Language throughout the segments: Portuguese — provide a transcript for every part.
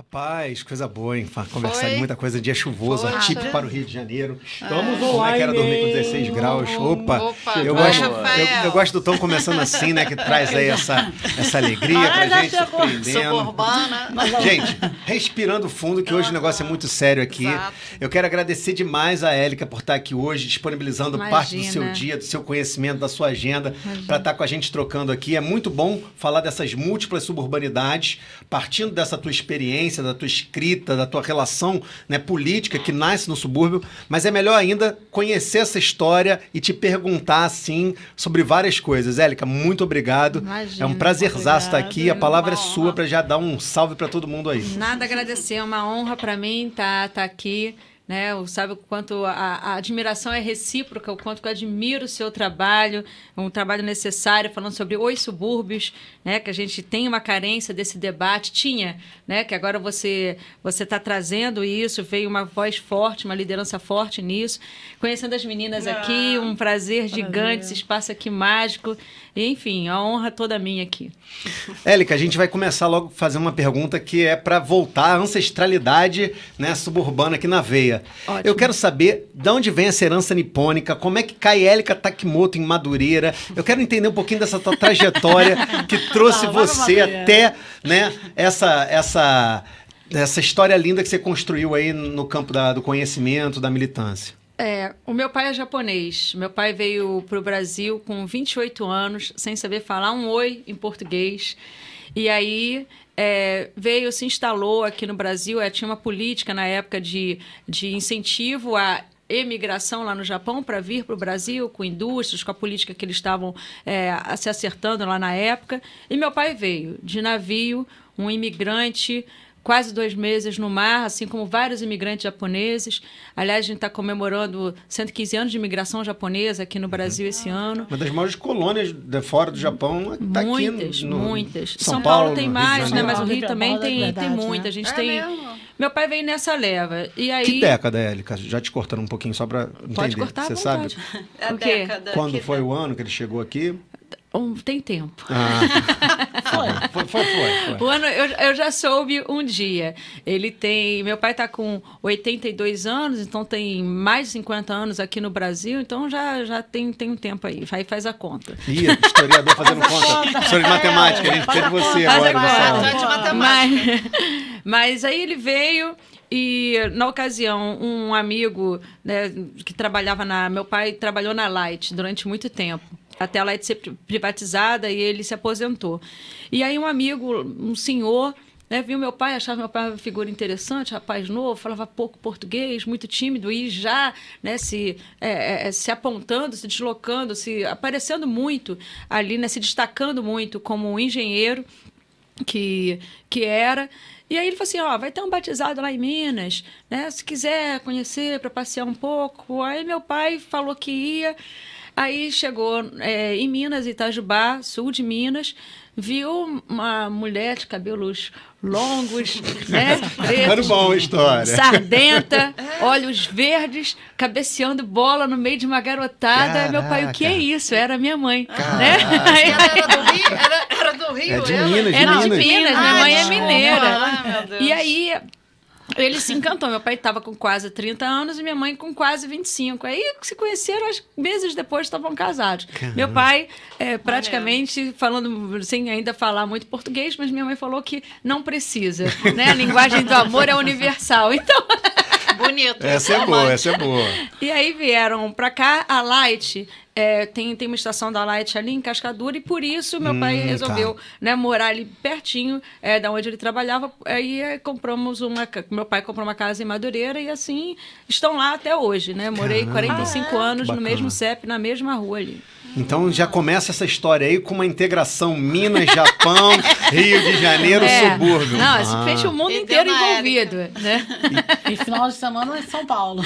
Rapaz, coisa boa, hein? Conversar de muita coisa, dia chuvoso, a típico né? para o Rio de Janeiro. Estamos online. Como é que era dormir com 16 graus? Opa, Opa eu, gosto, eu, eu, gosto do Tom começando assim, né? Que traz aí essa, essa alegria para ah, pra gente, surpreendendo. Gente, respirando fundo, que hoje o negócio é muito sério aqui. Exato. Eu quero agradecer demais a Élica por estar aqui hoje, disponibilizando Imagina. parte do seu dia, do seu conhecimento, da sua agenda, para estar tá com a gente trocando aqui. É muito bom falar dessas múltiplas suburbanidades, partindo dessa tua experiência, vivência, da tua escrita, da tua relação né, política que nasce no subúrbio, mas é melhor ainda conhecer essa história e te perguntar, assim, sobre várias coisas. Élica, muito obrigado. Imagina, é um prazerzaço estar aqui. A é palavra é sua para já dar um salve para todo mundo aí. Nada a agradecer, é uma honra para mim estar tá, tá aqui né? O, sabe o quanto a, a, admiração é recíproca, o quanto eu admiro o seu trabalho, um trabalho necessário, falando sobre os subúrbios, né? Que a gente tem uma carência desse debate, tinha, né? Que agora você você está trazendo isso, veio uma voz forte, uma liderança forte nisso. Conhecendo as meninas ah, aqui, um prazer, prazer gigante, esse espaço aqui mágico. enfim, a honra toda minha aqui. Élica, a gente vai começar logo a fazer uma pergunta que é para voltar à ancestralidade né, suburbana aqui na veia. Ótimo. Eu quero saber de onde vem essa herança nipônica, como é que cai Élica Takimoto em Madureira. Eu quero entender um pouquinho dessa tua trajetória que trouxe você até né, essa, essa, essa história linda que você construiu aí no campo da, do conhecimento, da militância. É, o meu pai é japonês. Meu pai veio para o Brasil com 28 anos, sem saber falar um oi em português. E aí é, veio, se instalou aqui no Brasil, é, tinha uma política na época de, de incentivo a emigração lá no Japão para vir para o Brasil com indústrias, com a política que eles estavam é, se acertando lá na época. E meu pai veio de navio, um imigrante quase dois meses no mar, assim como vários imigrantes japoneses. Aliás, a gente está comemorando 115 anos de imigração japonesa aqui no uhum. Brasil uhum. esse ah, ano. Uma das maiores colônias de fora do Japão está aqui Muitas, muitas. São, São Paulo, Paulo tem mais, né? Mas o Rio também tem, verdade, tem né? muita. A gente é tem. Mesmo. Meu pai veio nessa leva. E aí... Que década, Élica? Já te cortando um pouquinho só para entender. Pode cortar Você sabe? É a década. Quando foi o ano que ele chegou aqui? Um, tem tempo. Ah. foi. Foi, foi, foi, foi. O ano, eu, eu já soube um dia. Ele tem. Meu pai está com 82 anos, então tem mais de 50 anos aqui no Brasil, então já, já tem, tem um tempo aí. Aí faz a conta. Ih, historiador fazendo conta. Professor de matemática, a gente precisa de você faz agora. a de Mas, mas aí ele veio. E na ocasião, um amigo né, que trabalhava na. Meu pai trabalhou na Light durante muito tempo até lá de ser privatizada e ele se aposentou. E aí um amigo, um senhor, né, viu meu pai, achava meu pai uma figura interessante, rapaz novo, falava pouco português, muito tímido e já né, se, é, é, é, se apontando, se deslocando, se aparecendo muito ali, né, se destacando muito como um engenheiro que, que era. E aí ele falou assim, ó, vai ter um batizado lá em Minas, né? Se quiser conhecer para passear um pouco. Aí meu pai falou que ia. Aí chegou é, em Minas, Itajubá, sul de Minas, viu uma mulher de cabelos longos, né? história. Sardenta, olhos verdes, cabeceando bola no meio de uma garotada. Caraca. Meu pai, o que é isso? Era minha mãe, ah, né? Ela era do Rio? Era, era do Rio? É de ela? Minas, Era de Minas. Minha mãe é ah, mineira. Ai, ah, e aí ele se encantou. Meu pai estava com quase 30 anos e minha mãe com quase 25. Aí se conheceram, acho, meses depois estavam casados. Caramba. Meu pai, é, praticamente, falando, sem ainda falar muito português, mas minha mãe falou que não precisa. né? A linguagem do amor é universal. Então. Bonito. Essa é boa, essa é boa. E aí vieram para cá a Light é, tem, tem uma estação da Light ali em Cascadura e por isso meu hum, pai tá. resolveu tá. né, morar ali pertinho é, da onde ele trabalhava. Aí é, compramos uma. Meu pai comprou uma casa em Madureira e assim estão lá até hoje, né? Morei Caramba. 45 ah, anos no mesmo CEP, na mesma rua ali. Então já começa essa história aí com uma integração Minas, Japão, Rio de Janeiro, é. subúrbio. Não, ah. isso fez o mundo e inteiro envolvido. Né? E, e, final de semana é São Paulo.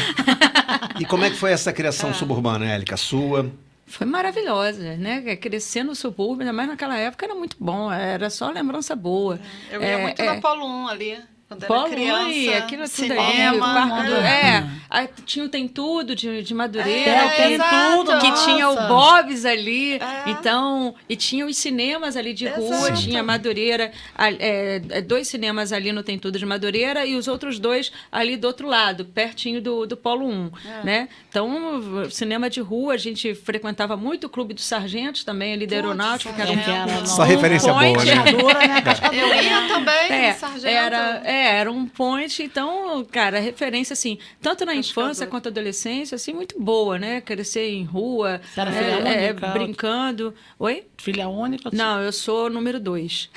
E como é que foi essa criação ah. suburbana, Élica? Sua? Foi maravilhosa, né? É, Crescer no subúrbio, ainda mais naquela época, era muito bom, era só lembrança boa. Eu ia é, muito é, na Polo 1 ali. Quando Pô, era criança, é cinema, tudo parque do, né? é, tinha o Tem Tudo de, de Madureira, é, o Tem exato, Tudo, que nossa. tinha o Bob's ali, é. então, e tinha os cinemas ali de exato. rua, tinha Madureira, é, é, dois cinemas ali no Tem Tudo de Madureira e os outros dois ali do outro lado, pertinho do, do Polo 1, é. né? Então, cinema de rua, a gente frequentava muito o Clube dos Sargentos também, ali da Aeronáutica, que era um Só referência é boa, né? né? Eu ia também, é, Sargento. Era, é, era um point, então, cara, referência, assim, tanto na Acho infância quanto na adolescência, assim, muito boa, né? Crescer em rua, Você era é, filha é, brincando. Oi? Filha única? Não, eu sou número dois.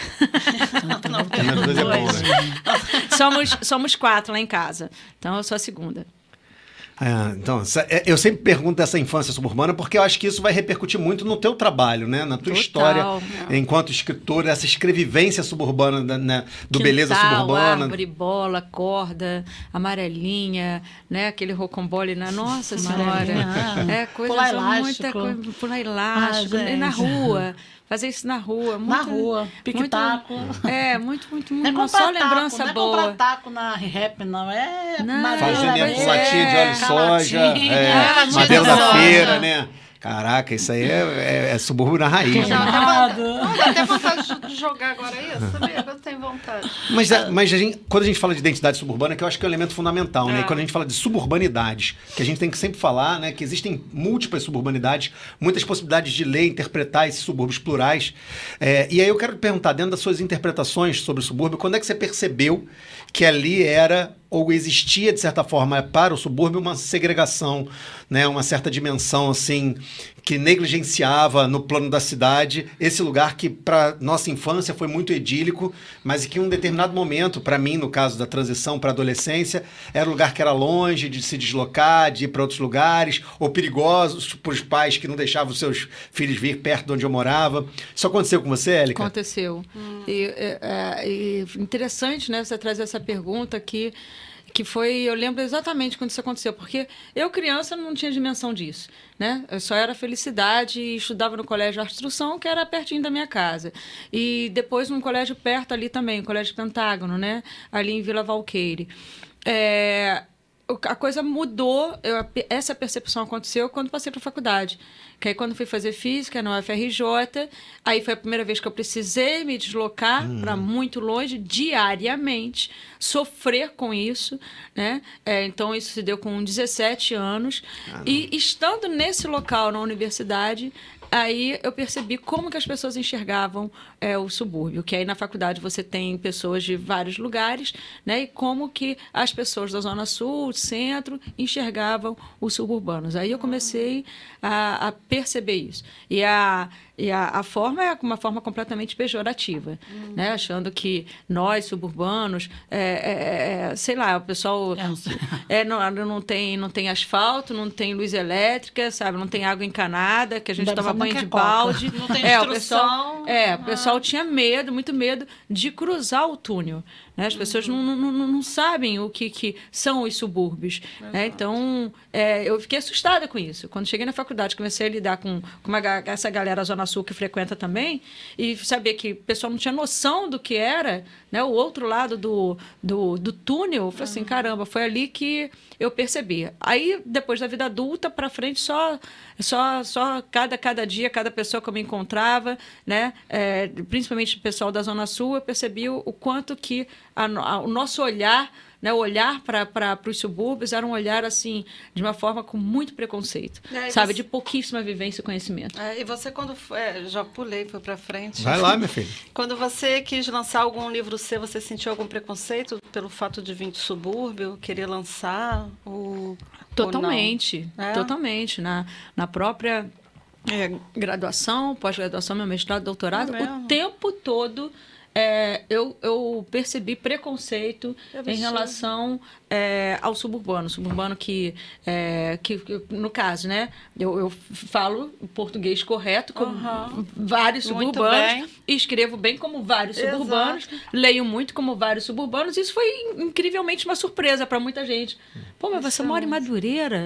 Não, número dois é bom, né? somos, somos quatro lá em casa, então eu sou a segunda. É, então, é, eu sempre pergunto essa infância suburbana porque eu acho que isso vai repercutir muito no teu trabalho, né? Na tua Total, história é. enquanto escritor, essa escrevivência suburbana da, né, né? do beleza suburbana. árvore, bola, corda, amarelinha, né? Aquele rocambole na Nossa Senhora. Ah. É, coisa, muita coisa, pular ah, elástico, ah, na rua. Fazer isso na rua. Muito, na rua, pique-taco. É, muito, muito, muito. É só taco, lembrança não é boa. Não comprar taco na rap, não. É não, madeira. Fazer é, latinha de óleo de soja. Ah, é, é, madeira da feira, né? Caraca, isso aí é, é, é subúrbio na raiz. Não, né? dá até vontade de jogar agora é isso, sabia? Eu tenho vontade. Mas, mas a gente, quando a gente fala de identidade suburbana, que eu acho que é um elemento fundamental, né? é. E quando a gente fala de suburbanidades, que a gente tem que sempre falar, né? Que existem múltiplas suburbanidades, muitas possibilidades de ler, interpretar esses subúrbios plurais. É, e aí eu quero perguntar, dentro das suas interpretações sobre o subúrbio, quando é que você percebeu que ali era ou existia de certa forma é para o subúrbio uma segregação, né, uma certa dimensão assim que negligenciava no plano da cidade esse lugar que para nossa infância foi muito idílico, mas que em um determinado momento, para mim no caso da transição para a adolescência, era um lugar que era longe de se deslocar, de ir para outros lugares ou perigosos para os pais que não deixavam os seus filhos vir perto de onde eu morava. Isso aconteceu com você, Élica? Aconteceu. Hum. E, é, é, interessante, né, você trazer essa pergunta que que foi, eu lembro exatamente quando isso aconteceu, porque eu criança não tinha dimensão disso, né? Eu só era felicidade e estudava no colégio de instrução, que era pertinho da minha casa. E depois num colégio perto ali também, o colégio Pentágono, né? Ali em Vila Valqueire. É, a coisa mudou, eu, essa percepção aconteceu quando passei para a faculdade. Que aí quando fui fazer física na UFRJ, aí foi a primeira vez que eu precisei me deslocar uhum. para muito longe diariamente, sofrer com isso, né? É, então isso se deu com 17 anos ah, e estando nesse local na universidade, aí eu percebi como que as pessoas enxergavam é, o subúrbio, que aí na faculdade você tem pessoas de vários lugares, né? E como que as pessoas da Zona Sul, Centro, enxergavam os suburbanos. Aí eu comecei a, a perceber isso. E a e a, a, forma é uma forma completamente pejorativa, hum. né? Achando que nós, suburbanos, é, é, é, é sei lá, o pessoal é, é, não, não, tem, não tem asfalto, não tem luz elétrica, sabe? Não tem água encanada, que a gente toma banho de é coca. balde. Não tem é, instrução. O pessoal, é, o ah. pessoal tinha medo, muito medo, de cruzar o túnel. Né? As pessoas não, não, não, sabem o que, que são os subúrbios. Né? Então, é, eu fiquei assustada com isso. Quando cheguei na faculdade, comecei a lidar com, com uma, essa galera Zona Sul que frequenta também, e saber que o pessoal não tinha noção do que era né? o outro lado do, do, do túnel. Eu falei assim: caramba, foi ali que eu percebi. Aí, depois da vida adulta para frente, só, só, só cada, cada dia, cada pessoa que eu me encontrava, né? É, principalmente o pessoal da Zona Sul, eu percebi o, o quanto que a, a, o nosso olhar, né, o olhar para os subúrbios era um olhar assim, de uma forma com muito preconceito, é, sabe? Você... De pouquíssima vivência e conhecimento. É, e você, quando. É, já pulei, foi para frente. Vai lá, meu filho. quando você quis lançar algum livro seu, você sentiu algum preconceito pelo fato de vir do subúrbio, querer lançar? Ou, totalmente, ou é? totalmente. Na, na própria. É, graduação, pós-graduação, meu mestrado, é doutorado, o tempo todo é, eu, eu percebi preconceito é em relação é, ao suburbano. Suburbano que, é, que, no caso, né? Eu, eu falo português correto, como vários suburbanos. Bem. Escrevo bem como vários Exato. suburbanos. Leio muito como vários suburbanos. Isso foi incrivelmente uma surpresa para muita gente. Pô, mas você mora em Madureira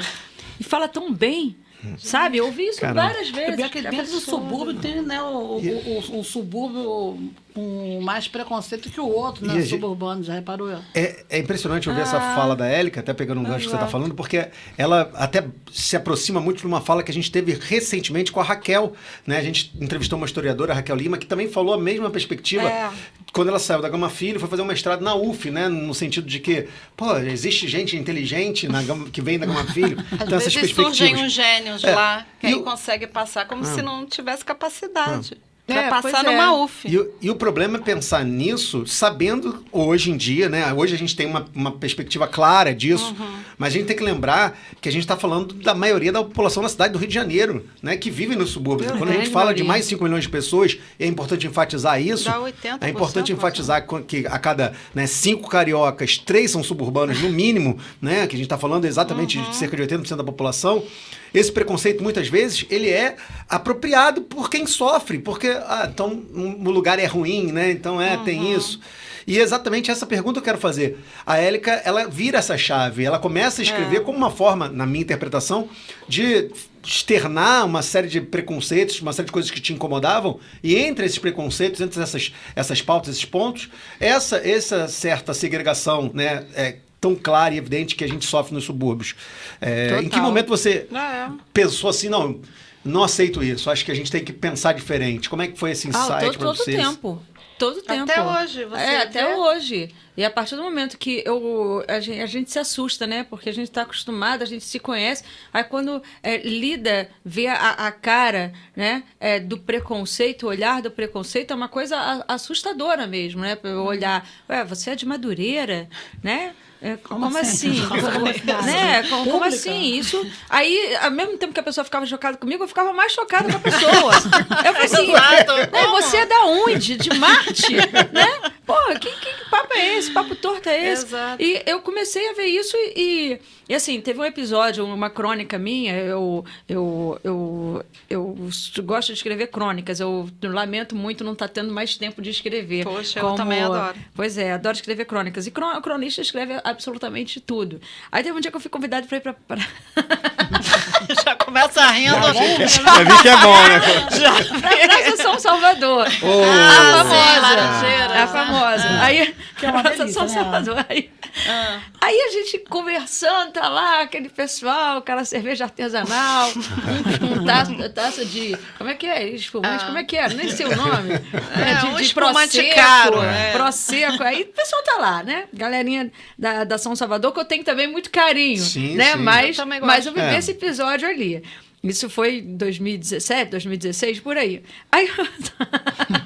e fala tão bem. Sabe? Eu ouvi isso Caramba. várias é vezes. Pior que dentro do subúrbio tem né, o, o, o, o subúrbio com mais preconceito que o outro, né? Suburbano, já reparou? É, é impressionante ouvir ah, essa fala da Élica, até pegando um gancho exato. que você está falando, porque ela até se aproxima muito de uma fala que a gente teve recentemente com a Raquel. Né? A gente entrevistou uma historiadora, Raquel Lima, que também falou a mesma perspectiva é. quando ela saiu da Gama Filho, foi fazer um mestrado na UF, né? No sentido de que, pô, existe gente inteligente na Gama, que vem da Gama Filho. Então, Às então, vezes surgem uns gênios é. lá, que e aí eu... consegue passar como ah. se não tivesse capacidade. Ah. Pra é, passar é. numa é. UF. E, e, o problema é pensar nisso sabendo hoje em dia, né? Hoje a gente tem uma, uma perspectiva clara disso, uhum. mas a gente tem que lembrar que a gente está falando da maioria da população da cidade do Rio de Janeiro, né? Que vive no subúrbio Meu Quando a gente fala maioria. de mais de 5 milhões de pessoas, é importante enfatizar isso. é importante enfatizar que a cada né, cinco cariocas, três são suburbanos, no mínimo, né? Que a gente está falando exatamente uhum. de cerca de 80% da população. Esse preconceito, muitas vezes, ele é apropriado por quem sofre, porque ah, então um, o lugar é ruim, né? Então é, uhum. tem isso. E é exatamente essa pergunta eu quero fazer. A Élica, ela vira essa chave, ela começa a escrever é. como uma forma, na minha interpretação, de externar uma série de preconceitos, uma série de coisas que te incomodavam, e entre esses preconceitos, entre essas, essas pautas, esses pontos, essa, essa certa segregação, né? É, tão clara e evidente que a gente sofre nos subúrbios. É, em que momento você é. pensou assim, não, não aceito isso. Acho que a gente tem que pensar diferente. Como é que foi esse ah, insight ah, para vocês? Todo tempo. Todo tempo. Até hoje. Você é, até hoje. E a partir do momento que eu, a, gente, a gente se assusta, né? Porque a gente está acostumado, a gente se conhece. Aí quando é, lida, vê a, a cara né? É, do preconceito, o olhar do preconceito é uma coisa assustadora mesmo, né? Uhum. Olhar, ué, você é de Madureira, né? É, como, como, assim? assim? Como, assim? Assim? né? como, como, assim? Isso. Aí, ao mesmo tempo que a pessoa ficava chocada comigo, eu ficava mais chocada com a pessoa. Eu falei assim: né, você é da onde? De Marte? né? Pô, que, que, papo é esse? Papo torto é esse? Exato. E eu comecei a ver isso e, e, assim, teve um episódio, uma crônica minha. Eu, eu, eu, eu gosto de escrever crônicas. Eu lamento muito não estar tá tendo mais tempo de escrever. Poxa, eu também adoro. Pois é, adoro escrever crônicas. E cron, cronista escreve absolutamente tudo. Aí teve um dia que eu fui convidada pra ir para. Pra... começa rindo. É já vi que é bom, né? Já vi. Praça São Salvador. Oh. A famosa. É a famosa. Né? Ah. Aí, que é uma Praça delícia, São né? Salvador. Aí, ah. aí a gente conversando, tá lá, aquele pessoal, aquela cerveja artesanal, um taça, taça de. Como é que é? Espumante, ah. como é que é? Nem sei o nome. É, é, de, um de espumante caro. É. Né? Proseco. Aí o pessoal tá lá, né? Galerinha da, da São Salvador, que eu tenho também muito carinho. Sim, né? Sim. Mas eu, mas eu vivi é. esse episódio ali. Isso foi 2017, 2016, por aí. Aí eu...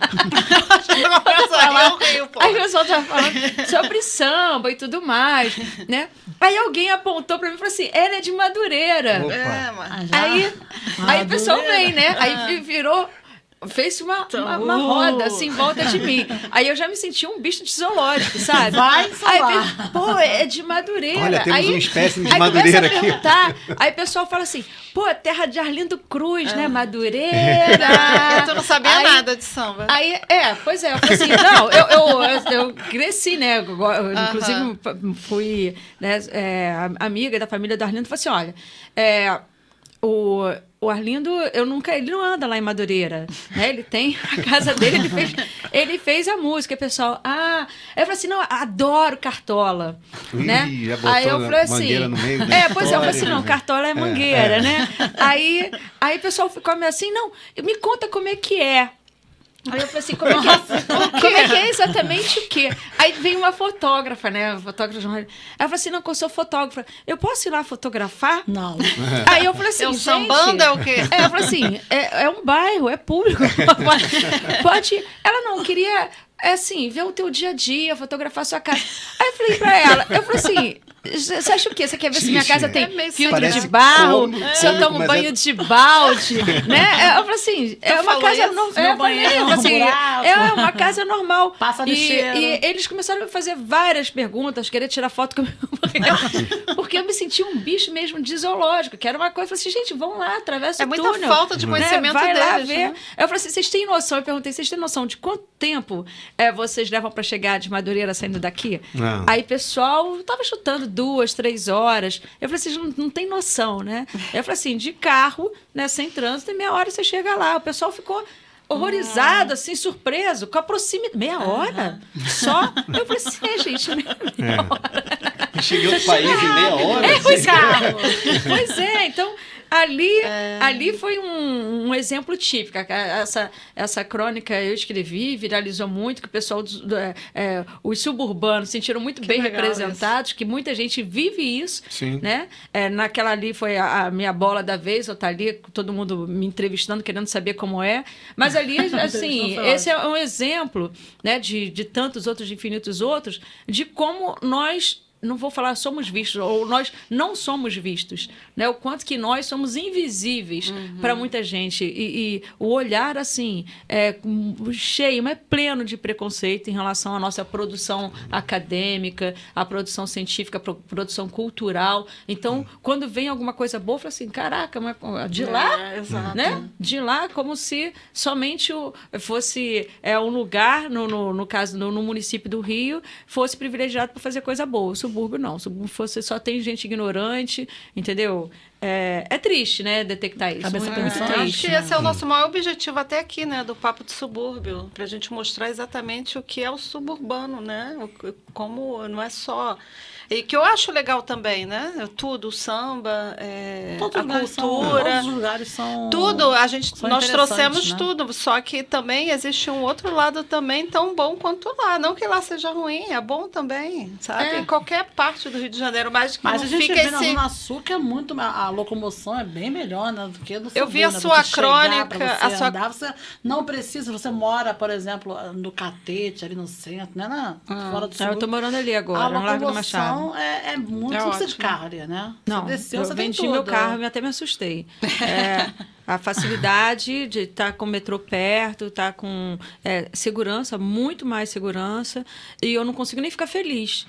Aí o pessoal tava falando sobre samba e tudo mais, né? Aí alguém apontou pra mim e falou assim, ela é de Madureira. É, aí, ah, aí o pessoal vem, né? Aí ah. virou fez uma, então, uma, uma, roda uh. assim em volta de mim. Aí eu já me senti um bicho de zoológico, sabe? Vai, aí, pô, é de madureira. Olha, temos aí, um espécime de aí madureira aqui. Aí o pessoal fala assim: pô, terra de Arlindo Cruz, né? Ah. Madureira. Tu não sabia aí, nada de samba. Aí, é, pois é. Eu falei assim: não, eu, eu, eu, eu cresci, né? Eu, inclusive, uh -huh. fui né, é, amiga da família do Arlindo e falei assim: olha, é, o o Arlindo, eu nunca, ele não anda lá em Madureira, né? Ele tem a casa dele, ele fez, ele fez a música, pessoal. Ah, eu falei assim, não, adoro Cartola, Ih, né? É aí eu falei assim, no meio é, pois é, eu falei assim, não, Cartola é, é mangueira, é, é. né? Aí, aí o pessoal ficou meio assim, não, me conta como é que é Aí eu falei assim, como é que é, é, que é exatamente o quê? Aí vem uma fotógrafa, né? Fotógrafa jornalista. Ela falou assim, não, eu sou fotógrafa. Eu posso ir lá fotografar? Não. Aí eu falei assim, é eu sambando é o quê? Aí é, ela falou assim, é, é um bairro, é público. Pode, pode. Ela não queria, é assim, ver o teu dia a dia, fotografar a sua casa. Aí eu falei pra ela, eu falei assim, você acha o quê? Você quer ver se minha casa tem é filtro de barro, cômico, se eu é, tomo banho é... de balde, né? É, eu falo assim, é uma casa normal. É, assim, é, uma casa normal. Passa no e, cheiro. E eles começaram a fazer várias perguntas, querer tirar foto com meu porque eu me senti um bicho mesmo de zoológico, que era uma coisa, eu falei assim, gente, vão lá, atravessa é o túnel. É muita falta de né? conhecimento né? Vai deles, lá ver. Né? Eu falei assim, vocês têm noção? Eu perguntei, vocês têm noção de quanto tempo é, vocês levam para chegar de Madureira saindo daqui? Não. Ah. Aí pessoal, tava chutando duas, três horas. Eu falei assim, não, não tem noção, né? Eu falei assim, de carro, né, sem trânsito, em meia hora você chega lá. O pessoal ficou horrorizado, ah. assim, surpreso, com a proximidade. Meia hora? Só? Eu falei assim, é, gente, meia, meia é. hora cheguei em outro país em meia hora. É, pois, assim. pois é, então ali, é. ali foi um, um, exemplo típico. Essa, essa crônica eu escrevi, viralizou muito, que o pessoal, dos, do, é, é os suburbanos sentiram muito que bem representados, isso. que muita gente vive isso. Sim. Né? É, naquela ali foi a, a, minha bola da vez, eu estou tá ali, todo mundo me entrevistando, querendo saber como é. Mas ali, assim, esse é um exemplo né, de, de tantos outros, de infinitos outros, de como nós não vou falar somos vistos, ou nós não somos vistos, né? O quanto que nós somos invisíveis uhum. para muita gente. E, e, o olhar, assim, é cheio, mas pleno de preconceito em relação à nossa produção acadêmica, à produção científica, à produção cultural. Então, uhum. quando vem alguma coisa boa, fala assim, caraca, mas de lá, é, né? De lá, como se somente o, fosse é, um lugar, no, no, no caso, no, no município do Rio, fosse privilegiado para fazer coisa boa subúrbio não. se subúrbio você só tem gente ignorante, entendeu? É, é triste, né, detectar isso. Cabeça é, muito triste. Né? Acho que esse é o nosso maior objetivo até aqui, né, do Papo de Subúrbio, para a gente mostrar exatamente o que é o suburbano, né? Como não é só e que eu acho legal também, né? Tudo, o samba, é, a cultura. São, todos os lugares são. Tudo, a gente, nós trouxemos né? tudo. Só que também existe um outro lado também tão bom quanto lá. Não que lá seja ruim, é bom também, sabe? É. Em qualquer parte do Rio de Janeiro, mas que mas não a gente fica vê esse... na Sul que é muito. A locomoção é bem melhor né, do que do Eu vi a sua crônica. Chegar, a sua... Andar, você não precisa, você mora, por exemplo, no Catete, ali no centro, né? Na, hum, fora do sul. É, eu tô morando ali agora, no Largo do Machado. Então é, é muito. É não de carro né? Não, desceu, eu vendi meu tudo. carro e até me assustei. É, a facilidade de estar tá com o metrô perto, estar tá com é, segurança, muito mais segurança. E eu não consigo nem ficar feliz,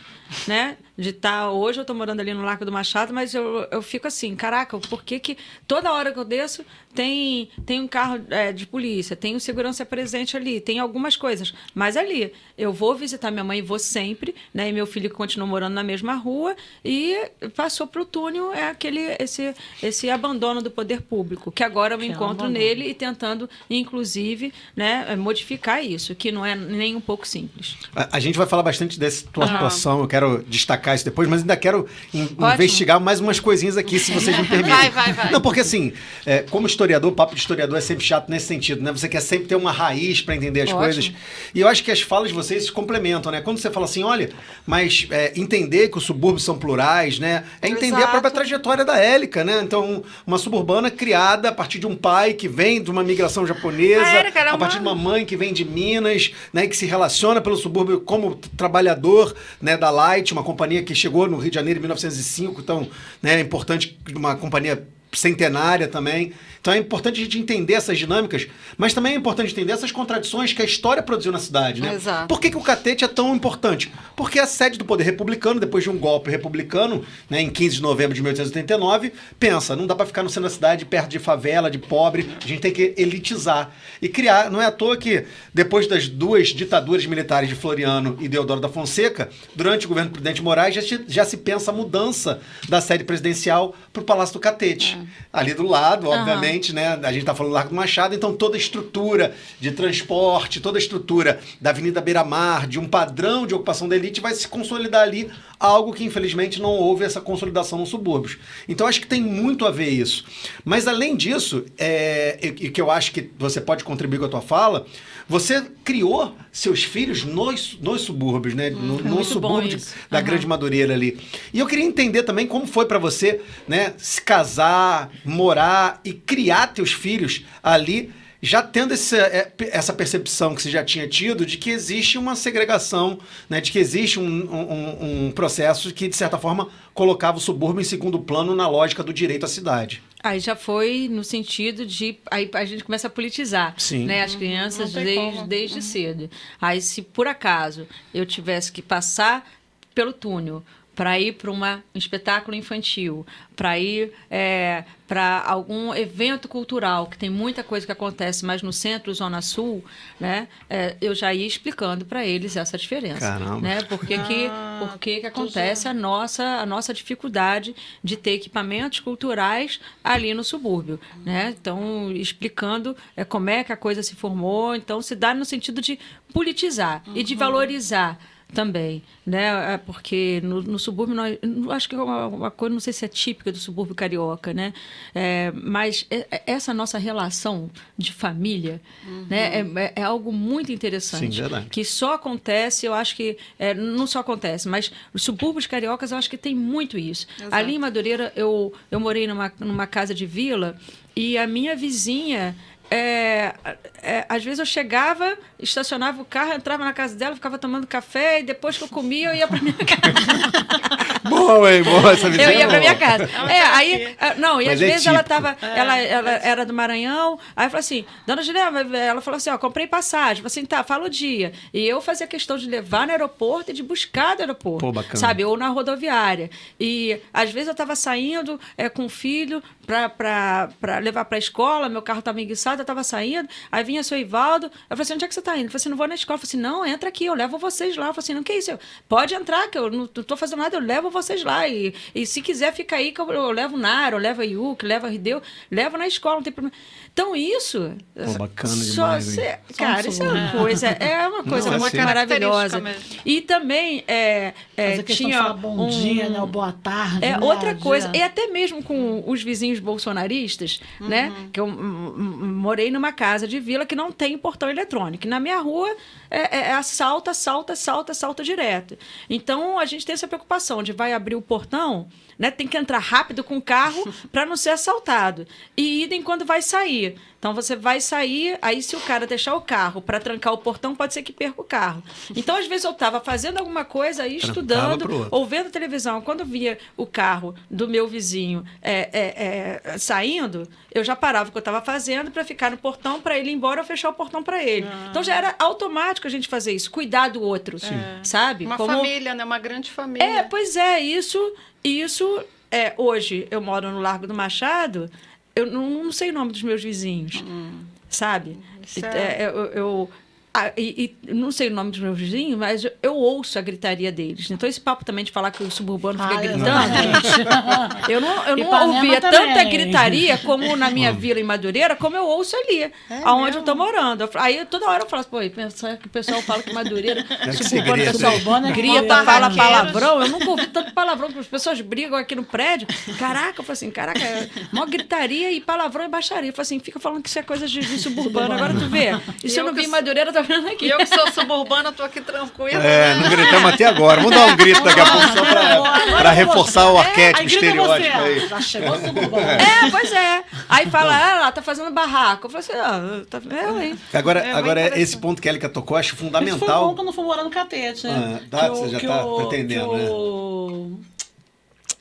né? De estar... Tá, hoje eu estou morando ali no Largo do Machado, mas eu, eu fico assim, caraca, por que que toda hora que eu desço tem, tem um carro é, de polícia, tem um segurança presente ali, tem algumas coisas. Mas ali, eu vou visitar minha mãe, vou sempre, né? E meu filho continua morando na mesma rua e passou para o túnel, é aquele, esse, esse abandono do poder público, que agora agora eu me que é encontro é nele e tentando, inclusive, né, eh, modificar isso, que não é nem um pouco simples. A, a gente vai falar bastante dessa tua atuação, eu quero destacar isso depois, mas ainda quero in, investigar mais umas coisinhas aqui, se vocês me permitem. Vai, vai, vai. Não, porque assim, é, como historiador, o papo de historiador é sempre chato nesse sentido, né? Você quer sempre ter uma raiz para entender as Ótimo. coisas. E eu acho que as falas de vocês se complementam, né? Quando você fala assim, olha, mas é, entender que os subúrbios são plurais, né? É entender Exato. a própria trajetória da Élica, né? Então, uma suburbana criada a partir partir de um pai que vem de uma migração japonesa, ah, era, a partir de uma mãe que vem de Minas, né, que se relaciona pelo subúrbio como trabalhador né, da Light, uma companhia que chegou no Rio de Janeiro em 1905, então né, é importante, uma companhia centenária também. Então é importante a gente entender essas dinâmicas, mas também é importante entender essas contradições que a história produziu na cidade, né? Exato. Por que, que o Catete é tão importante? Porque a sede do poder republicano, depois de um golpe republicano, né, em 15 de novembro de 1889, pensa, não dá para ficar no centro da cidade, perto de favela, de pobre, a gente tem que elitizar e criar. Não é à toa que, depois das duas ditaduras militares de Floriano e Deodoro da Fonseca, durante o governo do presidente Moraes, já, se, já se pensa a mudança da sede presidencial para o Palácio do Catete. É. Ali do lado, obviamente, uhum obviamente, né, a gente está falando do Largo do Machado, então toda a estrutura de transporte, toda a estrutura da Avenida Beira Mar, de um padrão de ocupação da elite, vai se consolidar ali, algo que infelizmente não houve essa consolidação nos subúrbios. Então acho que tem muito a ver isso. Mas além disso, é, e que eu acho que você pode contribuir com a tua fala, você criou seus filhos nos, nos subúrbios, né? Hum, no, no subúrbio da uhum. Grande Madureira ali. E eu queria entender também como foi para você, né, se casar, morar e criar criar teus filhos ali já tendo essa, eh, essa percepção que você já tinha tido de que existe uma segregação, né, de que existe um, um, um, processo que, de certa forma, colocava o subúrbio em segundo plano na lógica do direito à cidade. Aí já foi no sentido de. Aí a gente começa a politizar Sim. Né, as crianças desde, desde uhum. cedo. Aí, se por acaso eu tivesse que passar pelo túnel para ir para um espetáculo infantil, para ir é, para algum evento cultural, que tem muita coisa que acontece, mas no centro, Zona Sul, né, é, eu já ia explicando para eles essa diferença. Caramba. Né, porque que, porque que ah, acontece a nossa, a nossa dificuldade de ter equipamentos culturais ali no subúrbio. Né? Então, explicando é, como é que a coisa se formou. Então, se dá no sentido de politizar uhum. e de uhum. valorizar também, né? É, porque no, no subúrbio, nós, acho que é uma, uma, coisa, não sei se é típica do subúrbio carioca, né? É, mas é, é, essa nossa relação de família uhum. né? É, é, algo muito interessante. Sim, Que só acontece, eu acho que. É, não só acontece, mas os subúrbios cariocas, eu acho que tem muito isso. Exato. Ali em Madureira, eu, eu morei numa, numa casa de vila e a minha vizinha é, é, às vezes eu chegava, estacionava o carro, entrava na casa dela, ficava tomando café e depois que eu comia eu ia para minha casa. boa, hein? Boa essa visão. Eu ia para minha casa. É, tá aí, ah, não, e Mas às é vezes ela tava, é, ela, é ela era do Maranhão, aí eu falei assim, dona Juliana, eh, ela falou assim, ó, comprei passagem, eu falei assim, tá, fala o dia. E eu fazia questão de levar no aeroporto e de buscar no aeroporto. Pô, bacana. Sabe? Ou na rodoviária. E às vezes eu tava saindo é, com o filho para levar para a escola, meu carro tava enguiçado, eu tava saindo, aí vinha Paulinha, seu Ivaldo. Eu falei assim, onde é que você está indo? eu falei assim, não vou na escola. Eu falei assim, não, entra aqui, eu levo vocês lá. Eu falei assim, não, que isso? Eu, Pode entrar, que eu não estou fazendo nada, eu levo vocês lá. E, e se quiser, fica aí, que eu, eu levo Naro, eu levo a Yuki, levo a Rideu, levo na escola, não tem problema. Então, isso... Pô, bacana demais, Cara, isso é uma é. coisa, é uma coisa não, muito é assim maravilhosa. E também é, é tinha... bom um, dia, né? Boa tarde, É, né? outra coisa, e até mesmo com os vizinhos bolsonaristas, né? uhum. né? Que eu morei numa casa de vila, vila que não tem portão eletrônico. na minha rua é, é, é assalta, assalta, assalta, assalta direto. Então a gente tem essa preocupação de vai abrir o portão né? Tem que entrar rápido com o carro para não ser assaltado. E idem quando vai sair. Então você vai sair, aí se o cara deixar o carro para trancar o portão, pode ser que perca o carro. Então às vezes eu estava fazendo alguma coisa aí, estudando, ou vendo televisão. Quando via o carro do meu vizinho é, é, é, saindo, eu já parava o que eu estava fazendo para ficar no portão para ele ir embora ou fechar o portão para ele. Ah. Então já era automático a gente fazer isso, cuidar do outro, Sim. É. sabe? Uma Como... família, né? Uma grande família. É, pois é, isso e isso, é, hoje, eu moro no Largo do Machado, eu não, não sei o nome dos meus vizinhos, hum. sabe? É, eu, eu ah, e, e, não sei o nome dos meus vizinhos, mas eu, eu ouço a gritaria deles. Então, esse papo também de falar que o suburbano fica ah, gritando. eu não, eu não ouvia também. tanta gritaria como na minha vila em Madureira, como eu ouço ali, é aonde eu tô morando. Aí toda hora eu falo assim, pô, pensa que o pessoal fala que Madureira, é suburbano, grita, é, né? é grita, né? fala palavrão. Eu nunca ouvi tanto palavrão, porque as pessoas brigam aqui no prédio. Caraca, eu falo assim, caraca, é mó gritaria e palavrão e baixaria. Eu falo assim, fica falando que isso é coisa de, de suburbano. Agora tu vê. E se eu, eu não vi em Madureira, aqui. E eu que sou suburbana, tô aqui tranquila. É, né? não gritamos até agora. Vamos dar um grito daqui a pouco só para reforçar o é, arquétipo é, estereótipo aí. Já chegou é. suburbana. É. é, pois é. Aí então. fala, ah, ela tá fazendo barraco. Eu falo assim, ah, tá vendo aí. Agora, é, agora esse ponto que a Érica tocou, acho fundamental. Isso foi bom que eu não fui morar no catete, né? Ah, que você o, já tá o, pretendendo, né? O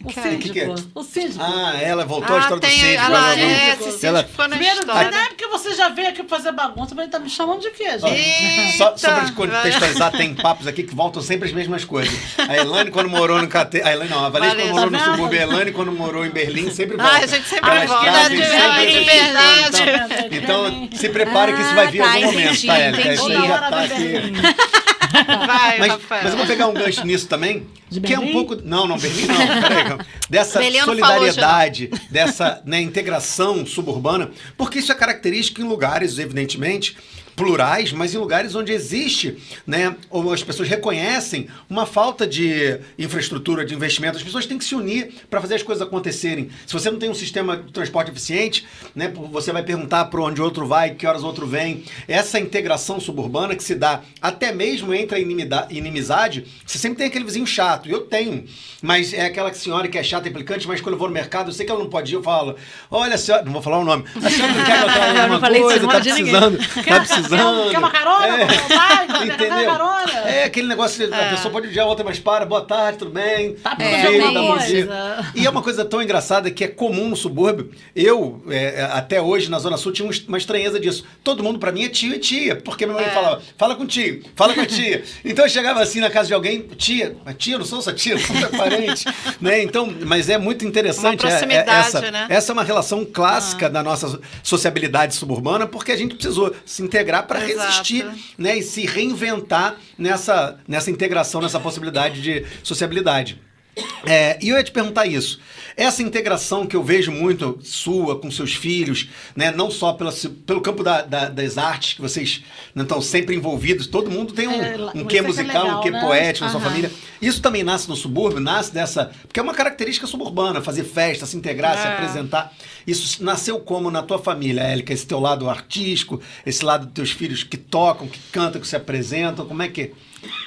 o que, síndico. Que é? O síndico. Ah, ela voltou ah, a história tem, do síndico. Ela, ela, é, esse síndico ela... ficou na Primeiro, história. Não é porque você já veio aqui fazer bagunça, mas ele tá me chamando de quê, gente? só, só pra te contextualizar, tem papos aqui que voltam sempre as mesmas coisas. A Elane, quando morou no Cate, A Elane não, a Valente, Valeu, quando morou no subúrbio. A Elane, quando morou em Berlim, sempre volta. Ah, a gente sempre Elas volta. Trazem, de de verdade. Então, então, se prepare que isso vai vir em ah, algum tá, momento, tá, Elane? Isso já tá aqui... Vai, mas, Mas eu vou pegar um gancho nisso também. De que é um pouco. Não, não, Berlim não. Peraí, dessa Berlim solidariedade, falou, dessa né, integração suburbana, porque isso é característica em lugares, evidentemente, plurais, mas em lugares onde existe, né, ou as pessoas reconhecem uma falta de infraestrutura, de investimento. As pessoas têm que se unir para fazer as coisas acontecerem. Se você não tem um sistema de transporte eficiente, né, você vai perguntar para onde outro vai, que horas outro vem. Essa integração suburbana que se dá até mesmo entre a inimizade, você sempre tem aquele vizinho chato. Eu tenho, mas é aquela senhora que é chata, implicante, mas quando eu vou no mercado, eu sei que ela não pode ir, eu falo, olha senhora, não vou falar o nome, a senhora não quer botar alguma coisa, tá precisando, tá precisando, transando. Quer uma carona? É. Vontade, Carona. É aquele negócio, de, é. a pessoa pode odiar outra, mas para, boa tarde, tudo bem? Tá tudo é, bem, da E é uma coisa tão engraçada que é comum no subúrbio. Eu, é, é até hoje, na Zona Sul, tinha uma estranheza disso. Todo mundo, pra mim, é tio e tia, porque minha mãe é. falava, fala com tio, fala com tia. então eu chegava assim na casa de alguém, tia, mas tia, não sou sua tia, sou seu parente. né? Então, mas é muito interessante. Uma é, proximidade, essa, né? Essa é uma relação clássica ah. da nossa sociabilidade suburbana, porque a gente precisou se integrar para resistir né, e se reinventar nessa, nessa integração, nessa possibilidade de sociabilidade. É, e eu ia te perguntar isso. Essa integração que eu vejo muito sua com seus filhos, né, não só pela, pelo campo da, da, das artes, que vocês né, estão sempre envolvidos, todo mundo tem um, é, quê é musical, é legal, um quê né? poético na sua família. Isso também nasce no subúrbio, nasce dessa. Porque é uma característica suburbana, fazer festa, se integrar, se é. apresentar. Isso nasceu como na tua família, Élica? Esse teu lado artístico, esse lado dos teus filhos que tocam, que cantam, que se apresentam, como é que.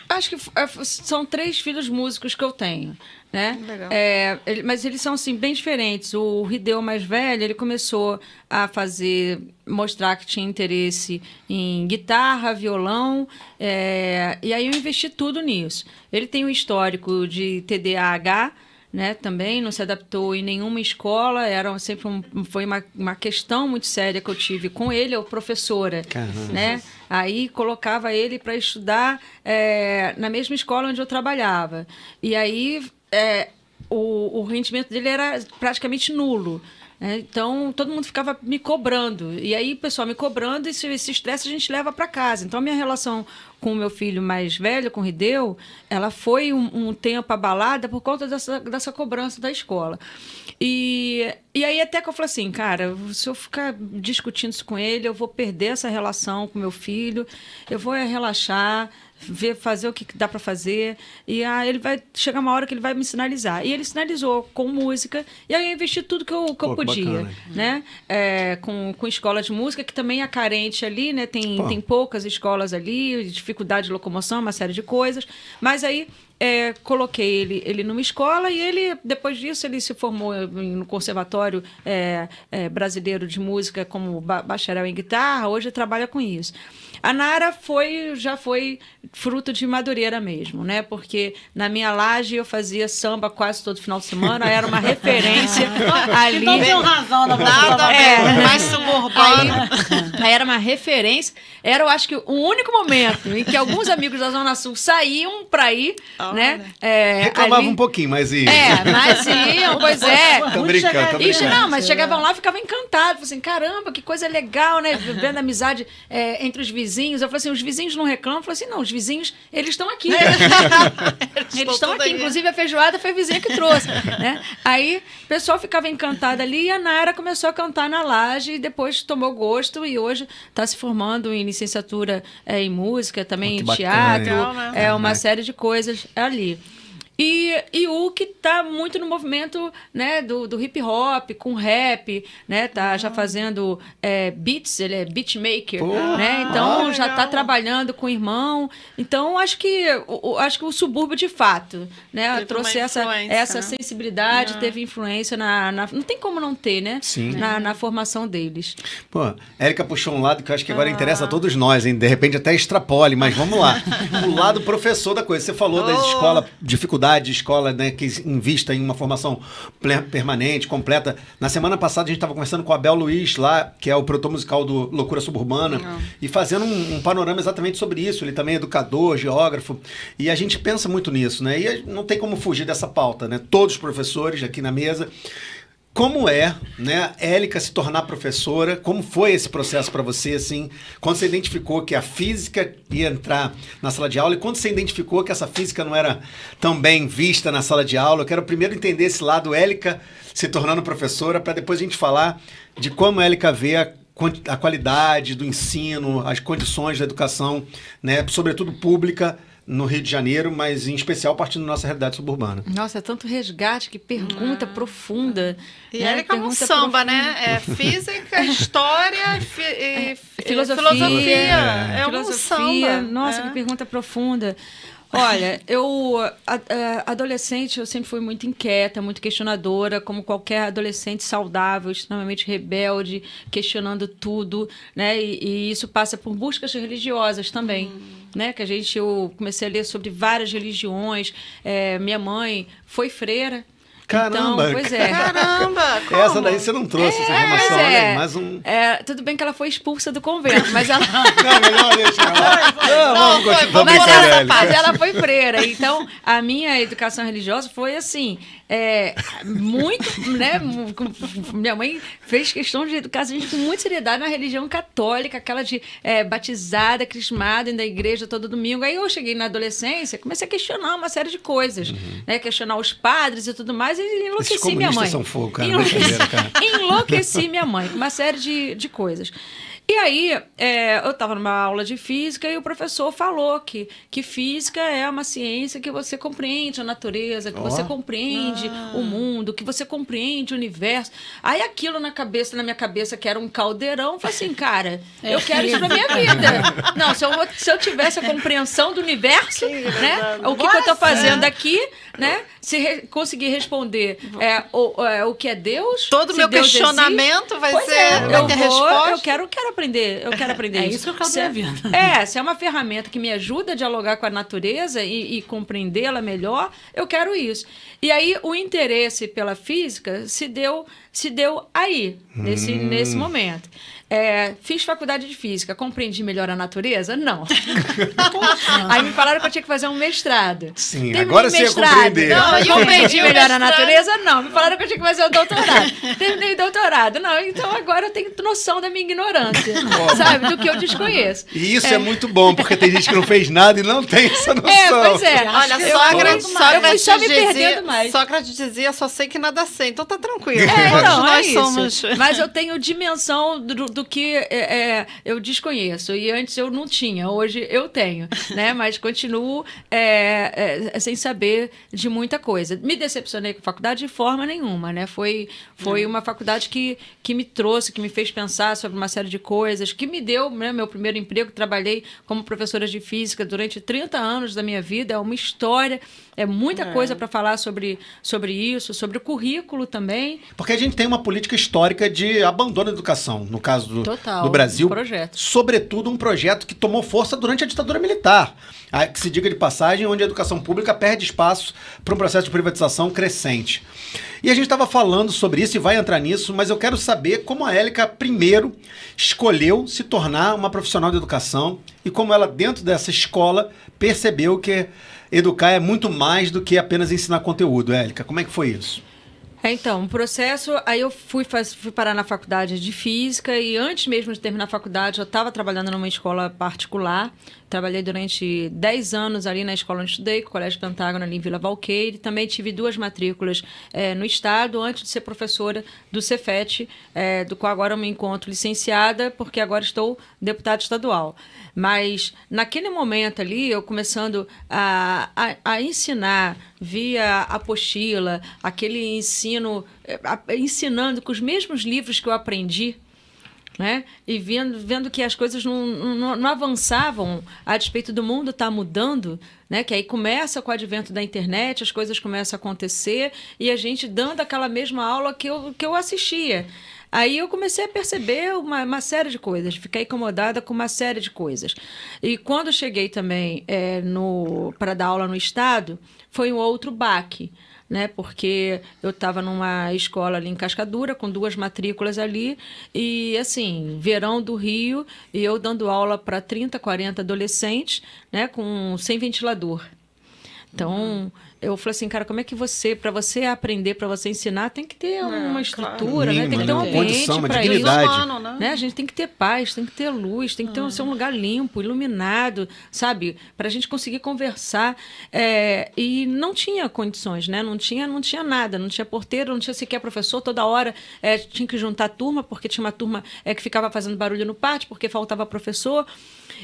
Acho que é, são três filhos músicos que eu tenho, né? É, mas eles são assim bem diferentes. O Rideu mais velho, ele começou a fazer, mostrar que tinha interesse em guitarra, violão, é, e aí eu investi tudo nisso. Ele tem um histórico de TDAH, né, também não se adaptou em nenhuma escola, era sempre um, foi uma, uma questão muito séria que eu tive com ele, eu professora, Caramba. né? Aí colocava ele para estudar é, na mesma escola onde eu trabalhava. E aí é, o, o rendimento dele era praticamente nulo. Né? Então, todo mundo ficava me cobrando. E aí, o pessoal me cobrando, e esse, esse estresse a gente leva para casa. Então, a minha relação com o meu filho mais velho, com o Rideu, ela foi um, um tempo abalada por conta dessa, dessa cobrança da escola. E, e aí até que eu falei assim, cara, se eu ficar discutindo isso com ele, eu vou perder essa relação com meu filho, eu vou relaxar, ver, fazer o que dá para fazer. E ah, ele vai chegar uma hora que ele vai me sinalizar. E ele sinalizou com música. E aí eu investi tudo que eu, que Pô, eu podia, né? É, com, com escola de música, que também é carente ali, né? Tem, tem poucas escolas ali, dificuldade de locomoção, uma série de coisas. Mas aí é, coloquei ele, ele numa escola e ele, depois disso, ele se formou no Conservatório é, é, Brasileiro de Música como ba bacharel em guitarra, hoje trabalha com isso. A Nara foi, já foi fruto de Madureira mesmo, né? Porque na minha laje eu fazia samba quase todo final de semana, era uma referência ah, ali. Então tem razão na Nada, é, mais suburbana. Aí, era uma referência, era eu acho que o único momento em que alguns amigos da Zona Sul saíam para ir, oh, né? É, Reclamavam ali... um pouquinho, mas iam. É, mas iam, pois é. Tô brincando, tô brincando. Não, mas é. chegavam lá e ficavam encantados, assim, caramba, que coisa legal, né? Vendo amizade é, entre os vizinhos vizinhos. Eu falei assim, os vizinhos não reclamam. Eu falei assim, não, os vizinhos, eles estão aqui. eles estão aqui. Inclusive, a feijoada foi a vizinha que trouxe. Né? Aí o pessoal ficava encantado ali e a Nara começou a cantar na laje e depois tomou gosto e hoje está se formando em licenciatura é, em música, também em teatro. É né? É uma série de coisas ali. E, e o que tá muito no movimento né, do, do hip hop, com rap, né? Tá uhum. já fazendo é, beats, ele é beatmaker, né? Ah, então ah, já tá trabalhando com o irmão. Então acho que o, acho que o subúrbio de fato, né? Teve trouxe essa, essa né? sensibilidade, ah. teve influência na, na, Não tem como não ter, né? Sim. Na, na formação deles. Pô, Érica puxou um lado que eu acho que agora ah. interessa a todos nós, hein? De repente até extrapole, mas vamos lá. o lado professor da coisa. Você falou oh. da escola dificuldade faculdade, escola, né, que invista em uma formação permanente, completa. Na semana passada a gente estava conversando com o Abel Luiz lá, que é o produtor musical do Loucura Suburbana, ah. e fazendo um, um panorama exatamente sobre isso. Ele também é educador, geógrafo, e a gente pensa muito nisso, né? E não tem como fugir dessa pauta, né? Todos os professores aqui na mesa. Como é, né, Élica se tornar professora? Como foi esse processo para você, assim? Quando você identificou que a física ia entrar na sala de aula e quando você identificou que essa física não era tão bem vista na sala de aula? Eu quero primeiro entender esse lado Élica se tornando professora para depois a gente falar de como a Élica vê a, a qualidade do ensino, as condições da educação, né, sobretudo pública, no Rio de Janeiro, mas em especial partindo da nossa realidade suburbana. Nossa, é tanto resgate, que pergunta ah. profunda. E né? é como um samba, profunda. né? É física, história fi, é, filosofia. Filosofia. É, é filosofia. um samba. Nossa, é. que pergunta profunda. Olha, eu adolescente eu sempre fui muito inquieta, muito questionadora, como qualquer adolescente saudável, extremamente rebelde, questionando tudo, né? E, e isso passa por buscas religiosas também. Hum né? Que a gente eu comecei a ler sobre várias religiões. É, minha mãe foi freira. Caramba! Então, pois é. Caramba! Como? Essa daí você não trouxe é, essa informação, é. Né? mais um. É, tudo bem que ela foi expulsa do convento, mas ela. não, melhor deixa ela. Não, não, não, foi, não mas, ela, ela foi freira. Então, a minha educação religiosa foi assim. É, muito, né? Minha mãe fez questão de educar a gente com muita seriedade na religião católica, aquela de é, batizada, crismada, indo à igreja todo domingo. Aí eu cheguei na adolescência, comecei a questionar uma série de coisas, uhum. né? Questionar os padres e tudo mais. Mas enlouqueci Esses minha mãe. São fogo, cara. Enlouqueci, enlouqueci minha mãe. Uma série de, de coisas. E aí, é, eu estava numa aula de física e o professor falou que, que física é uma ciência que você compreende a natureza, que oh. você compreende ah. o mundo, que você compreende o universo. Aí aquilo na cabeça, na minha cabeça, que era um caldeirão, eu falei assim, cara, é eu quero isso na minha vida. Não, se eu, se eu tivesse a compreensão do universo, que né? O que, que eu estou fazendo aqui, né? Se re, conseguir responder é, o, é, o que é Deus. Todo meu Deus questionamento existe, vai ser. É, eu, vou, resposta. eu quero, quero aprender, eu quero aprender é, isso. É isso que eu acabo se é, é, se é uma ferramenta que me ajuda a dialogar com a natureza e, e compreendê-la melhor, eu quero isso. E aí o interesse pela física se deu, se deu aí, nesse, hum. nesse momento. É, fiz faculdade de física, compreendi melhor a natureza? Não. Aí me falaram que eu tinha que fazer um mestrado. Sim, Terminei agora mestrado. você ia compreender. Não, compreendi melhor a natureza? Não. Me falaram que eu tinha que fazer o doutorado. Terminei o doutorado. Não, então agora eu tenho noção da minha ignorância, Bom. sabe? Do que eu desconheço. E isso é. é. muito bom, porque tem gente que não fez nada e não tem essa é, noção. É, pois é. Olha, Sócrates, eu, Sócrates só me dizia, perdendo mais. Sócrates dizia, só sei que nada sei, então tá tranquilo. É, então, nós é somos. Mas eu tenho dimensão do do que é, é, eu desconheço. E antes eu não tinha, hoje eu tenho, né? Mas continuo é, é, sem saber de muita coisa. Me decepcionei com a faculdade de forma nenhuma, né? Foi, foi é. uma faculdade que, que me trouxe, que me fez pensar sobre uma série de coisas, que me deu né, meu primeiro emprego. Trabalhei como professora de física durante 30 anos da minha vida, é uma história é muita é. coisa para falar sobre, sobre isso, sobre o currículo também. Porque a gente tem uma política histórica de abandono da educação, no caso do, Total, do Brasil. Um projeto. Sobretudo um projeto que tomou força durante a ditadura militar. que se diga de passagem, onde a educação pública perde espaço para um processo de privatização crescente. E a gente estava falando sobre isso e vai entrar nisso, mas eu quero saber como a Élica primeiro escolheu se tornar uma profissional de educação e como ela, dentro dessa escola, percebeu que educar é muito mais do que apenas ensinar conteúdo, Élica. Como é que foi isso? É, então, o processo, aí eu fui, fui parar na faculdade de física e antes mesmo de terminar a faculdade, eu estava trabalhando numa escola particular. Trabalhei durante 10 anos ali na escola onde estudei, com o Colégio Pentágono ali em Vila Valqueire. Também tive duas matrículas é, no Estado, antes de ser professora do Cefet, é, do qual agora eu me encontro licenciada, porque agora estou deputada estadual. Mas naquele momento ali, eu começando a, a, a ensinar via apostila, aquele ensino, eh, ensinando com os mesmos livros que eu aprendi, né? E vendo, vendo que as coisas não, não, não avançavam a despeito do mundo estar tá mudando, né? Que aí começa com o advento da internet, as coisas começam a acontecer e a gente dando aquela mesma aula que eu, que eu assistia. Aí eu comecei a perceber uma, uma série de coisas, fiquei incomodada com uma série de coisas. E quando cheguei também é, para dar aula no Estado, foi um outro baque né? Porque eu estava numa escola ali em Cascadura, com duas matrículas ali, e assim, verão do Rio, e eu dando aula para 30, 40 adolescentes, né? Com, sem ventilador. Então, uhum eu falei assim, cara, como é que você, para você aprender, para você ensinar, tem que ter é, uma estrutura, claro. né? Tem que ter um ambiente para isso. Humano, né? né? A gente tem que ter paz, tem que ter luz, tem que ter ah. um, é. ser um lugar limpo, iluminado, sabe? Para a gente conseguir conversar. É, e não tinha condições, né? Não tinha, não tinha nada, não tinha porteiro, não tinha sequer professor. Toda hora é, tinha que juntar turma, porque tinha uma turma é, que ficava fazendo barulho no pátio, porque faltava professor.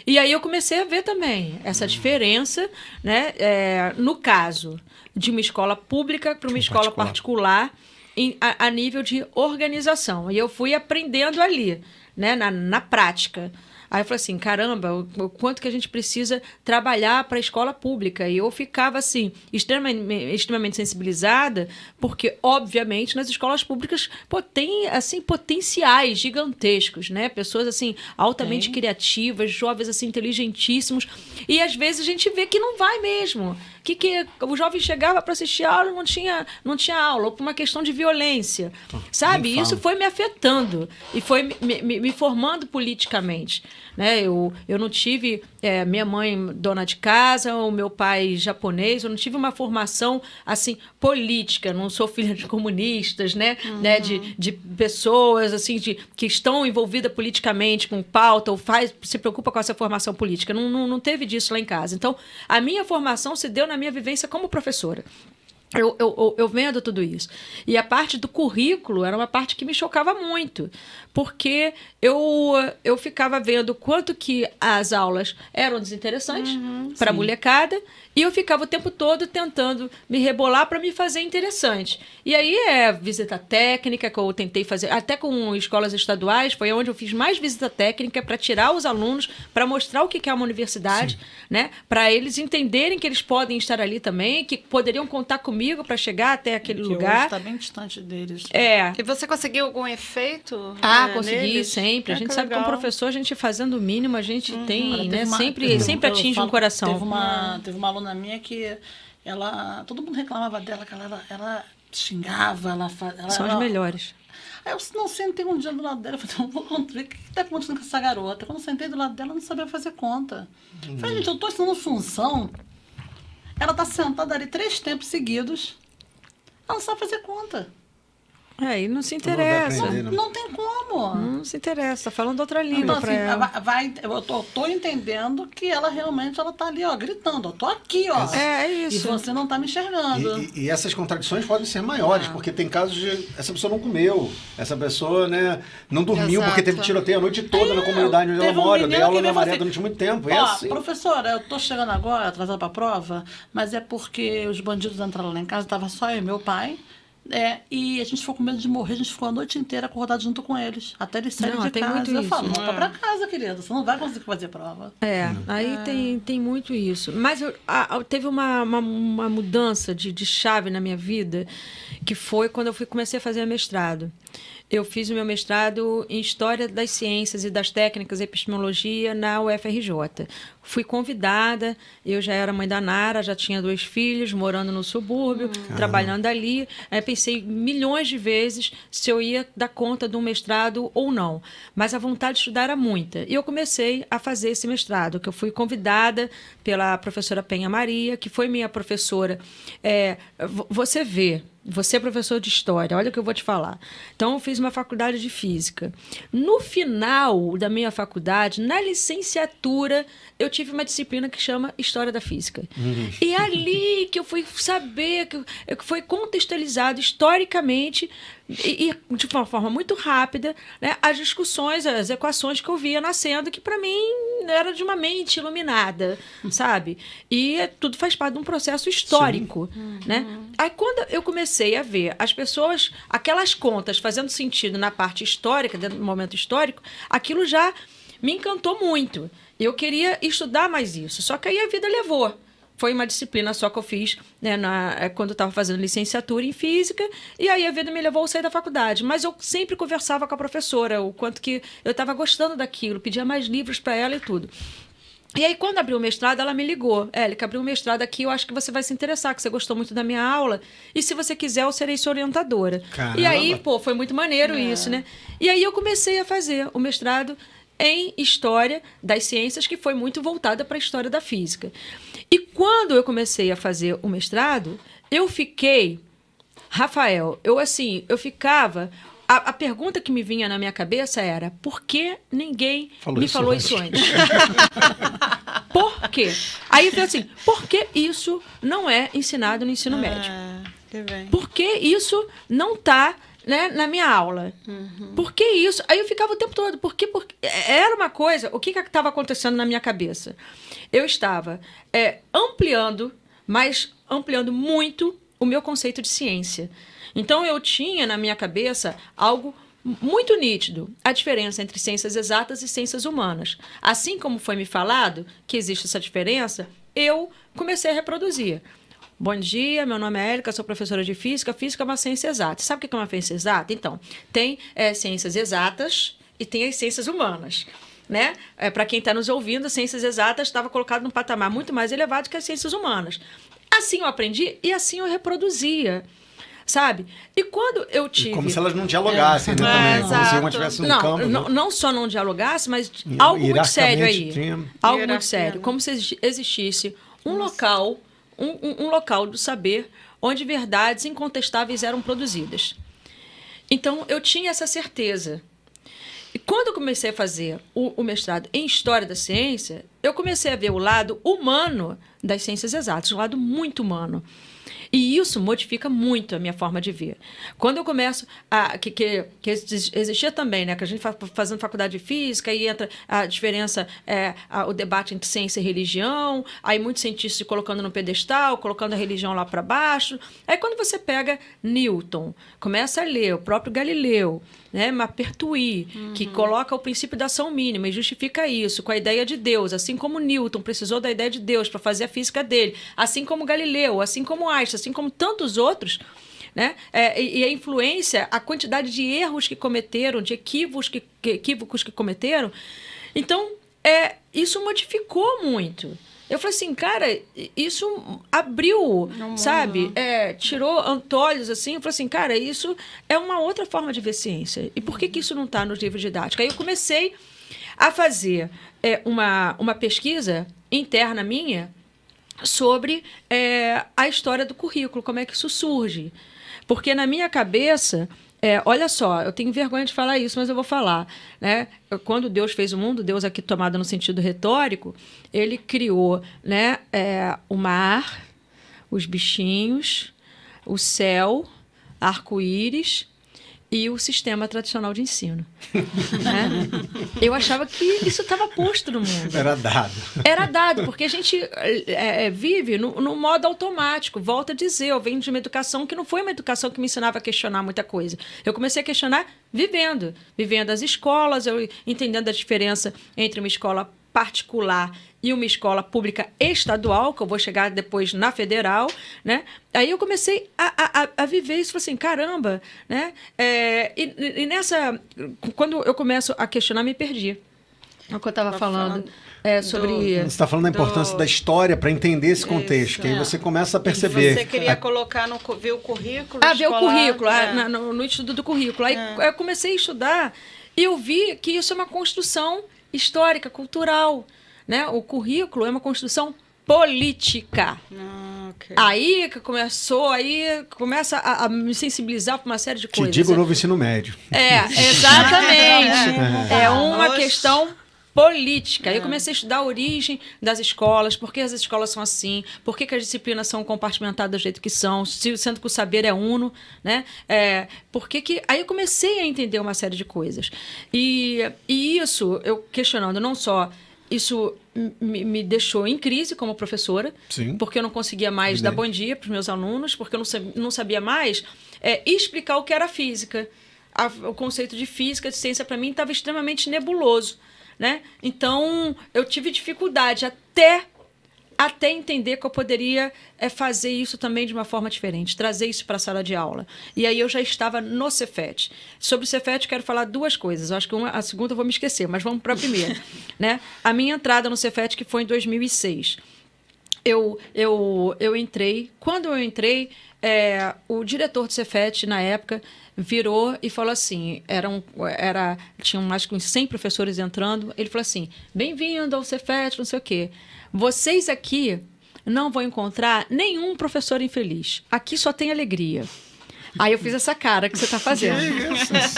E aí eu comecei a ver também essa hum. diferença, né? É, no caso de uma escola pública para uma um escola particular, particular em, a, a, nível de organização. E eu fui aprendendo ali, né, na, na prática. Aí eu falei assim, caramba, o, o quanto que a gente precisa trabalhar para a escola pública. E eu ficava assim, extremamente, extremamente sensibilizada, porque, obviamente, nas escolas públicas pô, tem assim, potenciais gigantescos, né? Pessoas assim, altamente criativas, jovens assim, inteligentíssimos. E às vezes a gente vê que não vai mesmo que, que o jovem chegava para assistir aula não tinha não tinha aula, ou por uma questão de violência. Ah, Sabe? Isso foi me afetando e foi me, me, me formando politicamente. Né? Eu, eu não tive é, minha mãe dona de casa, o meu pai japonês, eu não tive uma formação assim política, não sou filha de comunistas, né? Uhum. né? De, uhum. de pessoas assim de, que estão envolvidas politicamente com pauta ou faz, se preocupa com essa formação política. Não, não, não teve disso lá em casa. Então, a minha formação se deu na na minha vivência como professora. Eu, eu, eu, vendo tudo isso. E a parte do currículo era uma parte que me chocava muito, porque eu, eu ficava vendo quanto que as aulas eram desinteressantes uhum, para a molecada e eu ficava o tempo todo tentando me rebolar para me fazer interessante. E aí é visita técnica que eu tentei fazer, até com escolas estaduais, foi onde eu fiz mais visita técnica para tirar os alunos, para mostrar o que é uma universidade, Sim. né? Para eles entenderem que eles podem estar ali também, que poderiam contar comigo para chegar até aquele que lugar. Está bem distante deles. Né? É. E você conseguiu algum efeito? Ah, né, consegui neles? sempre. É, a ah, gente sabe que um professor, a gente fazendo o mínimo, a gente uhum. tem, Agora, né? Uma, sempre, sempre atinge um coração. Teve uma, ah. teve uma aluna na minha que ela. Todo mundo reclamava dela, que ela, ela xingava, ela, ela São ela, os melhores. Aí eu não sentei um dia do lado dela, falei, vou contar, o que está acontecendo com essa garota? Quando eu sentei do lado dela, eu não sabia fazer conta. Hum. Falei, gente, eu estou ensinando função. Ela está sentada ali três tempos seguidos. Ela não sabe fazer conta. É, e não se interessa. Não, não, tem como. Não se interessa, falando outra ah, língua. Então, assim, ah, vai, vai, eu tô, tô, entendendo que ela realmente ela tá ali, ó, gritando, eu tô aqui, ó. É, é isso. E você não tá me enxergando. E, e, e essas contradições podem ser maiores, é. porque tem casos de essa pessoa não comeu, essa pessoa, né, não dormiu Exato. porque teve tiroteio a noite toda é, na comunidade onde ela um mora. Eu dei aula na Maria durante muito tempo. é assim. professora, eu tô chegando agora, atrasada pra prova, mas é porque os bandidos entraram lá em casa, tava só eu e meu pai. É, e a gente ficou com medo de morrer, a gente ficou a noite inteira acordado junto com eles. Até eles saírem de tem casa. Muito eu isso. falo, volta é. pra casa, querida você não vai conseguir fazer prova. É, não. aí é. Tem, tem muito isso. Mas eu, a, a, teve uma, uma, uma mudança de, de chave na minha vida, que foi quando eu fui, comecei a fazer mestrado. Eu fiz o meu mestrado em História das Ciências e das Técnicas e Epistemologia na UFRJ. Fui convidada, eu já era mãe da Nara, já tinha dois filhos, morando no subúrbio, hum. trabalhando ali. Aí pensei milhões de vezes se eu ia dar conta de um mestrado ou não. Mas a vontade de estudar era muita. E eu comecei a fazer esse mestrado, que eu fui convidada pela professora Penha Maria, que foi minha professora. É, você vê, você é professor de história, olha o que eu vou te falar. Então, eu fiz uma faculdade de física. No final da minha faculdade, na licenciatura, eu tive uma disciplina que chama História da Física. Uhum. E é ali que eu fui saber, que é foi contextualizado historicamente e, e, de uma forma muito rápida, né, as discussões, as equações que eu via nascendo, que para mim era de uma mente iluminada, sabe? E é, tudo faz parte de um processo histórico, né? Uhum. Aí quando eu comecei a ver as pessoas, aquelas contas fazendo sentido na parte histórica, dentro do momento histórico, aquilo já me encantou muito. Eu queria estudar mais isso, só que aí a vida levou foi uma disciplina só que eu fiz né, na, é, quando eu estava fazendo licenciatura em física, e aí a vida me levou a sair da faculdade. Mas eu sempre conversava com a professora, o quanto que eu estava gostando daquilo, pedia mais livros para ela e tudo. E aí, quando abriu o mestrado, ela me ligou. Élica, abriu o mestrado aqui, eu acho que você vai se interessar, que você gostou muito da minha aula. E se você quiser, eu serei sua orientadora. Caramba. E aí, pô, foi muito maneiro é. isso, né? E aí eu comecei a fazer o mestrado em História das Ciências, que foi muito voltada para a história da física. E quando eu comecei a fazer o mestrado, eu fiquei. Rafael, eu assim, eu ficava. A, a pergunta que me vinha na minha cabeça era: por que ninguém falou me isso falou antes. isso antes? por quê? Aí eu falei assim: por que isso não é ensinado no ensino ah, médio? Que tá por que isso não está né, na minha aula. Uhum. Por que isso? Aí eu ficava o tempo todo. Porque, era uma coisa. O que estava acontecendo na minha cabeça? Eu estava é, ampliando, mas ampliando muito o meu conceito de ciência. Então eu tinha na minha cabeça algo muito nítido a diferença entre ciências exatas e ciências humanas. Assim como foi me falado que existe essa diferença, eu comecei a reproduzir. Bom dia, meu nome é Érica, sou professora de física. Física é uma ciência exata. Sabe o que é uma ciência exata? Então, tem é, ciências exatas e tem as ciências humanas. Né? É, Para quem está nos ouvindo, ciências exatas estava colocado num patamar muito mais elevado que as ciências humanas. Assim eu aprendi e assim eu reproduzia sabe? E quando eu tive. como se elas não dialogassem, né, é. Também. como se uma tivesse um não, campo. Não, né? não só não dialogasse, mas algo muito sério aí. Tinha... Algo muito sério. Como né? se existisse um Nossa. local um, um local do saber onde verdades incontestáveis eram produzidas. Então, eu tinha essa certeza. E quando eu comecei a fazer o, o, mestrado em História da Ciência, eu comecei a ver o lado humano das ciências exatas, um lado muito humano. E isso modifica muito a minha forma de ver. Quando eu começo a. que, que, que existia também, né? Que a gente fa, fazendo faculdade de física e entra a diferença, é, a, o debate entre ciência e religião, aí muitos cientistas se colocando no pedestal, colocando a religião lá para baixo. Aí quando você pega Newton, começa a ler o próprio Galileu né, Mappertui, uhum. que coloca o princípio da ação mínima e justifica isso com a ideia de Deus, assim como Newton precisou da ideia de Deus para fazer a física dele, assim como Galileu, assim como Einstein, assim como tantos outros. Né? É, e, a influência, a quantidade de erros que cometeram, de equívocos que, equívocos que cometeram. Então, é, isso modificou muito. Eu falei assim, cara, isso abriu, sabe? É, tirou antolhos, assim. Eu falei assim, cara, isso é uma outra forma de ver ciência. E por que, que isso não está nos livros didáticos? Aí eu comecei a fazer é, uma, uma pesquisa interna minha sobre é, a história do currículo, como é que isso surge. Porque na minha cabeça é, olha só, eu tenho vergonha de falar isso, mas eu vou falar. Né? Quando Deus fez o mundo, Deus aqui tomado no sentido retórico, ele criou né, é, o mar, os bichinhos, o céu, arco-íris, e o sistema tradicional de ensino. né? Eu achava que isso estava posto no mundo. Era dado. Era dado, porque a gente é, é, vive no, no, modo automático. Volto a dizer, eu venho de uma educação que não foi uma educação que me ensinava a questionar muita coisa. Eu comecei a questionar vivendo. Vivendo as escolas, eu entendendo a diferença entre uma escola particular e uma escola pública estadual, que eu vou chegar depois na federal, né? Aí eu comecei a, a, a viver isso, falei assim, caramba, né? É, e, e, nessa... Quando eu começo a questionar, me perdi. É o que eu estava tá falando. falando. É, sobre. Do, você está falando da importância do... da história para entender esse contexto, Isso, que é. aí você começa a perceber. Você queria a... É. colocar no ver o currículo. Ah, escolar, ver o currículo, é. é. no, no, estudo do currículo. Aí é. eu comecei a estudar e eu vi que isso é uma construção histórica, cultural. Né? O currículo é uma construção política. Ah, okay. Aí que começou, aí começa a, a me sensibilizar para uma série de coisas. Te digo é. novo ensino médio. É, exatamente. É. é uma Oxe. questão política. É. Eu comecei a estudar a origem das escolas, por que as escolas são assim, por que, que as disciplinas são compartimentadas do jeito que são, se, sendo que o saber é uno, né? É, por que que... Aí eu comecei a entender uma série de coisas. E, e isso, eu questionando não só isso me, me, deixou em crise como professora, Sim. porque eu não conseguia mais Evidente. dar bom dia para os meus alunos, porque eu não, sabia, não sabia mais é, explicar o que era física. A, o conceito de física, de ciência, para mim, estava extremamente nebuloso né? Então, eu tive dificuldade até até entender que eu poderia é, fazer isso também de uma forma diferente, trazer isso para a sala de aula. E aí eu já estava no Cefet. Sobre o Cefet, quero falar duas coisas. Eu acho que uma, a segunda eu vou me esquecer, mas vamos para a primeira. né? A minha entrada no Cefet, que foi em 2006. Eu, eu, eu entrei. Quando eu entrei, é, o diretor do Cefet, na época, virou e falou assim: eram, era, tinham mais que uns 100 professores entrando. Ele falou assim: bem-vindo ao Cefet, não sei o quê. Vocês aqui não vão encontrar nenhum professor infeliz. Aqui só tem alegria. Aí eu fiz essa cara que você tá fazendo.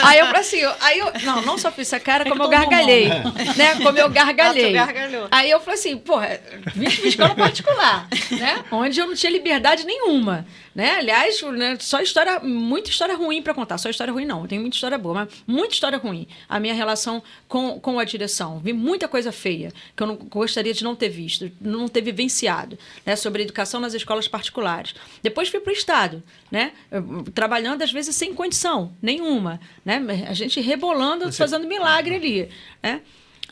aí eu assim, eu, aí eu, não, não só fiz essa cara, é como eu gargalhei, né? né? Como eu gargalhei. Ah, aí eu falei assim, porra, vim de escola particular, né? Onde eu não tinha liberdade nenhuma, né? Aliás, né, só história, muita história ruim para contar, só história ruim não, eu tenho muita história boa, mas muita história ruim. A minha relação com, com a direção, vi muita coisa feia que eu não, gostaria de não ter visto, não ter vivenciado, né? Sobre educação nas escolas particulares. Depois fui pro estado, né? Eu, trabalhando às vezes sem condição nenhuma, né? A gente rebolando, Você... fazendo milagre ali, né?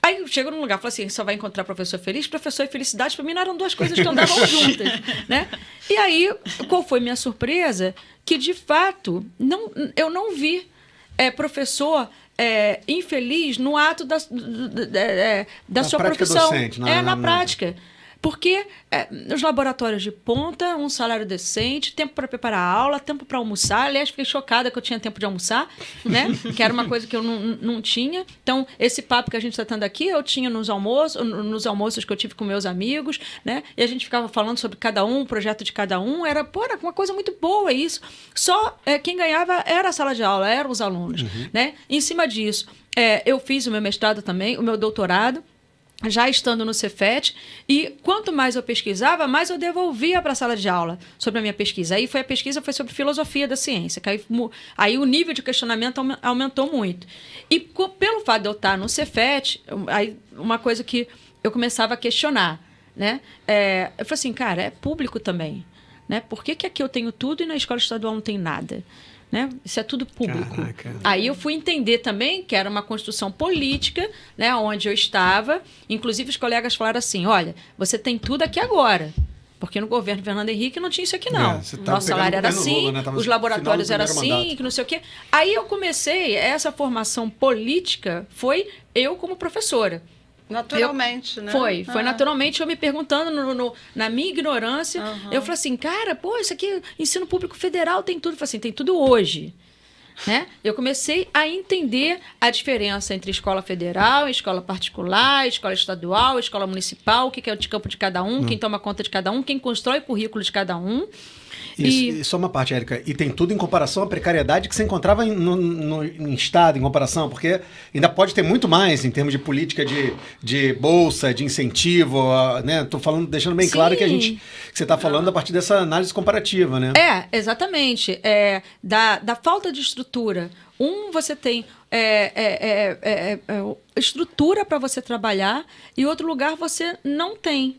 Aí chega num lugar, fala assim, só vai encontrar professor feliz, professor e felicidade, para mim não eram duas coisas que andavam juntas, né? E aí, qual foi minha surpresa? Que de fato, não, eu não vi é, professor é, infeliz no ato da, da, da, da sua profissão. Docente, na, é, na, na prática. Na porque é, os laboratórios de ponta, um salário decente, tempo para preparar a aula, tempo para almoçar. Aliás, fiquei chocada que eu tinha tempo de almoçar, né? que era uma coisa que eu não, não tinha. Então, esse papo que a gente está tendo aqui, eu tinha nos almoços, nos almoços que eu tive com meus amigos, né? E a gente ficava falando sobre cada um, o projeto de cada um. Era, pô, era uma coisa muito boa isso. Só é, quem ganhava era a sala de aula, eram os alunos, uhum. né? Em cima disso, é, eu fiz o meu mestrado também, o meu doutorado já estando no Cefet, e quanto mais eu pesquisava, mais eu devolvia para a sala de aula sobre a minha pesquisa. Aí foi a pesquisa foi sobre filosofia da ciência, aí, aí, o nível de questionamento aumentou muito. E pelo fato de eu estar no Cefet, aí uma coisa que eu começava a questionar, né? É, eu falei assim, cara, é público também, né? Por que, que aqui eu tenho tudo e na escola estadual não tem nada? Né? Isso é tudo público. Caraca. Aí eu fui entender também que era uma construção política, né, onde eu estava. Inclusive, os colegas falaram assim: olha, você tem tudo aqui agora. Porque no governo Fernando Henrique não tinha isso aqui, não. É, tá Nosso salário era assim, Lula, né? os laboratórios eram assim, mandato. que não sei o quê. Aí eu comecei, essa formação política foi eu como professora. Naturalmente, eu, né? Foi, foi ah. naturalmente. Eu me perguntando no, no na minha ignorância, uhum. eu falei assim, cara, pô, isso aqui, ensino público federal tem tudo. Eu falei assim, tem tudo hoje. Né? Eu comecei a entender a diferença entre escola federal, escola particular, escola estadual, escola municipal, o que é o de campo de cada um, hum. quem toma conta de cada um, quem constrói o currículo de cada um. E, e só uma parte, Érica, e tem tudo em comparação à precariedade que você encontrava em, no, no em Estado, em comparação, porque ainda pode ter muito mais em termos de política de, de bolsa, de incentivo, né? Estou falando, deixando bem Sim. claro que a gente. Que você está falando a partir dessa análise comparativa, né? É, exatamente. É, da, da falta de estrutura. Um, você tem é, é, é, estrutura para você trabalhar e outro lugar você não tem.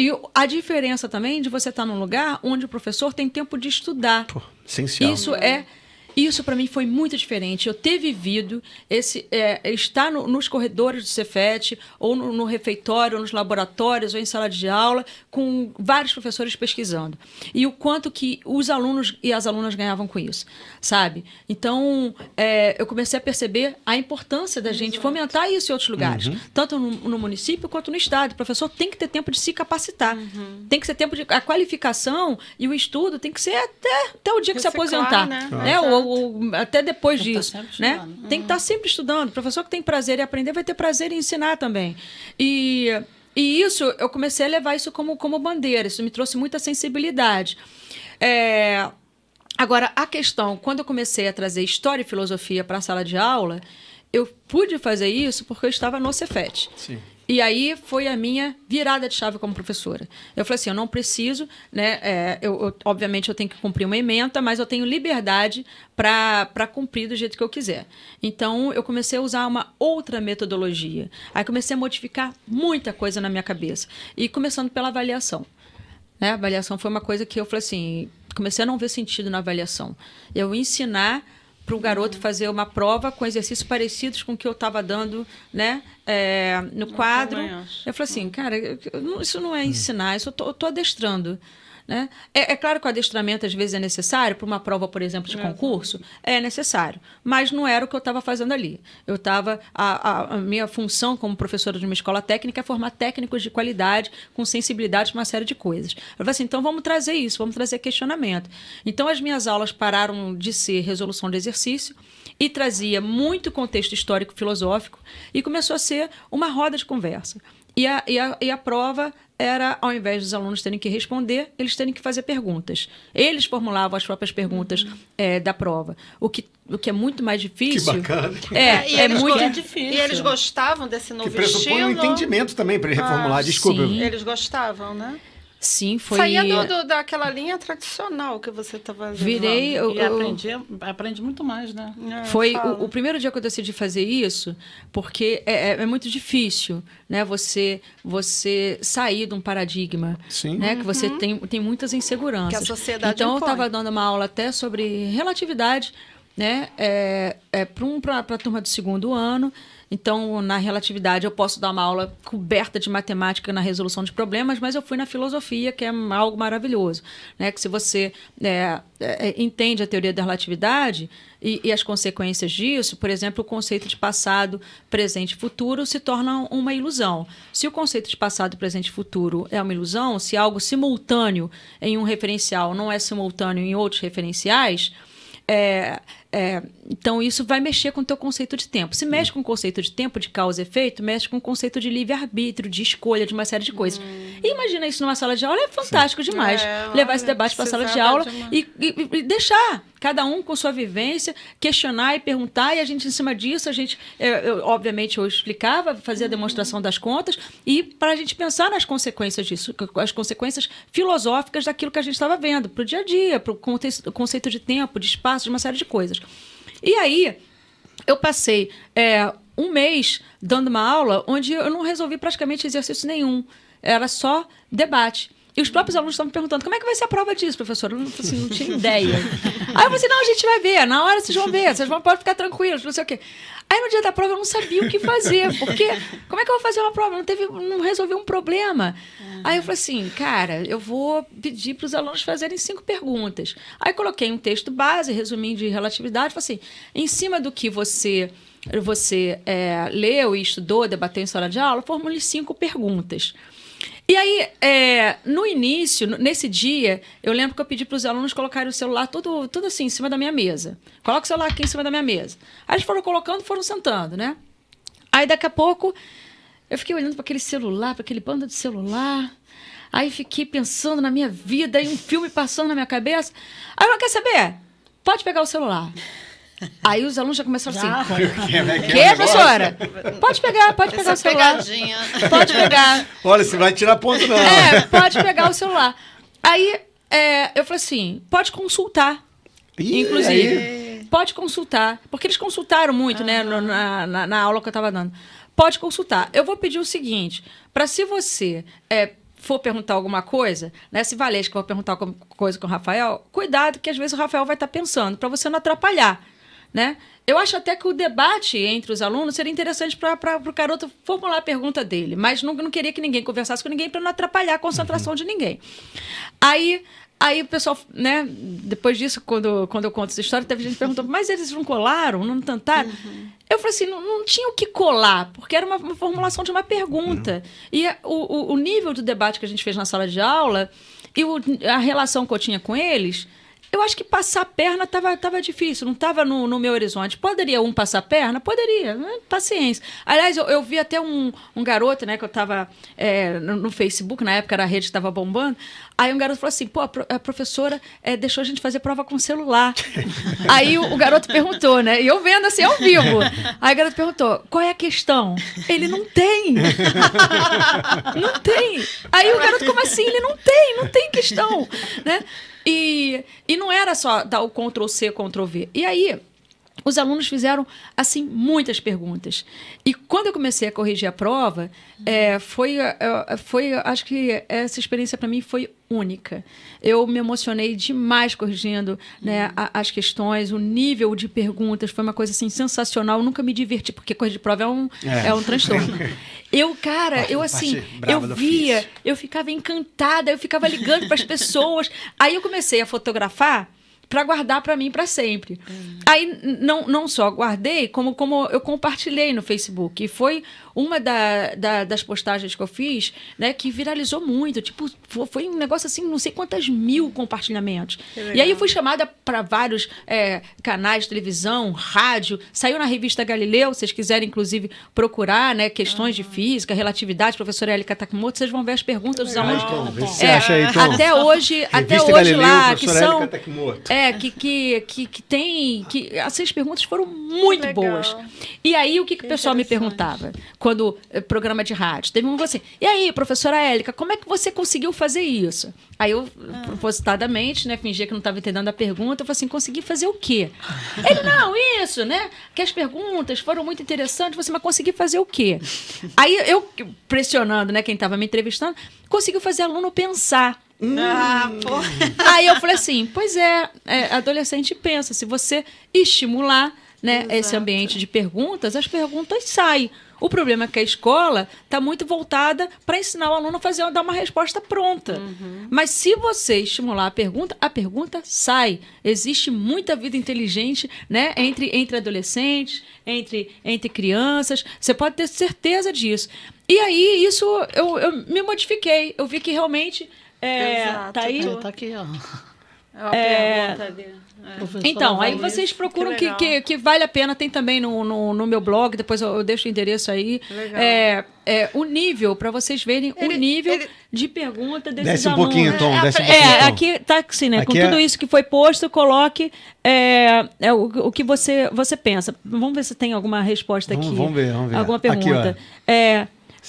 E a diferença também de você estar num lugar onde o professor tem tempo de estudar. Pô, essencial. Isso é isso para mim foi muito diferente. Eu ter vivido esse é, estar no, nos corredores do Cefet ou no, no, refeitório, ou nos laboratórios, ou em sala de aula, com vários professores pesquisando e o quanto que os alunos e as alunas ganhavam com isso, sabe? Então é, eu comecei a perceber a importância da gente Exato. fomentar isso em outros lugares, uhum. tanto no, no, município quanto no estado. O professor tem que ter tempo de se capacitar, uhum. tem que ter tempo de a qualificação e o estudo tem que ser até, até o dia que se aposentar, né? né? ou, ou até depois tem tá disso. Né? Tem que estar tá uhum. sempre estudando. O professor que tem prazer em aprender vai ter prazer em ensinar também. E, e isso, eu comecei a levar isso como, como bandeira. Isso me trouxe muita sensibilidade. É, agora, a questão, quando eu comecei a trazer história e filosofia para a sala de aula, eu pude fazer isso porque eu estava no Cefet. Sim. E aí foi a minha virada de chave como professora. Eu falei assim, eu não preciso, né? É, eu, eu, obviamente eu tenho que cumprir uma ementa, mas eu tenho liberdade para cumprir do jeito que eu quiser. Então eu comecei a usar uma outra metodologia. Aí comecei a modificar muita coisa na minha cabeça. E começando pela avaliação. Né? A avaliação foi uma coisa que eu falei assim, comecei a não ver sentido na avaliação. Eu ensinar para o garoto fazer uma prova com exercícios parecidos com o que eu estava dando né, é, no quadro. Eu falei assim, cara, isso não é ensinar, isso eu estou adestrando. Né? É, é, claro que o adestramento às vezes é necessário, para uma prova, por exemplo, de é, concurso, é necessário, mas não era o que eu estava fazendo ali. Eu estava. A, a, a, minha função como professora de uma escola técnica é formar técnicos de qualidade, com sensibilidade para uma série de coisas. Eu falei assim, então vamos trazer isso, vamos trazer questionamento. Então as minhas aulas pararam de ser resolução de exercício e trazia muito contexto histórico-filosófico e começou a ser uma roda de conversa. E a, e, a, e a, prova era, ao invés dos alunos terem que responder, eles terem que fazer perguntas. Eles formulavam as próprias perguntas uhum. é, da prova. O que, o que é muito mais difícil. Que bacana. É, é, é muito difícil. E eles gostavam desse novo que pressupõe estilo. um entendimento também para reformular, ah, desculpa. Sim. Eles gostavam, né? Sim, foi. Saía do, do, daquela linha tradicional que você tá estava Virei. Né? e aprendi, aprende muito mais, né? É, foi o, o, primeiro dia que eu decidi fazer isso, porque é, é, é, muito difícil, né? Você você sair de um paradigma, Sim. né? Uhum. Que você uhum. tem, tem muitas inseguranças. Que a sociedade Então impõe. eu estava dando uma aula até sobre relatividade, né? É, é para um, a turma do segundo ano. Então, na relatividade, eu posso dar uma aula coberta de matemática na resolução de problemas, mas eu fui na filosofia, que é algo maravilhoso. Né? Que se você é, é, entende a teoria da relatividade e, e, as consequências disso, por exemplo, o conceito de passado, presente e futuro se torna uma ilusão. Se o conceito de passado, presente e futuro é uma ilusão, se algo simultâneo em um referencial não é simultâneo em outros referenciais, é, é, então, isso vai mexer com o teu conceito de tempo. Se mexe hum. com o conceito de tempo, de causa e efeito, mexe com o conceito de livre-arbítrio, de escolha, de uma série de coisas. Hum. E imagina isso numa sala de aula, é fantástico Sim. demais. É, Levar esse debate para a sala de aula e, e, e deixar cada um com sua vivência, questionar e perguntar, e a gente, em cima disso, a gente, é, eu, obviamente, eu explicava, fazia a uhum. demonstração das contas, e para a gente pensar nas consequências disso, as consequências filosóficas daquilo que a gente estava vendo, para o dia a dia, para o conceito de tempo, de espaço, de uma série de coisas. E aí, eu passei é, um mês dando uma aula onde eu não resolvi praticamente exercício nenhum, era só debate. E os próprios alunos estão me perguntando, como é que vai ser a prova disso, professora? Eu não, assim, não tinha ideia. Aí eu falei assim, não, a gente vai ver, na hora vocês vão ver, vocês vão, podem ficar tranquilos, não sei o quê. Aí no dia da prova eu não sabia o que fazer, porque como é que eu vou fazer uma prova? Não teve, não resolvi um problema. Aí eu falei assim, cara, eu vou pedir para os alunos fazerem cinco perguntas. Aí coloquei um texto base, resumindo de relatividade, falei assim, em cima do que você você é, leu e estudou, debateu em sala de aula, formule cinco perguntas. E aí, é, no início, nesse dia, eu lembro que eu pedi para os alunos colocarem o celular todo, tudo assim, em cima da minha mesa. Coloca o celular aqui em cima da minha mesa. Aí eles foram colocando, foram sentando, né? Aí daqui a pouco, eu fiquei olhando para aquele celular, para aquele bando de celular. Aí fiquei pensando na minha vida e um filme passando na minha cabeça. Aí eu, quer saber? Pode pegar o celular. Aí os alunos já começaram assim. É que, né? que, professora? Pode pegar, pode Essa pegar o é celular. Pegadinha. Pode pegar. Olha, você vai tirar ponto, não. É, pode pegar o celular. Aí é, eu falei assim: pode consultar. Ih, inclusive. Aí. Pode consultar. Porque eles consultaram muito, ah. né? Na, na, na, aula que eu estava dando. Pode consultar. Eu vou pedir o seguinte: para se você é, for perguntar alguma coisa, né? Se eu vou perguntar alguma coisa com o Rafael, cuidado que às vezes o Rafael vai estar tá pensando, para você não atrapalhar né? Eu acho até que o debate entre os alunos seria interessante para o garoto formular a pergunta dele, mas não, não queria que ninguém conversasse com ninguém para não atrapalhar a concentração uhum. de ninguém. Aí, aí o pessoal, né? Depois disso, quando, quando eu conto essa história, teve gente perguntando, mas eles não colaram, não tentaram? Uhum. Eu falei assim, não, não, tinha o que colar, porque era uma, uma formulação de uma pergunta. Uhum. E o, o, o nível do debate que a gente fez na sala de aula e o, a relação que eu tinha com eles eu acho que passar perna estava tava difícil, não estava no, no, meu horizonte. Poderia um passar perna? Poderia, né? paciência. Aliás, eu, eu vi até um, um, garoto, né, que eu estava é, no, Facebook, na época era a rede que estava bombando. Aí um garoto falou assim: pô, a, professora é, deixou a gente fazer prova com celular. Aí o, o, garoto perguntou, né? E eu vendo assim ao vivo. Aí o garoto perguntou: qual é a questão? Ele não tem. não tem. Aí o garoto, como assim? Ele não tem, não tem questão, né? E, e não era só dar o Ctrl C, Ctrl V. E aí, os alunos fizeram, assim, muitas perguntas. E quando eu comecei a corrigir a prova, é, foi, é, foi, acho que essa experiência para mim foi única. Eu me emocionei demais corrigindo né, uhum. a, as questões, o nível de perguntas foi uma coisa assim sensacional. Eu nunca me diverti, porque corrigir prova é um, é. é um transtorno. eu, cara, eu assim, eu via, eu ficava encantada, eu ficava ligando para as pessoas. Aí eu comecei a fotografar para guardar para mim para sempre. Uhum. Aí não, não só guardei, como, como eu compartilhei no Facebook. E foi uma da, da, das postagens que eu fiz, né, que viralizou muito. Tipo, foi um negócio assim, não sei quantas mil compartilhamentos. E aí eu fui chamada para vários é, canais, televisão, rádio. Saiu na revista Galileu, se vocês quiserem, inclusive, procurar, né, questões uhum. de ah. física, relatividade, professora Elika Takimoto, vocês vão ver as perguntas dos alunos. Ah, é, acha aí, Até hoje, revista até hoje Galileu, lá, que são. É, né, que, que, que, que tem. Que, essas perguntas foram muito Legal. boas. E aí, o que, que, o pessoal me perguntava quando eh, programa de rádio? Teve um que assim: e aí, professora Élica, como é que você conseguiu fazer isso? Aí eu, ah. propositadamente, né, fingia que não estava entendendo a pergunta, eu falei assim: consegui fazer o quê? Ele, não, isso, né? Que as perguntas foram muito interessantes, você, mas consegui fazer o quê? Aí eu, pressionando, né, quem estava me entrevistando, conseguiu fazer aluno pensar. Ah, hum. porra. Aí eu falei assim, pois é, é, adolescente pensa, se você estimular né, esse ambiente de perguntas, as perguntas saem. O problema é que a escola está muito voltada para ensinar o aluno a fazer, dar uma resposta pronta. Uhum. Mas se você estimular a pergunta, a pergunta sai. Existe muita vida inteligente né, entre, entre adolescentes, entre, entre crianças. Você pode ter certeza disso. E aí, isso eu, eu me modifiquei. Eu vi que realmente é, tá Exato. tá aí? É, tá aqui, ó. É... É. Né? Então, aí vocês procuram que, que, que, que, vale a pena, tem também no, no, no meu blog, depois eu, eu, deixo o endereço aí. Legal. É, é, o nível, para vocês verem ele, o nível ele... de pergunta desses desce um alunos. Pouquinho, Tom, é, desce um é, pouquinho, É, aqui tá assim, né? Aqui com é- tudo isso que foi posto, coloque é, é, o, o, que você, você pensa. Vamos ver se tem alguma resposta aqui. Vamos ver, vamos ver. Alguma pergunta. Aqui, é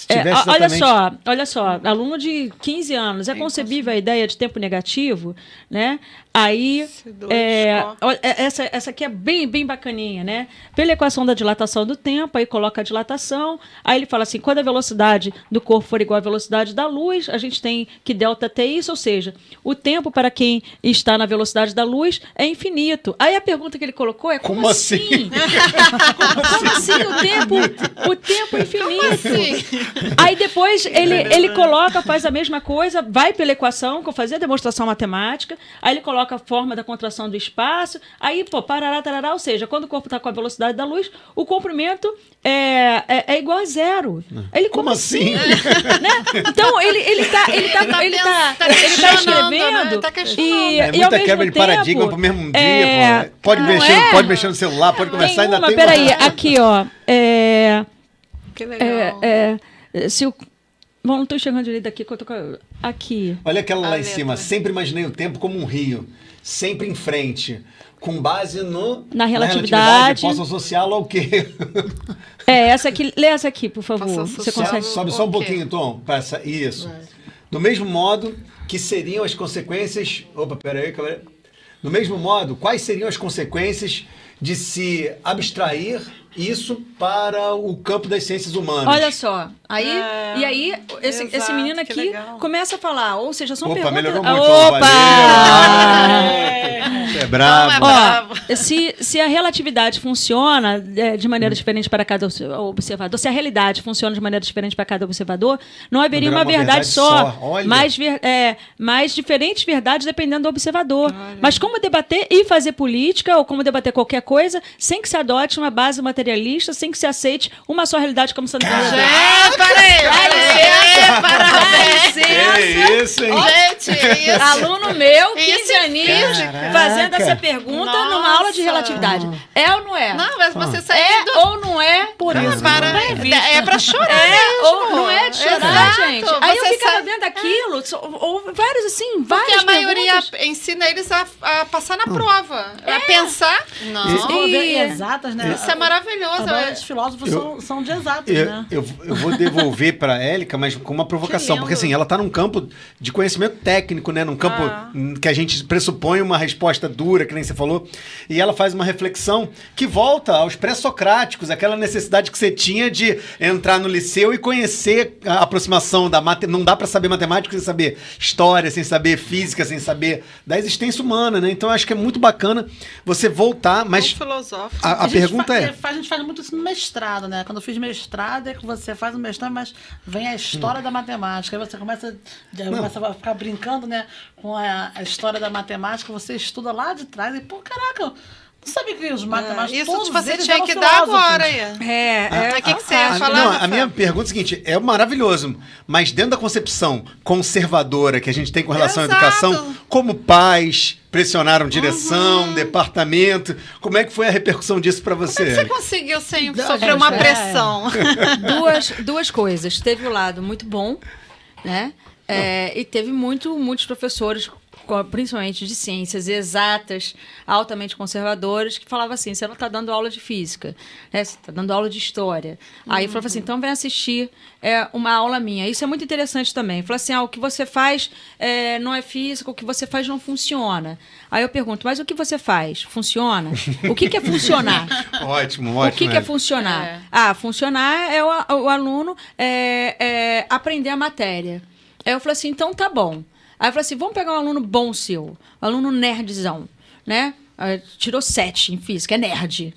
é, olha exatamente... só, olha só, aluno de 15 anos, é, é concebível a ideia de tempo negativo, né? Aí, é, é, essa, essa aqui é bem, bem bacaninha, né? Pela equação da dilatação do tempo, aí coloca a dilatação, aí ele fala assim, quando a velocidade do corpo for igual à velocidade da luz, a gente tem que delta t isso, ou seja, o tempo para quem está na velocidade da luz é infinito. Aí a pergunta que ele colocou é, como, como assim? assim? como assim, assim o tempo, o tempo é infinito? Assim? Aí depois ele, ele coloca, faz a mesma coisa, vai pela equação, que eu fazia a demonstração matemática, aí ele coloca coloca a forma da contração do espaço, aí, pô, parará, tarará, ou seja, quando o corpo está com a velocidade da luz, o comprimento é, é, é igual a zero. É. Ele, como, como assim? assim? né? Então, ele, ele ele tá, tá ele tá, ele tá, tá, tá, tá né? escrevendo. Né? e, é, muita quebra de paradigma mesmo dia, é, pô, pode, mexer, é, pode mexer no celular, pode começar, ainda uma, tem peraí, uma... aqui, ó, é... Que legal. É, é, se o Bom, não estou chegando direito daqui que eu tô Aqui. Olha aquela lá em cima. Sempre imaginei o tempo como um rio, sempre em frente, com base no. Na relatividade. Na relatividade posso associá-lo ao quê? É, essa aqui. Lê essa aqui, por favor. Você consegue. Sobe só um pouquinho, Tom. Passa. Isso. Vai. Do mesmo modo que seriam as consequências. Opa, peraí, câmera. Do mesmo modo, quais seriam as consequências de se abstrair isso para o campo das ciências humanas. Olha só. Aí, é, e aí, esse, exato, esse menino aqui começa a falar, ou seja, são Opa, perguntas... melhorou ah, muito. Opa! Você é bravo. Não, é bravo. Ó, se, se a relatividade funciona é, de maneira diferente para cada observador, se a realidade funciona de maneira diferente para cada observador, não haveria não uma, uma, verdade, verdade só, só. Mas, é, diferentes verdades dependendo do observador. Olha. Mas como debater e fazer política, ou como debater qualquer coisa, sem que se adote uma base material materialistas sem que se aceite uma só realidade como sendo verdadeira. É, peraí! Dá licença! Dá licença! isso, hein? Gente, isso. Aluno meu, 15 é aninhos, fazendo essa pergunta Nossa. numa aula de relatividade. É ou não é? Não, mas você saiu É ou não é? Por não, isso. Para... É, é pra chorar. É ou não é de chorar, Exato. gente? Aí você eu ficava sabe... vendo aquilo, é. ou vários assim, várias vários. Porque a maioria perguntas. ensina eles a, a, passar na hum. prova, é. a pensar. Não. E, e... Exatas, né? Isso é maravilhoso maravilhosa. Agora, os filósofos eu, são, são de exatos, eu, né? Eu, eu vou devolver para a Élica, mas com uma provocação, porque assim, ela está num campo de conhecimento técnico, né? Num campo ah. que a gente pressupõe uma resposta dura, que nem você falou, e ela faz uma reflexão que volta aos pré-socráticos, aquela necessidade que você tinha de entrar no liceu e conhecer a aproximação da matemática. Não dá para saber matemática sem saber história, sem saber física, sem saber da existência humana, né? Então acho que é muito bacana você voltar, mas. É um filosófico. A, a, a pergunta é. Faz gente faz muito isso no mestrado, né? Quando eu fiz mestrado, é que você faz o um mestrado, mas vem a história hum. da matemática. Aí você começa, começa a ficar brincando, né? Com a, a, história da matemática, você estuda lá de trás e, pô, caraca, não sabia que os mata, é, mas isso todos você eles tinha que dar agora. É, é. é. o que, que ah, você ia ah, falar? Não, a minha pergunta é a seguinte: é maravilhoso, mas dentro da concepção conservadora que a gente tem com relação Exato. à educação, como pais pressionaram direção, uhum. departamento, como é que foi a repercussão disso para você? Como é que você conseguiu sem sofrer uma é. pressão? duas, duas coisas. Teve o um lado muito bom, né? É, e teve muito, muitos professores principalmente de ciências exatas, altamente conservadores, que falava assim: você não está dando aula de física, né? você está dando aula de história. Assim, uhum. Aí falava assim: então vem assistir é, uma aula minha. Isso é muito interessante também. Falou assim: ah, o que você faz é, não é física, o que você faz não funciona. Aí eu pergunto: mas o que você faz? Funciona? O que, que é funcionar? ótimo, ótimo. O que, que é, é funcionar? É. Ah, funcionar é o, o aluno é, é, aprender a matéria. Aí eu falei assim, então tá bom. Aí eu falei assim: vamos pegar um aluno bom seu, um aluno nerdzão, né? Aí, tirou sete em física, é nerd.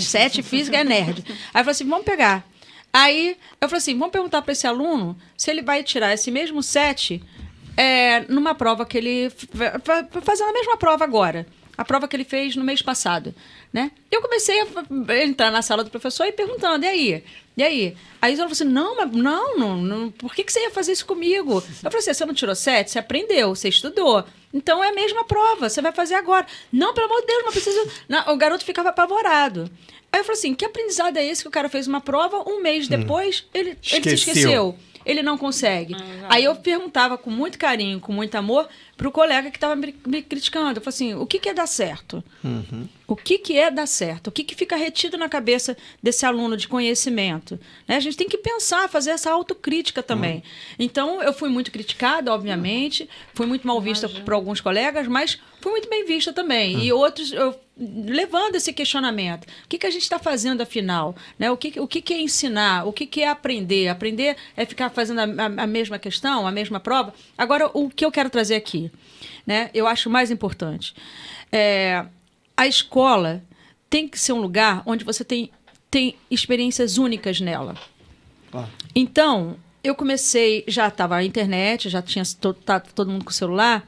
Sete em física é nerd. Aí eu falei assim: vamos pegar. Aí eu falei assim: vamos perguntar para esse aluno se ele vai tirar esse mesmo sete é, numa prova que ele. Fazendo a mesma prova agora a prova que ele fez no mês passado, né? Eu comecei a entrar na sala do professor e perguntando, e aí? E aí? Aí ele falou assim, não, mas não, não, não, por que, que você ia fazer isso comigo? Eu falei assim, ah, você não tirou sete? Você aprendeu, você estudou. Então é a mesma prova, você vai fazer agora. Não, pelo amor de Deus, não preciso... Não, o garoto ficava apavorado. Aí eu falei assim, que aprendizado é esse que o cara fez uma prova, um mês hum. depois, hum. ele, ele se esqueceu. Ele não consegue. Ah, Aí eu perguntava com muito carinho, com muito amor, para o colega que estava me, me, criticando. Eu falei assim: o que, que é dar certo? Uhum. O que, que é dar certo? O que, que fica retido na cabeça desse aluno de conhecimento? Né? A gente tem que pensar, fazer essa autocrítica também. Uhum. Então, eu fui muito criticada, obviamente, fui muito mal vista Imagina. por alguns colegas, mas fui muito bem vista também. Uhum. E outros, eu, levando esse questionamento. O que, que a gente está fazendo, afinal? Né? O, que, o que, que é ensinar? O que, que é aprender? Aprender é ficar fazendo a, a, a mesma questão, a mesma prova? Agora, o que eu quero trazer aqui? né? Eu acho mais importante. É, a escola tem que ser um lugar onde você tem, tem experiências únicas nela. Ah. Então, eu comecei, já estava a internet, já tinha to, tá, todo mundo com o celular.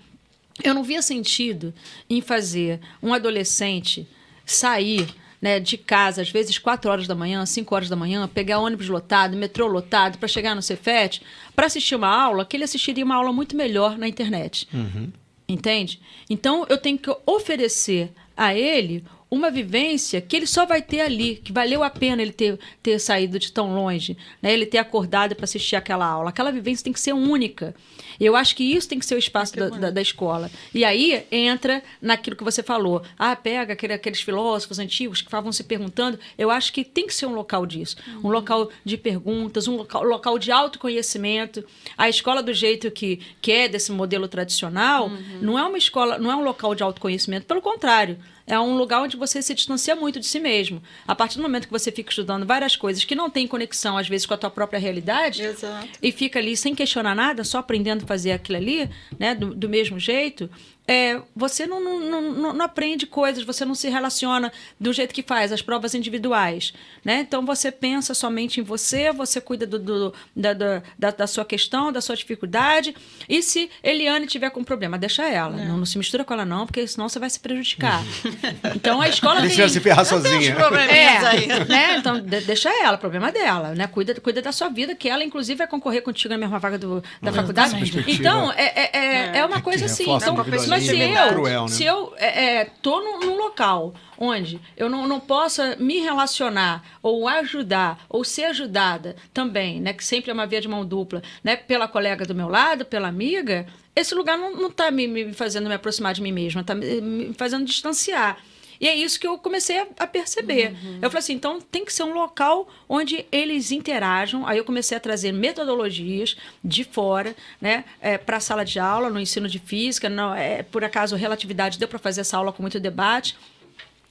Eu não via sentido em fazer um adolescente sair né, de casa, às vezes 4 horas da manhã, 5 horas da manhã, pegar ônibus lotado, metrô lotado, para chegar no Cefet, para assistir uma aula, que ele assistiria uma aula muito melhor na internet. Uhum. Entende? Então, eu tenho que oferecer a ele uma vivência que ele só vai ter ali, que valeu a pena ele ter, ter saído de tão longe, né? ele ter acordado para assistir aquela aula. Aquela vivência tem que ser única. Eu acho que isso tem que ser o espaço da, da, da, escola. E aí entra naquilo que você falou. Ah, pega aquele, aqueles filósofos antigos que estavam se perguntando. Eu acho que tem que ser um local disso. Uhum. Um local de perguntas, um local, local de autoconhecimento. A escola do jeito que, que é desse modelo tradicional uhum. não é uma escola, não é um local de autoconhecimento. Pelo contrário, é um lugar onde você se distancia muito de si mesmo. A partir do momento que você fica estudando várias coisas que não têm conexão, às vezes, com a tua própria realidade, Exato. e fica ali sem questionar nada, só aprendendo a fazer aquilo ali, né, do, do mesmo jeito, é, você não, não, não, não, aprende coisas, você não se relaciona do jeito que faz as provas individuais. Né? Então você pensa somente em você, você cuida do, do, da, da, da, sua questão, da sua dificuldade. E se Eliane tiver com problema, deixa ela. É. Não, não, se mistura com ela, não, porque senão você vai se prejudicar. então a escola. Deixa ela se ferrar sozinha. É, aí. Né? Então de, deixa ela, problema é dela. Né? Cuida, cuida da sua vida, que ela, inclusive, vai concorrer contigo na mesma vaga do, da faculdade. Então, é é, é, é, é, uma coisa assim. Então, mas mas é se eu, cruel, né? se eu é, é, tô num, num local onde eu não, não possa me relacionar ou ajudar ou ser ajudada também, né, que sempre é uma via de mão dupla, né, pela colega do meu lado, pela amiga, esse lugar não está me, me, fazendo me aproximar de mim mesma, está me, me fazendo distanciar. E é isso que eu comecei a, a perceber. Uhum. Eu falei assim, então tem que ser um local onde eles interajam. Aí eu comecei a trazer metodologias de fora, né, é, para a sala de aula, no ensino de física. Não, é, por acaso, relatividade deu para fazer essa aula com muito debate.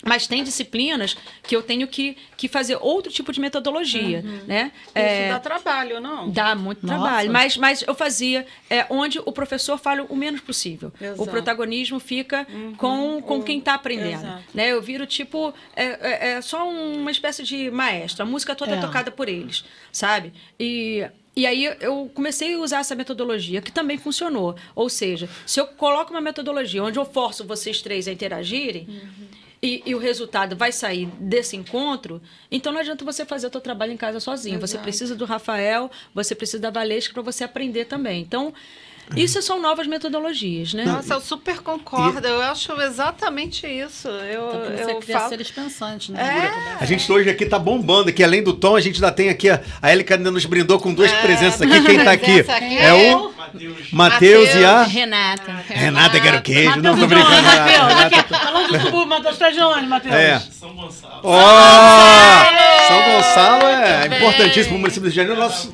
Mas tem disciplinas que eu tenho que, que fazer outro tipo de metodologia, uhum. né? Isso é, dá trabalho, não? Dá muito Nossa. trabalho. Mas, mas eu fazia é, onde o professor fala o menos possível. Exato. O protagonismo fica uhum. com, com quem está aprendendo. Exato. Né? Eu viro, tipo, é, é, é só uma espécie de maestro. A música toda é, é. tocada por eles, sabe? E e aí eu comecei a usar essa metodologia, que também funcionou. Ou seja, se eu coloco uma metodologia onde eu forço vocês três a interagirem, uhum e, e, o resultado vai sair desse encontro, então não adianta você fazer o seu trabalho em casa sozinho. Exato. Você precisa do Rafael, você precisa da Valesca para você aprender também. Então, isso são novas metodologias, né? Nossa, eu super concordo. E... Eu acho exatamente isso. Eu, então, eu falo... seres pensantes, né? É. A gente hoje aqui tá bombando, que além do Tom, a gente ainda tem aqui a, a Élica ainda nos brindou com duas é. presenças aqui. Quem tá aqui? aqui é o é Matheus e a Renata. Renata, Renata quero queijo. Mateus, não, tô brincando. Matheus, Falando do subúrbio, Matheus onde, Matheus. É. São Gonçalo. Oh! São Gonçalo é importantíssimo. O município de Janeiro, nosso.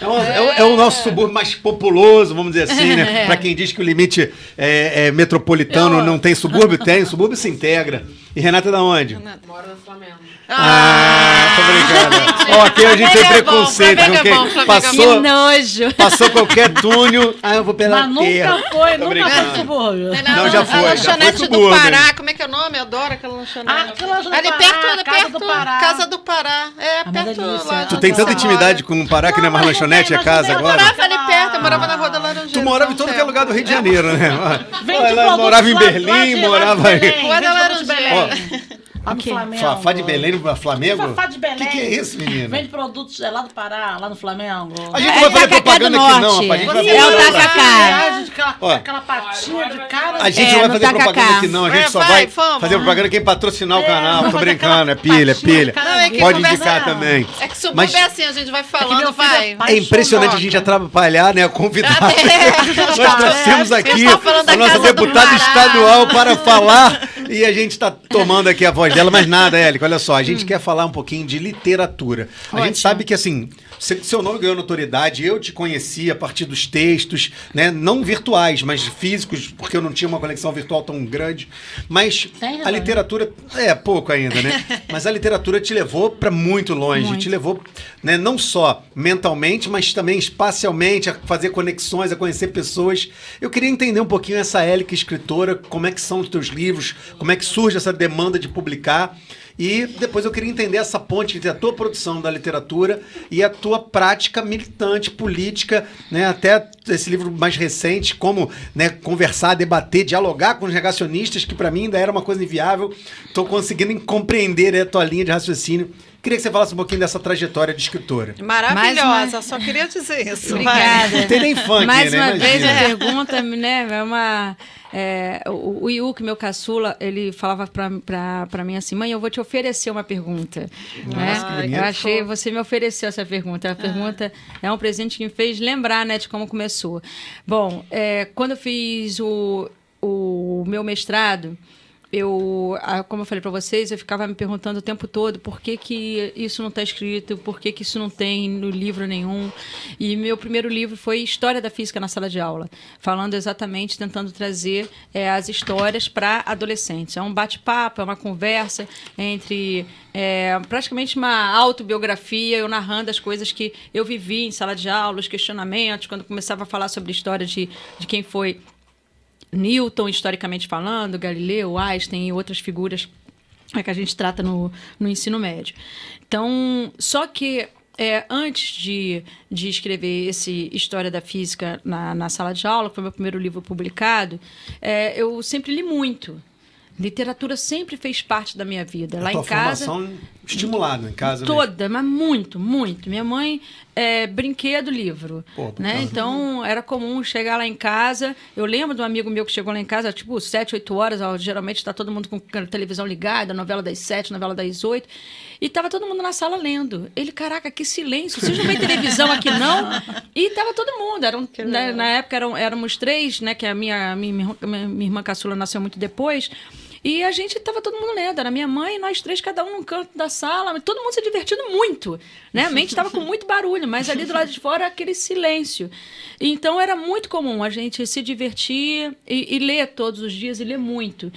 É, uma, é. é, o nosso subúrbio mais populoso, vamos dizer assim, né? Para quem diz que o limite é, é metropolitano Eu... não tem subúrbio, tem. O subúrbio se integra. E Renata é da onde? Renata mora no Flamengo. Ah, ah, tô brincando. Ó, aqui a gente tem é preconceito. É bom, porque é bom, passou, nojo. passou qualquer túnel. Ah, eu vou pela Mas nunca foi, nunca brincando. foi subúrbio. Não, não, já foi. A lanchonete já foi do né? Pará, como é que é o nome? Eu adoro aquela lanchonete. Ah, lanchonete ali perto, ali perto, casa do Pará. Casa do Pará. É, ah, é perto lá. Tu tem tanta intimidade com o Pará que não é mais lanchonete, é casa agora? Eu morava ali perto, eu morava na Rua da Laranjeira. Tu morava em todo aquele lugar do Rio de Janeiro, né? Morava em Berlim, morava em... Rua da Laranjeira. Ah, Flamengo. Fafá de Belém no Flamengo? Fafá de Belém. O que, que, é isso, menina? Vende produtos lá do Pará, lá no Flamengo. A gente é, não vai fazer propaganda aqui, não. A gente vai é o Tacacá. Aquela, patinha de cara. A gente não é, vai fazer propaganda aqui, não. A é, gente só vai fazer propaganda quem patrocinar o é, canal. Tô brincando, é pilha, é pilha. Pode indicar também. É que se eu Mas... assim, a gente vai falando, vai. É impressionante a gente atrapalhar, né? Convidar. Nós trouxemos aqui tá a nossa deputada estadual para falar e a gente está tomando aqui a voz dela, mais nada, Élico. olha só, a gente hum. quer falar um pouquinho de literatura. Ótimo. A gente sabe que, assim, seu nome ganhou notoriedade, eu te conheci a partir dos textos, né? Não virtuais, mas físicos, porque eu não tinha uma conexão virtual tão grande. Mas Tem, tá a né? literatura é pouco ainda, né? mas a literatura te levou para muito longe, muito. te levou, né, não só mentalmente, mas também espacialmente a fazer conexões, a conhecer pessoas. Eu queria entender um pouquinho essa Élica é escritora, como é que são os teus livros, como é que surge essa demanda de publicar? E depois eu queria entender essa ponte entre a tua produção da literatura e a tua prática militante, política, né? Até esse livro mais recente, como né, conversar, debater, dialogar com os negacionistas, que para mim ainda era uma coisa inviável. Estou conseguindo compreender né, a tua linha de raciocínio Queria que você falasse um pouquinho dessa trajetória de escritora. Maravilhosa, uma... só queria dizer isso. Obrigada. Não tem nem funk, Mais né? uma Imagina. vez a pergunta, né? É uma... É, o, o Yuki, meu caçula, ele falava para mim assim: mãe, eu vou te oferecer uma pergunta. Nossa, né? Eu achei, você me ofereceu essa pergunta. A ah. pergunta ah. é um presente que me fez lembrar né, de como começou. Bom, é, quando eu fiz o, o meu mestrado, eu, como eu falei para vocês, eu ficava me perguntando o tempo todo por que, que isso não está escrito, por que, que isso não tem no livro nenhum. E meu primeiro livro foi História da Física na Sala de Aula, falando exatamente, tentando trazer é, as histórias para adolescentes. É um bate-papo, é uma conversa entre é, praticamente uma autobiografia, eu narrando as coisas que eu vivi em sala de aula, os questionamentos, quando começava a falar sobre a história de, de quem foi Newton, historicamente falando, Galileu, Einstein e outras figuras é que a gente trata no, no ensino médio. Então, só que é, antes de, de escrever esse História da Física na, na sala de aula, que foi meu primeiro livro publicado, é, eu sempre li muito. Literatura sempre fez parte da minha vida. A Lá tua em casa. Formação estimulada em casa. Toda, mesmo. mas muito, muito. Minha mãe é brinquedo livro, Pô, né? Então era comum chegar lá em casa. Eu lembro de um amigo meu que chegou lá em casa tipo sete, oito horas. Ó, geralmente está todo mundo com a televisão ligada, novela das sete, novela das oito, e tava todo mundo na sala lendo. Ele, caraca, que silêncio! Vocês não veem televisão aqui não? E tava todo mundo. Eram, na, né, na, época eram, éramos três, né? Que a minha, minha, minha, minha irmã caçula nasceu muito depois. E a gente tava todo mundo lendo, era minha mãe e nós três, cada um num canto da sala, todo mundo se divertindo muito, né? A mente estava com muito barulho, mas ali do lado de fora aquele silêncio. Então era muito comum a gente se divertir e, e ler todos os dias e ler muito.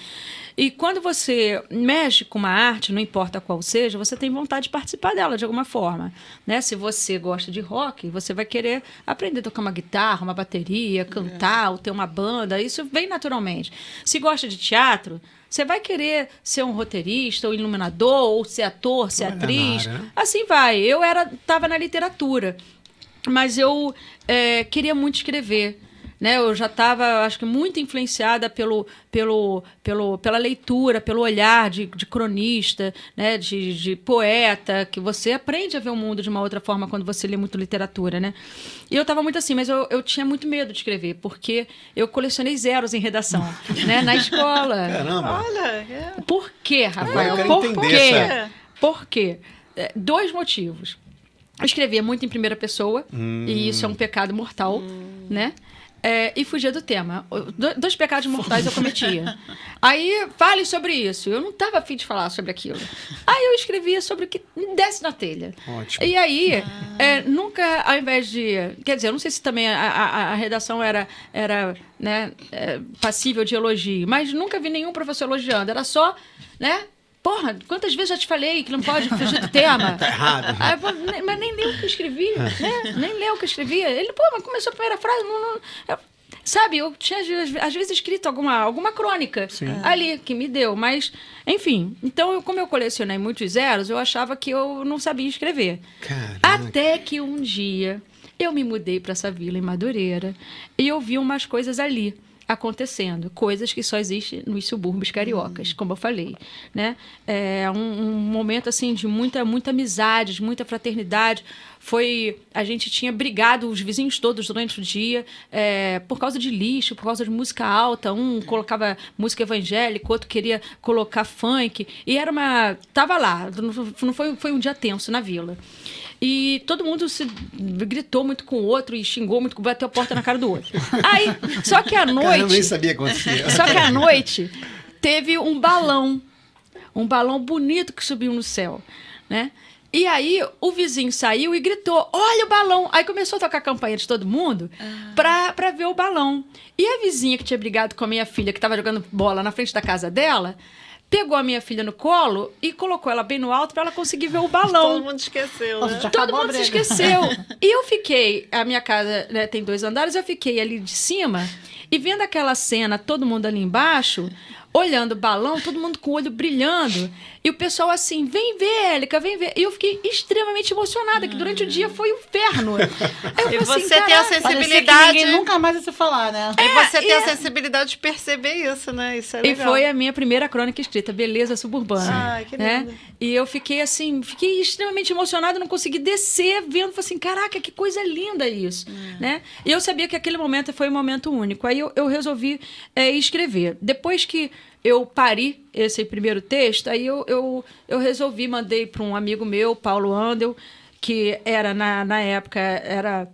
E quando você mexe com uma arte, não importa qual seja, você tem vontade de participar dela de alguma forma. Né? Se você gosta de rock, você vai querer aprender a tocar uma guitarra, uma bateria, cantar, é. ou ter uma banda. Isso vem naturalmente. Se gosta de teatro, você vai querer ser um roteirista, ou iluminador, ou ser ator, ser é atriz. Né? Assim vai. Eu era, tava na literatura, mas eu é, queria muito escrever né? Eu já estava, acho que muito influenciada pelo, pelo, pelo, pela leitura, pelo olhar de, de cronista, né? De, de, poeta, que você aprende a ver o mundo de uma outra forma quando você lê muito literatura, né? E eu estava muito assim, mas eu, eu tinha muito medo de escrever, porque eu colecionei zeros em redação, né? Na escola. Caramba! Olha! É. Por quê, Rafael? Por quê? Essa... Por quê? É, dois motivos. Eu escrevia muito em primeira pessoa, hum. e isso é um pecado mortal, hum. né? É, e fugia do tema. dois pecados mortais eu cometia. Aí, fale sobre isso. Eu não estava afim de falar sobre aquilo. Aí eu escrevia sobre o que me desse na telha. Ótimo. E aí, ah. é, nunca, ao invés de. Quer dizer, eu não sei se também a, a, a redação era, era né, é, passível de elogio, mas nunca vi nenhum professor elogiando. Era só, né? Porra, quantas vezes já te falei que não pode fugir do tema? tá errado. Aí, pô, nem, mas nem leu o que eu escrevi, é. né? Nem leu o que eu escrevi. Ele, pô, mas começou a primeira frase, não, não eu, sabe, eu tinha às vezes escrito alguma, alguma crônica Sim. ali que me deu, mas enfim. Então, eu, como eu colecionei muitos zeros, eu achava que eu não sabia escrever. Caraca. Até que um dia eu me mudei para essa vila em Madureira e eu vi umas coisas ali acontecendo, coisas que só existem nos subúrbios cariocas, como eu falei, né? É um, um, momento assim de muita muita amizade, muita fraternidade. Foi a gente tinha brigado os vizinhos todos durante o dia é, por causa de lixo, por causa de música alta. Um colocava música evangélica, outro queria colocar funk e era uma tava lá. Não foi, foi um dia tenso na vila. E todo mundo se gritou muito com o outro e xingou muito, bateu a porta na cara do outro. Aí, só que à noite. Cara, eu nem sabia acontecer. Só que à noite teve um balão. Um balão bonito que subiu no céu, né? E aí o vizinho saiu e gritou: Olha o balão! Aí começou a tocar a campanha de todo mundo ah. para ver o balão. E a vizinha que tinha brigado com a minha filha, que estava jogando bola na frente da casa dela, pegou a minha filha no colo e colocou ela bem no alto para ela conseguir ver o balão. Todo mundo esqueceu, né? Nossa, Todo mundo se esqueceu. E eu fiquei, a minha casa né, tem dois andares, eu fiquei ali de cima e vendo aquela cena, todo mundo ali embaixo, olhando o balão, todo mundo com o olho brilhando. E o pessoal assim, vem ver, Élica, vem ver. E eu fiquei extremamente emocionada, que durante o dia hum. foi um inferno. Aí e assim, você assim, tem a sensibilidade. Que nunca mais ia se falar, né? É, e você tem a é- sensibilidade de perceber isso, né? Isso é legal. E foi a minha primeira crônica escrita, Beleza Suburbana. Ai, que né? lindo. E eu fiquei assim, fiquei extremamente emocionada, não consegui descer vendo, falei assim, caraca, que coisa linda isso. Hum. Né? E eu sabia que aquele momento foi um momento único. Aí eu, eu resolvi é, escrever. Depois que eu pari esse primeiro texto, aí eu, eu, eu resolvi, mandei para um amigo meu, Paulo Andel, que era na, na época, era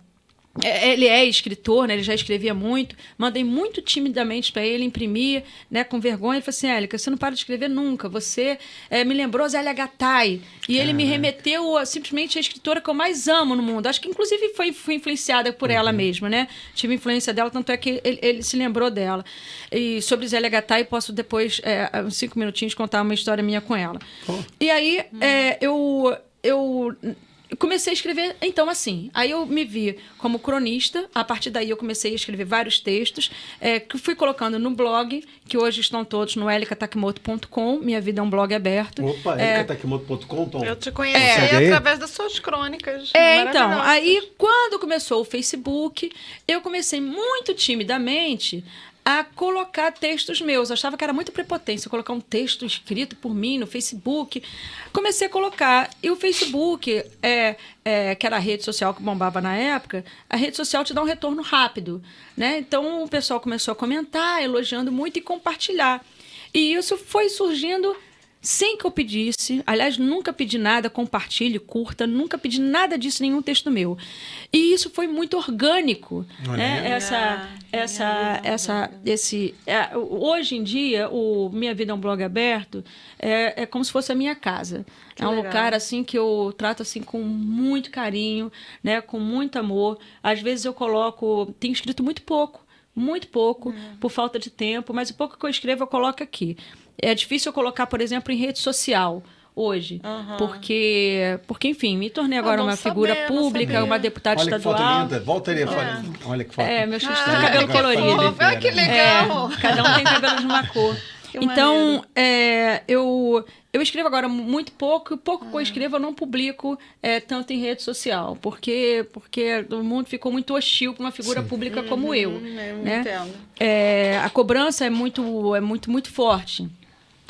é, ele é escritor, né? Ele já escrevia muito. Mandei muito timidamente para ele, imprimia, né? Com vergonha. Ele falou assim, Élica, você não para de escrever nunca. Você é, me lembrou Zélia Gattai. E ele ah. me remeteu a, simplesmente a escritora que eu mais amo no mundo. Acho que, inclusive, foi, fui influenciada por uhum. ela mesma, né? Tive influência dela, tanto é que ele, ele se lembrou dela. E sobre Zélia Gattai, posso depois, é, uns cinco minutinhos, contar uma história minha com ela. Oh. E aí, uhum. é, eu eu comecei a escrever então assim. Aí eu me vi como cronista, a partir daí eu comecei a escrever vários textos, é, que fui colocando no blog, que hoje estão todos no elicataquimoto.com, Minha Vida é um Blog Aberto. Opa, é, Eu te conheci é, através das suas crônicas. É, então, aí quando começou o Facebook, eu comecei muito timidamente a colocar textos meus. Eu achava que era muito prepotência colocar um texto escrito por mim no Facebook. Comecei a colocar. E o Facebook, é, é, que era a rede social que bombava na época, a rede social te dá um retorno rápido. Né? Então o pessoal começou a comentar, elogiando muito e compartilhar. E isso foi surgindo sem que eu pedisse, aliás, nunca pedi nada, compartilhe, curta, nunca pedi nada disso, nenhum texto meu. E isso foi muito orgânico, Olha. né? Essa, ah, essa, essa, esse, é, hoje em dia, o Minha Vida é um Blog Aberto é, é como se fosse a minha casa. Que é um lugar, assim, que eu trato, assim, com muito carinho, né? Com muito amor. Às vezes eu coloco, tem escrito muito pouco, muito pouco, hum. por falta de tempo, mas o pouco que eu escrevo eu coloco aqui. É difícil eu colocar, por exemplo, em rede social hoje. Uhum. Porque, porque, enfim, me tornei ah, agora uma figura pública, uma deputada Olha estadual. Que foto linda. Volta aí, é. Olha que foto. É, meu chute ah, cabelo colorido. Fofo, que é. legal. É, cada um tem cabelo de uma cor. então, é, eu, eu escrevo agora muito pouco, e pouco ah. que eu ah. escrevo eu não publico é, tanto em rede social, porque, porque o mundo ficou muito hostil para uma figura Sim. pública como eu. Uhum, né? entendo. É, a cobrança é muito, é muito, muito forte.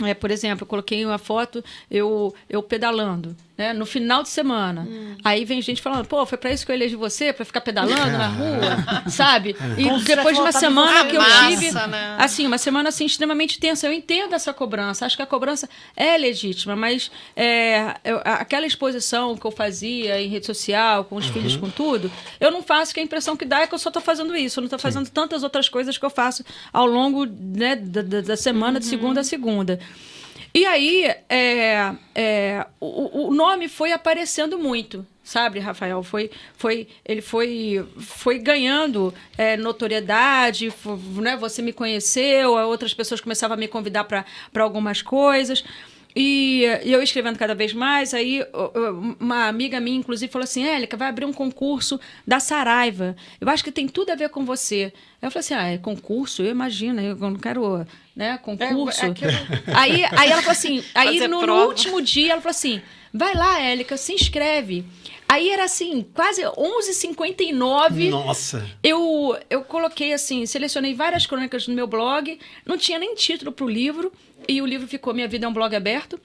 É, por exemplo, eu coloquei uma foto eu, eu pedalando né? No final de semana. Hum. Aí vem gente falando, pô, foi para isso que eu elegi você, para ficar pedalando na rua, sabe? É. E Como depois de uma tá semana que eu massa, tive, né? assim, uma semana assim extremamente tensa. Eu entendo essa cobrança, acho que a cobrança é legítima, mas é, eu, aquela exposição que eu fazia em rede social, com os uhum. filhos, com tudo, eu não faço que a impressão que dá é que eu só tô fazendo isso, eu não tô fazendo Sim. tantas outras coisas que eu faço ao longo né, da, da, da, semana, uhum. de segunda a segunda. E aí, é, é, o, o, nome foi aparecendo muito, sabe, Rafael? Foi, foi, ele foi, foi ganhando é, notoriedade, foi, né? você me conheceu, outras pessoas começavam a me convidar para algumas coisas. E, e, eu escrevendo cada vez mais, aí uma amiga minha, inclusive, falou assim: Élica, vai abrir um concurso da Saraiva. Eu acho que tem tudo a ver com você. Aí eu falei assim: ah, é concurso? Eu imagino, eu não quero, né? Concurso. É, é aquilo... aí, aí ela falou assim: aí no, no, último dia, ela falou assim: vai lá, Élica, se inscreve. Aí era assim, quase 11h59. Nossa! Eu, eu coloquei assim, selecionei várias crônicas no meu blog, não tinha nem título para o livro, e o livro ficou Minha Vida é um Blog Aberto.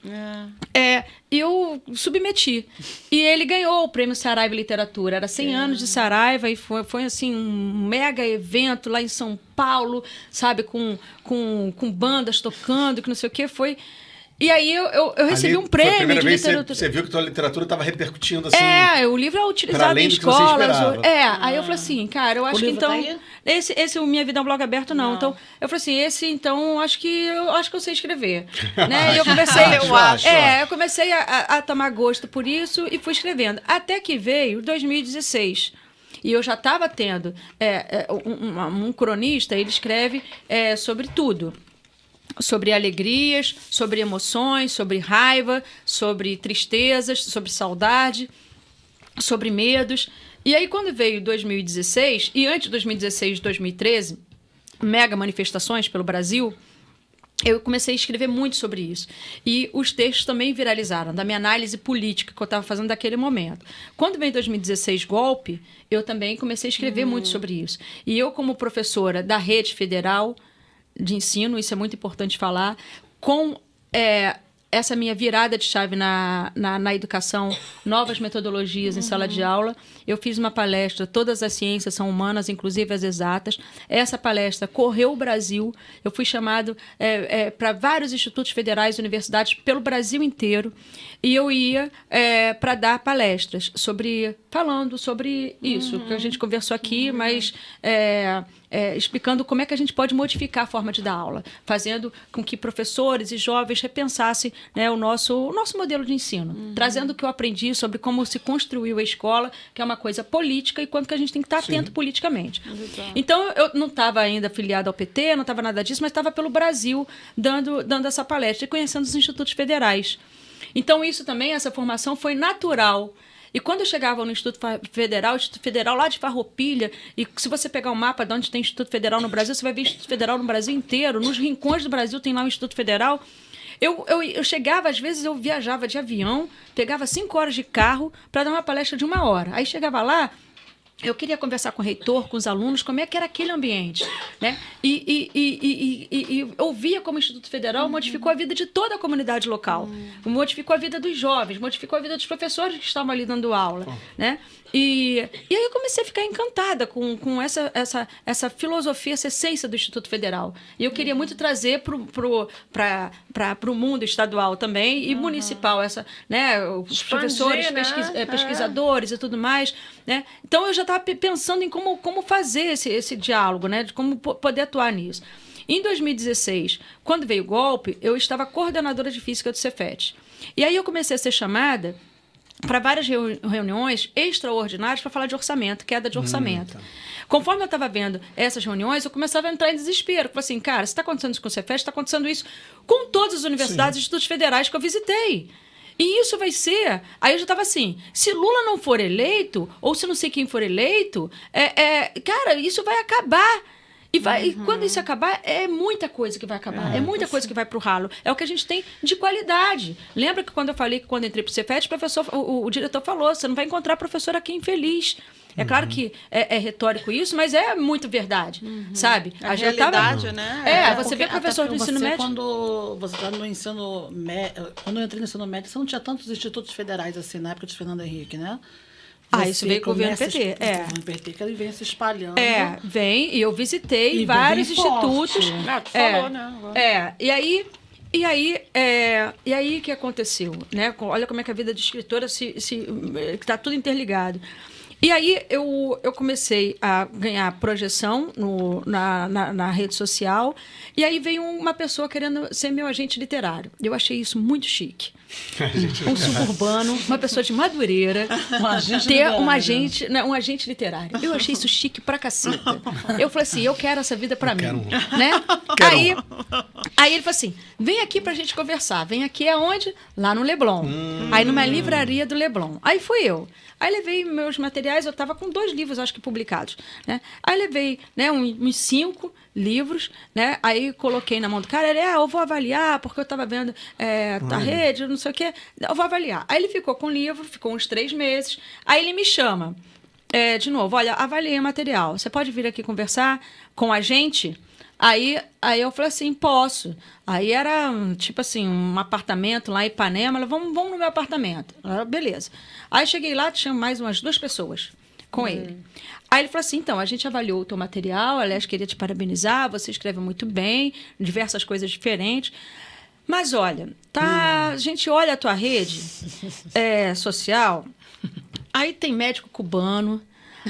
É. é eu submeti. E ele ganhou o prêmio Saraiva Literatura. Era 100 é. anos de Saraiva e foi, foi assim um mega evento lá em São Paulo, sabe, com, com, com bandas tocando, que não sei o quê. Foi e aí eu, eu, eu recebi Ali, um prêmio de literatura. Você, você, viu que tua literatura estava repercutindo assim. É, o livro é utilizado em escolas. é, ah. aí eu falei ah. assim, cara, eu acho o que tá então. Tá esse, esse o Minha Vida é um Blog Aberto, não. não. Então, eu falei assim, esse então, acho que eu acho que eu sei escrever. né? E eu comecei. Ah, eu acho. É, eu comecei a, a tomar gosto por isso e fui escrevendo. Até que veio 2016 e eu já estava tendo é, é, um, um, um, cronista ele escreve é, sobre tudo sobre alegrias, sobre emoções, sobre raiva, sobre tristezas, sobre saudade, sobre medos. E aí quando veio 2016 e antes de 2016 e 2013, mega manifestações pelo Brasil, eu comecei a escrever muito sobre isso. E os textos também viralizaram, da minha análise política que eu estava fazendo naquele momento. Quando veio 2016 golpe, eu também comecei a escrever hum. muito sobre isso. E eu, como professora da rede federal, de ensino, isso é muito importante falar, com é, essa minha virada de chave na, na, na educação, novas metodologias uhum. em sala de uhum. aula. Eu fiz uma palestra, todas as ciências são humanas, inclusive as exatas. Essa palestra correu o Brasil. Eu fui chamado é, é, para vários institutos federais, universidades pelo Brasil inteiro. E eu ia é, para dar palestras sobre. falando sobre isso, uhum. que a gente conversou aqui, uhum. mas é, é, explicando como é que a gente pode modificar a forma de dar aula, fazendo com que professores e jovens repensassem né, o, nosso, o nosso modelo de ensino, uhum. trazendo o que eu aprendi sobre como se construiu a escola, que é uma coisa política, e quanto que a gente tem que estar Sim. atento politicamente. Então, eu não estava ainda afiliado ao PT, não estava nada disso, mas estava pelo Brasil dando, dando essa palestra e conhecendo os institutos federais. Então, isso também, essa formação foi natural. E quando eu chegava no Instituto Federal, Instituto Federal lá de Farroupilha, e se você pegar o um mapa de onde tem Instituto Federal no Brasil, você vai ver Instituto Federal no Brasil inteiro. Nos rincões do Brasil tem lá o Instituto Federal. Eu, eu, eu chegava, às vezes eu viajava de avião, pegava cinco horas de carro para dar uma palestra de uma hora. Aí chegava lá, eu queria conversar com o reitor, com os alunos, como é que era aquele ambiente, né? E, e, e, e ouvia como o Instituto Federal uhum. modificou a vida de toda a comunidade local, uhum. modificou a vida dos jovens, modificou a vida dos professores que estavam ali dando aula, uhum. né? E, e aí eu comecei a ficar encantada com, com essa, essa, essa filosofia, essa essência do Instituto Federal. E eu queria muito trazer para pro, pro, o mundo estadual também e uhum. municipal, essa, né, os Expandir, professores, né? Pesquis, eh, é. pesquisadores e tudo mais. Né? Então eu já estava pensando em como, como fazer esse, esse diálogo, né, de como poder atuar nisso. Em 2016, quando veio o golpe, eu estava coordenadora de física do Cefet. E aí eu comecei a ser chamada para várias reuniões extraordinárias para falar de orçamento, queda de hum, orçamento. Hum, tá. Conforme eu estava vendo essas reuniões, eu começava a entrar em desespero. Falei assim, cara, se está acontecendo isso com o Cefet, está acontecendo isso com todas as universidades Sim. e institutos federais que eu visitei. E isso vai ser. Aí eu já estava assim: se Lula não for eleito, ou se não sei quem for eleito, é, é, cara, isso vai acabar. E vai, uhum. e quando uhum. isso acabar, é muita coisa que vai acabar, é, é muita coisa que vai para o ralo. É o que a gente tem de qualidade. Lembra que quando eu falei que quando entrei para o Cefet, o professor, o, o, diretor falou: você não vai encontrar professor aqui infeliz. É uhum. claro que é, é, retórico isso, mas é muito verdade, uhum. sabe? É a, a realidade, tava... né? É, é você vê professor do ensino você, médio. Quando você está no ensino médio, quando eu entrei no ensino médio, você não tinha tantos institutos federais assim na época de Fernando Henrique, né? Ah, isso veio com o governo PT. É. O PT que ele vem se espalhando. É, vem, e eu visitei e vários institutos. Ah, tu é, falou, né? Agora. É, e aí. E aí, é, e aí que aconteceu, né? Olha como é que a vida de escritora se, se eh, tá tudo interligado. E aí eu, eu comecei a ganhar projeção no, na, na, na, rede social. E aí veio uma pessoa querendo ser meu agente literário. Eu achei isso muito chique. um suburbano, uma pessoa de madureira, ter um né? agente, né, um agente literário. Eu achei isso chique pra caceta. Eu falei assim, eu quero essa vida pra eu mim. Um. Né? Quero aí, um. aí ele falou assim: vem aqui pra gente conversar. Vem aqui aonde? Lá no Leblon. Hum. Aí numa livraria do Leblon. Aí fui eu. Aí levei meus materiais, eu estava com dois livros, acho que publicados. Né? Aí levei né, uns cinco livros, né? Aí coloquei na mão do cara, ele, ah, eu vou avaliar, porque eu estava vendo é, a rede, não sei o quê. Eu vou avaliar. Aí ele ficou com o livro, ficou uns três meses. Aí ele me chama. É, de novo, olha, avaliei o material. Você pode vir aqui conversar com a gente? Aí, aí eu falei assim, posso. Aí era, tipo assim, um apartamento lá em Ipanema. Ela, vamos, vamos no meu apartamento. Ela, beleza. Aí cheguei lá, tinha mais umas duas pessoas com hum. ele. Aí ele falou assim: então, a gente avaliou o teu material, aliás, queria te parabenizar, você escreve muito bem, diversas coisas diferentes. Mas olha, tá, hum. a gente olha a tua rede é, social, aí tem médico cubano,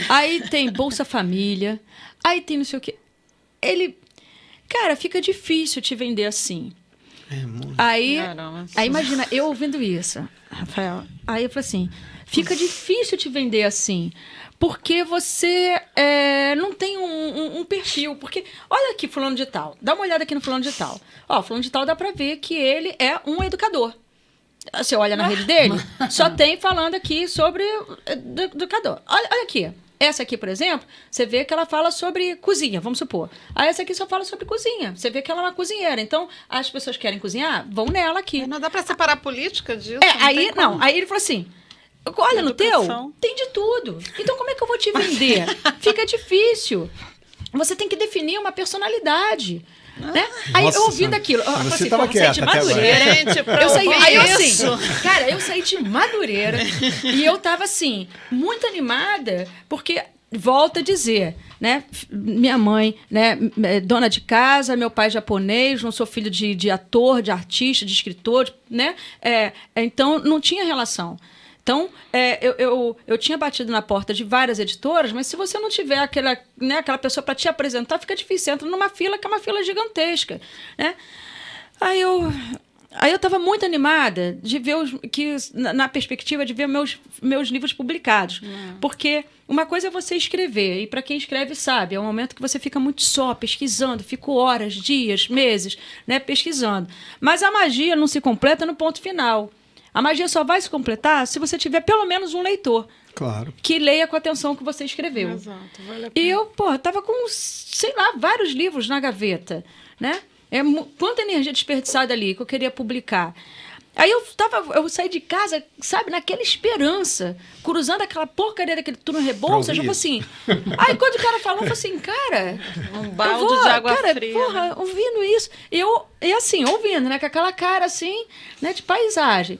aí tem Bolsa Família, aí tem não sei o quê. Ele Cara, fica difícil te vender assim. É, muito. Aí, aí imagina, eu ouvindo isso, Rafael. Aí eu falei assim: fica difícil te vender assim. Porque você é, não tem um, um, um, perfil. Porque, olha aqui, fulano de tal. Dá uma olhada aqui no fulano de tal. Ó, fulano de tal dá pra ver que ele é um educador. Você olha na ah, rede dele, só tem falando aqui sobre educador. Olha, olha aqui. Essa aqui, por exemplo, você vê que ela fala sobre cozinha, vamos supor. a essa aqui só fala sobre cozinha. Você vê que ela é uma cozinheira. Então, as pessoas querem cozinhar, vão nela aqui. Não dá para separar a política disso. É, não aí, não. Aí ele falou assim. Olha, no teu, tem de tudo. Então, como é que eu vou te vender? Fica difícil. Você tem que definir uma personalidade. Né? Ah. Aí eu ouvindo aquilo. Eu, você assim, tava então, é quieta, saí de Madureira. eu saí, aí eu assim, cara, eu saí de Madureira e eu tava assim, muito animada, porque volta a dizer, né? Minha mãe, né? É dona de casa, meu pai é japonês, não sou filho de, de ator, de artista, de escritor, né? É, então não tinha relação. Então, é, eu, eu, eu tinha batido na porta de várias editoras, mas se você não tiver aquela, né, aquela pessoa para te apresentar, fica difícil. Você entra numa fila que é uma fila gigantesca. Né? Aí eu. Aí eu estava muito animada de ver os, que na, na, perspectiva de ver meus, meus livros publicados, é. porque uma coisa é você escrever e para quem escreve sabe é um momento que você fica muito só pesquisando, fico horas, dias, meses, né, pesquisando. Mas a magia não se completa no ponto final. A magia só vai se completar se você tiver pelo menos um leitor. Claro. Que leia com atenção o que você escreveu. Exato, vale a pena. E eu, pô, tava com, sei lá, vários livros na gaveta, né? É, quanta energia desperdiçada ali que eu queria publicar. Aí eu tava, eu saí de casa, sabe, naquela esperança, cruzando aquela porcaria daquele turno rebolso, eu assim. Aí quando o cara falou, eu falei assim, cara, um balde vou, de água cara, fria. Porra, né? ouvindo isso. Eu, e assim, ouvindo, né, com aquela cara assim, né, de paisagem.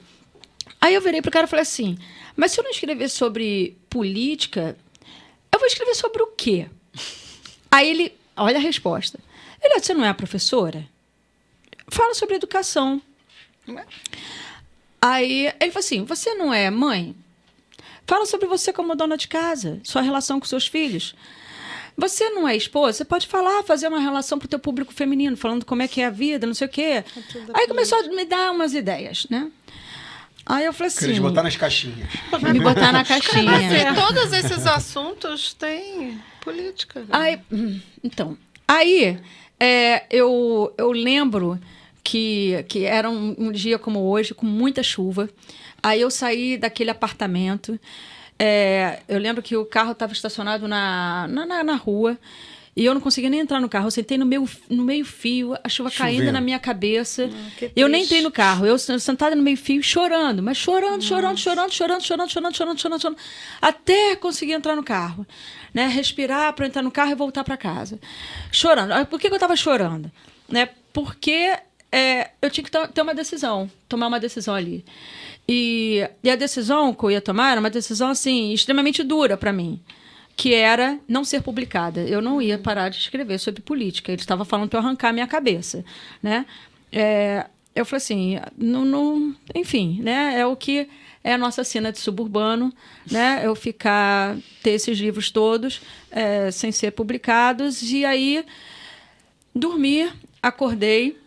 Aí eu virei pro cara e falei assim: mas se eu não escrever sobre política, eu vou escrever sobre o quê? Aí ele, olha a resposta. Ele, ah, você não é professora? Fala sobre educação. É? Aí ele falou assim: você não é mãe? Fala sobre você como dona de casa, sua relação com seus filhos. Você não é esposa, você pode falar, fazer uma relação pro teu público feminino, falando como é que é a vida, não sei o quê. É Aí começou a me dar umas ideias, né? Aí eu falei assim. Queria botar nas caixinhas. Me botar na caixinha. Mas, é, todos esses assuntos têm política. Né? Aí, hum, então. Aí é, eu, eu lembro que, que era um, um, dia como hoje, com muita chuva. Aí eu saí daquele apartamento. É, eu lembro que o carro estava estacionado na, na, na rua. E eu não conseguia nem entrar no carro. Eu sentei no meio, no meio fio, a chuva caindo na minha cabeça. Ah, eu nem entrei no carro. Eu sentada no meio fio, chorando. Mas chorando, chorando, chorando, chorando, chorando, chorando, chorando, chorando, chorando. Até conseguir entrar no carro. Né? Respirar para entrar no carro e voltar para casa. Chorando. Ah, por que, que eu estava chorando? Né? Porque é, eu tinha que ter uma decisão. Tomar uma decisão ali. E, e a decisão que eu ia tomar era uma decisão, assim, extremamente dura para mim que era não ser publicada. Eu não ia parar de escrever sobre política. Ele estava falando para eu arrancar a minha cabeça, né? É, eu falei assim, não, não, enfim, né? É o que é a nossa cena de suburbano, né? Eu ficar ter esses livros todos é, sem ser publicados e aí dormi, acordei,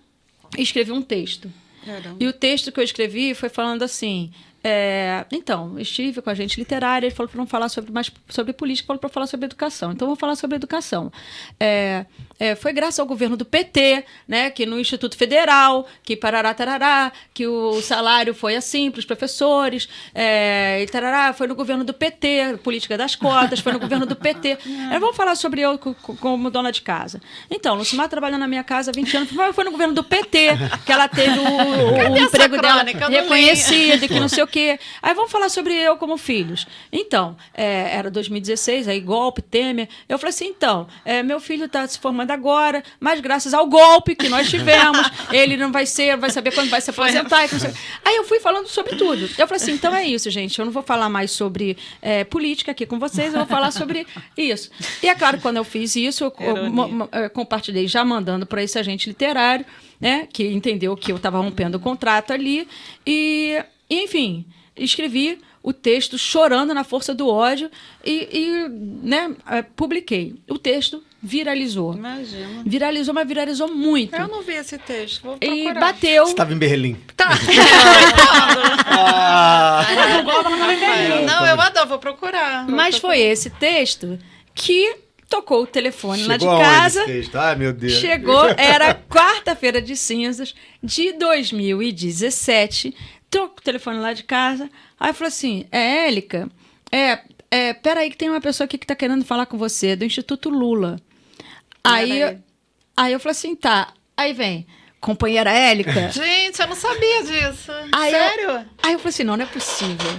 e escrevi um texto. Caramba. E o texto que eu escrevi foi falando assim: é, então, estive com a gente literária, ele falou para não falar sobre, mais, sobre política, falou para falar sobre educação. Então, vou falar sobre educação. É, é, foi graças ao governo do PT, né, que no Instituto Federal, que parará, tarará, que o salário foi assim para os professores, é, e tarará, foi no governo do PT, política das cotas, foi no governo do PT. É. é, vamos falar sobre eu como dona de casa. Então, Lucimar trabalhando na minha casa há 20 anos, foi no governo do PT que ela teve o, o emprego dela reconhecido, que não sei o quê quê. Aí vamos falar sobre eu como filhos. Então, é, era 2016, aí golpe, Temer. Eu falei assim, então, é, meu filho está se formando agora, mas graças ao golpe que nós tivemos, ele não vai ser, vai saber quando vai se aposentar. aí eu fui falando sobre tudo. Eu falei assim, então é isso, gente. Eu não vou falar mais sobre é, política aqui com vocês, eu vou falar sobre isso. E é claro, quando eu fiz isso, eu, eu, eu compartilhei já mandando para esse agente literário, né? Que entendeu que eu estava rompendo o contrato ali. E enfim, escrevi o texto chorando na força do ódio e, e né, é, publiquei. O texto viralizou. Imagina. Viralizou, mas viralizou muito. Eu não vi esse texto. Vou procurar. E bateu. Você estava em Berlim. Tá. Ah. Não, eu adoro, vou procurar. Vou mas procurar. foi esse texto que tocou o telefone Chegou lá de casa. Ai, meu Deus. Chegou, era quarta-feira de cinzas de 2017 tô com o telefone lá de casa. Aí falou assim: é Élica? É, é, peraí, que tem uma pessoa aqui que tá querendo falar com você, do Instituto Lula. Aí, eu, aí eu falei assim: tá. Aí vem companheira Élica. Gente, eu não sabia disso. Aí Sério? Eu, aí eu falei assim: não, não é possível.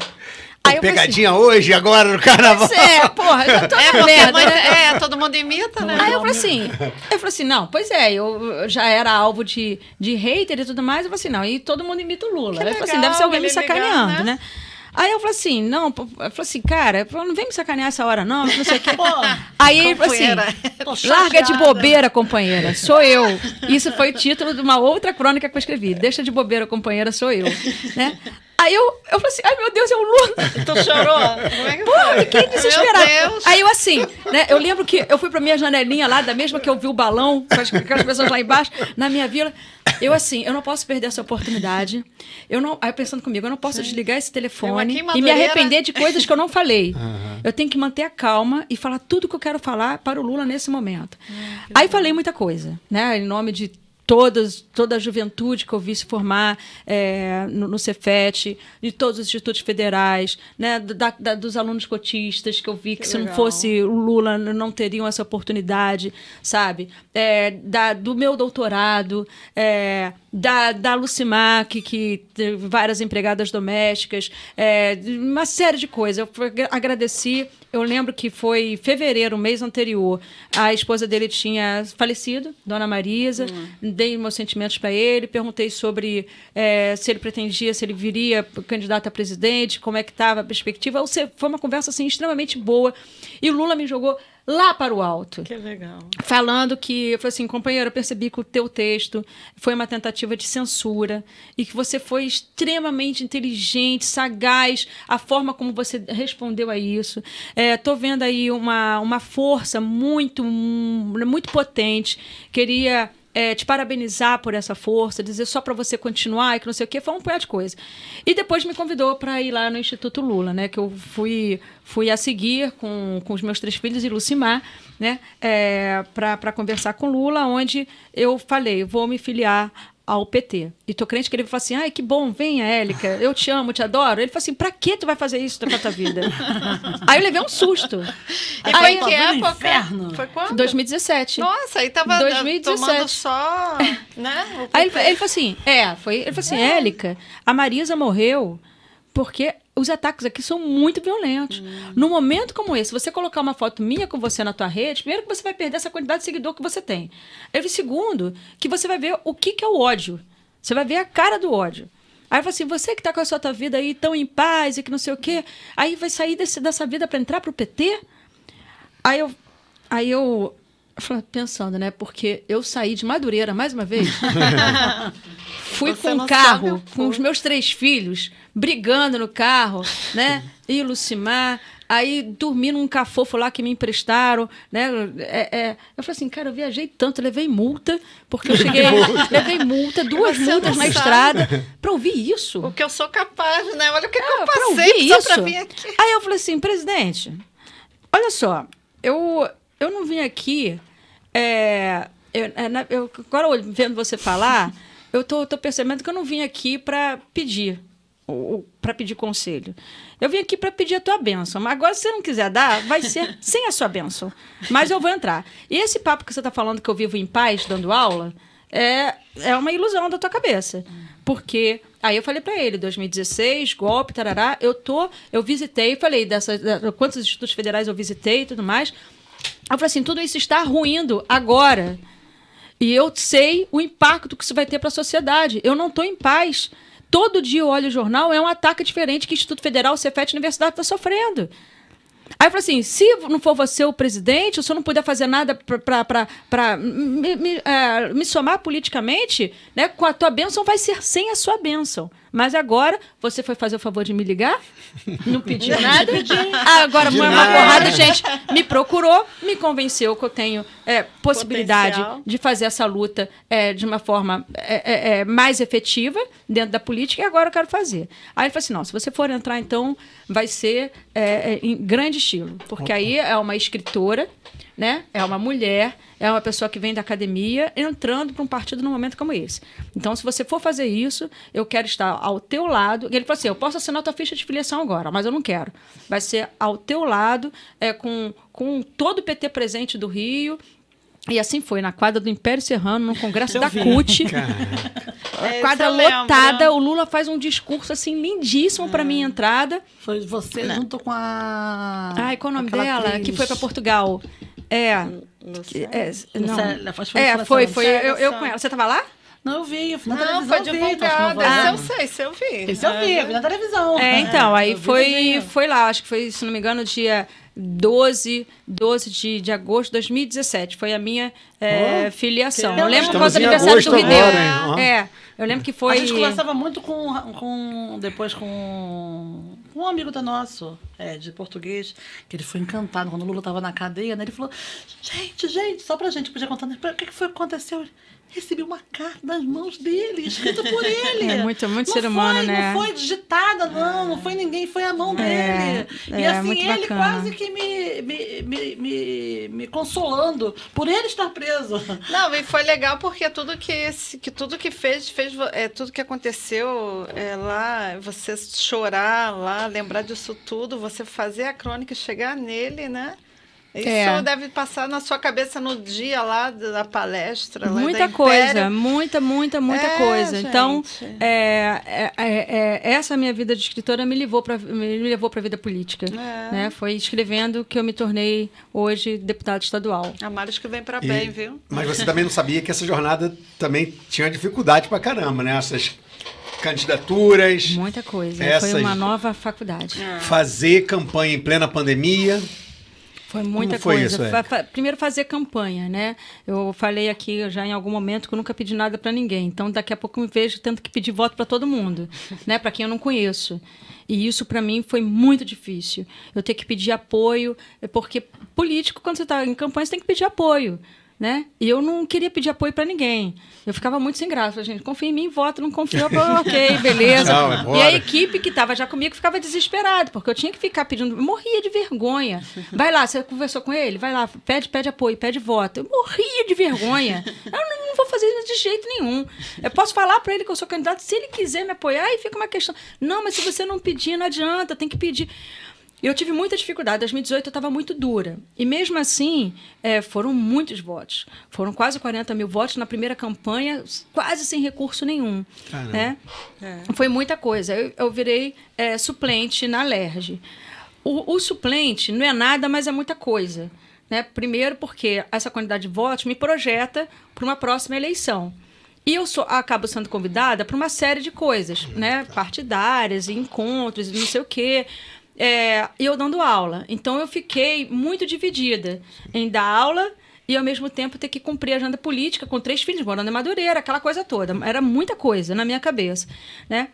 Aí assim, Pegadinha assim, hoje, agora no carnaval. é, porra, eu tô é, é, merda. é, todo mundo imita, né? Aí eu falei assim, eu falei assim, não, pois é, eu já era alvo de, de hater e tudo mais, eu falei assim, não, e todo mundo imita o Lula. Que eu legal, falei assim, deve ser alguém me é sacaneando, legal, né? né? Aí eu falei assim, não, eu falei assim, cara, não vem me sacanear essa hora, não, não sei o quê. Aí ele falou assim, larga de bobeira, companheira, sou eu. Isso foi o título de uma outra crônica que eu escrevi, deixa de bobeira, companheira, sou eu. Né? Aí eu, eu falei assim, ai meu Deus, é o Lula. Tu chorou? Como é que Porra, fiquei desesperada. Aí eu assim, né? Eu lembro que eu fui pra minha janelinha lá, da mesma que eu vi o balão, com as, com as pessoas lá embaixo, na minha vila. Eu, assim, eu não posso perder essa oportunidade. Eu não. Aí pensando comigo, eu não posso Sim. desligar esse telefone e me arrepender de coisas que eu não falei. Uhum. Eu tenho que manter a calma e falar tudo que eu quero falar para o Lula nesse momento. Hum, aí bom. falei muita coisa, né? Em nome de todas, toda a juventude que eu vi se formar é, no, no Cefet, de todos os institutos federais, né, da, da, dos alunos cotistas que eu vi que, que se não fosse o Lula não teriam essa oportunidade, sabe? É, da, do meu doutorado, é, da, da Lucimac, que teve várias empregadas domésticas, é, uma série de coisas. Eu agradeci. Eu lembro que foi em fevereiro, mês anterior, a esposa dele tinha falecido, Dona Marisa. Uhum. Dei meus sentimentos para ele, perguntei sobre é, se ele pretendia, se ele viria candidato a presidente, como é que estava a perspectiva. Ou seja, foi uma conversa assim, extremamente boa. E Lula me jogou lá para o alto. Que legal. Falando que, eu falei assim, companheiro, eu percebi que o teu texto foi uma tentativa de censura e que você foi extremamente inteligente, sagaz, a forma como você respondeu a isso. Estou é, vendo aí uma, uma força muito, muito potente. Queria é, te parabenizar por essa força, dizer só para você continuar e que não sei o quê, foi um punhado de coisa. E depois me convidou para ir lá no Instituto Lula, né? Que eu fui, fui a seguir com, com os meus três filhos e Lucimar, né? É, para conversar com Lula, onde eu falei, vou me filiar ao PT. E tô crente que ele fala assim: ai, que bom, venha, Élica, eu te amo, te adoro. Ele fala assim: pra que tu vai fazer isso na tua vida? aí eu levei um susto. E foi aí, que época? Inferno. Foi quando? 2017. Nossa, aí tava 2017. Né, tomando só, né? Aí ele, ele falou assim: é, foi. Ele falou assim: é. Élica, a Marisa morreu porque os ataques aqui são muito violentos. Hum. No momento como esse, você colocar uma foto minha com você na tua rede, primeiro que você vai perder essa quantidade de seguidor que você tem. E segundo, que você vai ver o que, que é o ódio. Você vai ver a cara do ódio. Aí fala assim, você que tá com a sua tua vida aí tão em paz e que não sei o quê, aí vai sair desse, dessa vida para entrar pro PT? Aí eu, aí eu pensando, né? Porque eu saí de Madureira mais uma vez. fui você com um carro, com os meus três filhos, brigando no carro, né? E Lucimar. Aí dormi num cafofo lá que me emprestaram, né? É, é, eu falei assim, cara, eu viajei tanto, levei multa, porque eu cheguei. levei multa, duas Você multas na sabe. estrada, pra ouvir isso. O que eu sou capaz, né? Olha o que, é, que eu ah, passei pra ouvir isso. Pra vir aqui. Aí eu falei assim, presidente, olha só, eu, eu não vim aqui. É, eu, é, eu, agora, vendo você falar, eu tô, tô percebendo que eu não vim aqui para pedir para pedir conselho. Eu vim aqui para pedir a tua bênção, mas agora se você não quiser dar, vai ser sem a sua bênção. Mas eu vou entrar. E esse papo que você está falando que eu vivo em paz dando aula é, é uma ilusão da tua cabeça. Porque aí eu falei para ele, 2016, golpe, tarará, eu tô, eu visitei, falei dessas, dessas quantos institutos federais eu visitei e tudo mais. Eu falei assim, tudo isso está ruindo agora. E eu sei o impacto que isso vai ter para a sociedade. Eu não estou em paz. Todo dia eu olho o jornal, é um ataque diferente que o Instituto Federal, o Cefet, a Universidade está sofrendo. Aí eu falo assim: se não for você o presidente, se eu não puder fazer nada para me, me, é, me, somar politicamente, né, com a tua bênção, vai ser sem a sua bênção. Mas agora, você foi fazer o favor de me ligar? Não pediu nada? agora, de uma porrada, gente, me procurou, me convenceu que eu tenho é, possibilidade Potencial. de fazer essa luta é, de uma forma é, é, é, mais efetiva dentro da política e agora eu quero fazer. Aí ele falou assim: não, se você for entrar, então vai ser é, em grande estilo, porque aí é uma escritora né? É uma mulher, é uma pessoa que vem da academia entrando para um partido num momento como esse. Então, se você for fazer isso, eu quero estar ao teu lado. E ele falou assim: eu posso assinar tua ficha de filiação agora, mas eu não quero. Vai ser ao teu lado, é, com, com todo o PT presente do Rio, e assim foi, na quadra do Império Serrano, no Congresso eu da vi, CUT. É, é quadra lotada, né? o Lula faz um discurso assim lindíssimo é. para minha ah. entrada. Foi você Não. Né? junto com a. Ai, qual o nome dela? Atriz. Que foi para Portugal. É. Luciana. É, não. É, é, foi, é, foi, foi. Eu, eu com ela. Você tava lá? Não, eu vi. Eu na não, ah, foi divulgada. Ah, eu sei, isso eu vi. Isso eu vi, eu vi na televisão. É, é então, aí foi, foi lá. Acho que foi, se não me engano, dia... 12, 12 de, de agosto de 2017. Foi a minha é, oh, filiação. Eu lembro quando o aniversário do Rideu. é, eu lembro que foi. A gente conversava muito com, com depois com um amigo da nosso, é, de português, que ele foi encantado quando o Lula estava na cadeia, né? Ele falou, gente, gente, só pra gente podia contar, né? o que, que foi que aconteceu? recebi uma carta nas mãos dele, escrita por ele. É muito, é muito não ser humano, né? Não foi digitada, não, não foi ninguém, foi a mão é, dele. É, e assim, ele bacana. quase que me, me, me, me, me consolando por ele estar preso. Não, e foi legal porque tudo que, esse, que tudo que fez, fez é, tudo que aconteceu é, lá, você chorar lá, lembrar disso tudo, você fazer a crônica chegar nele, né? É. Isso é. deve passar na sua cabeça no dia lá da palestra. Muita coisa, muita, muita, muita é, coisa. Então, gente. Então, é, essa minha vida de escritora me levou para me levou para a vida política. Né? Foi escrevendo que eu me tornei hoje deputada estadual. A Maris que vem para bem, viu? Mas você também não sabia que essa jornada também tinha dificuldade para caramba, né? Essas candidaturas. Muita coisa. Essas... Foi uma nova faculdade. Ah. Fazer campanha em plena pandemia. Foi muita foi coisa. Isso, Primeiro fazer campanha, né? Eu falei aqui já em algum momento que eu nunca pedi nada para ninguém. Então daqui a pouco eu me vejo tendo que pedir voto para todo mundo, né? Para quem eu não conheço. E isso para mim foi muito difícil. Eu ter que pedir apoio, porque político quando você está em campanha você tem que pedir apoio né? E eu não queria pedir apoio para ninguém. Eu ficava muito sem graça. Gente, confia em mim, voto, não confia, ok, beleza. É e a equipe que estava já comigo ficava desesperada, porque eu tinha que ficar pedindo, eu morria de vergonha. Vai lá, você conversou com ele? Vai lá, pede, pede apoio, pede voto. Eu morria de vergonha. Eu não, não vou fazer isso de jeito nenhum. Eu posso falar para ele que eu sou candidato, se ele quiser me apoiar, aí fica uma questão. Não, mas se você não pedir, não adianta, tem que pedir. Eu tive muita dificuldade. 2018 eu estava muito dura. E mesmo assim, é, foram muitos votos. Foram quase 40 mil votos na primeira campanha, quase sem recurso nenhum. Né? É. Foi muita coisa. Eu, eu virei é, suplente na LERJ. O, o, suplente não é nada, mas é muita coisa. Né? Primeiro, porque essa quantidade de votos me projeta para uma próxima eleição. E eu sou, acabo sendo convidada para uma série de coisas, né? Tá. Partidárias, encontros, não sei o quê é, eu dando aula. Então eu fiquei muito dividida em dar aula e ao mesmo tempo ter que cumprir a agenda política com três filhos morando em Madureira, aquela coisa toda. Era muita coisa na minha cabeça, né?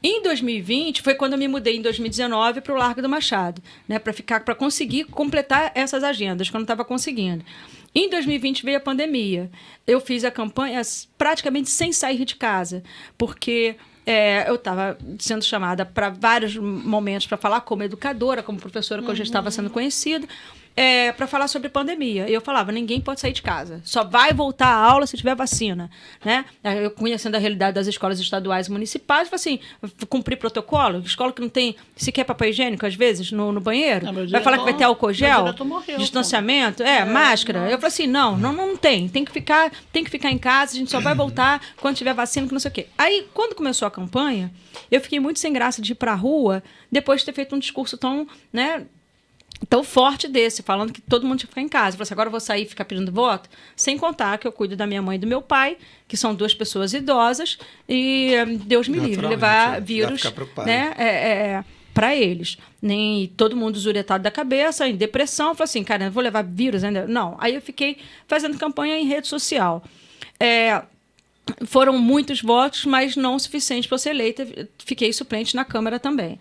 Em 2020 foi quando eu me mudei em 2019 para o Largo do Machado, né, para ficar para conseguir completar essas agendas que eu não estava conseguindo. Em 2020 veio a pandemia. Eu fiz a campanha praticamente sem sair de casa, porque é, eu estava sendo chamada para vários momentos para falar como educadora, como professora, que uhum. eu já estava sendo conhecida é, para falar sobre pandemia. Eu falava, ninguém pode sair de casa. Só vai voltar à aula se tiver vacina, né? Eu conhecendo a realidade das escolas estaduais e municipais, assim, cumprir protocolo, escola que não tem sequer papel higiênico às vezes no, no banheiro, vai falar tá que vai ter álcool gel, tá morreu, distanciamento, é, é máscara. Não. Eu falei assim, não, não, não tem, tem que ficar, tem que ficar em casa, a gente só vai uhum. voltar quando tiver vacina, que não sei o quê. Aí, quando começou a campanha, eu fiquei muito sem graça de ir para a rua depois de ter feito um discurso tão, né, tão forte desse, falando que todo mundo tinha que ficar em casa. Falou assim, agora eu vou sair e ficar pedindo voto? Sem contar que eu cuido da minha mãe e do meu pai, que são duas pessoas idosas, e hum, Deus me livre, levar né? vírus né, é, é, para eles. Nem todo mundo zuretado da cabeça, em depressão. Falei assim, cara, vou levar vírus ainda? Não. Aí eu fiquei fazendo campanha em rede social. É, foram muitos votos, mas não o suficiente para ser eleita. Fiquei suplente na Câmara também.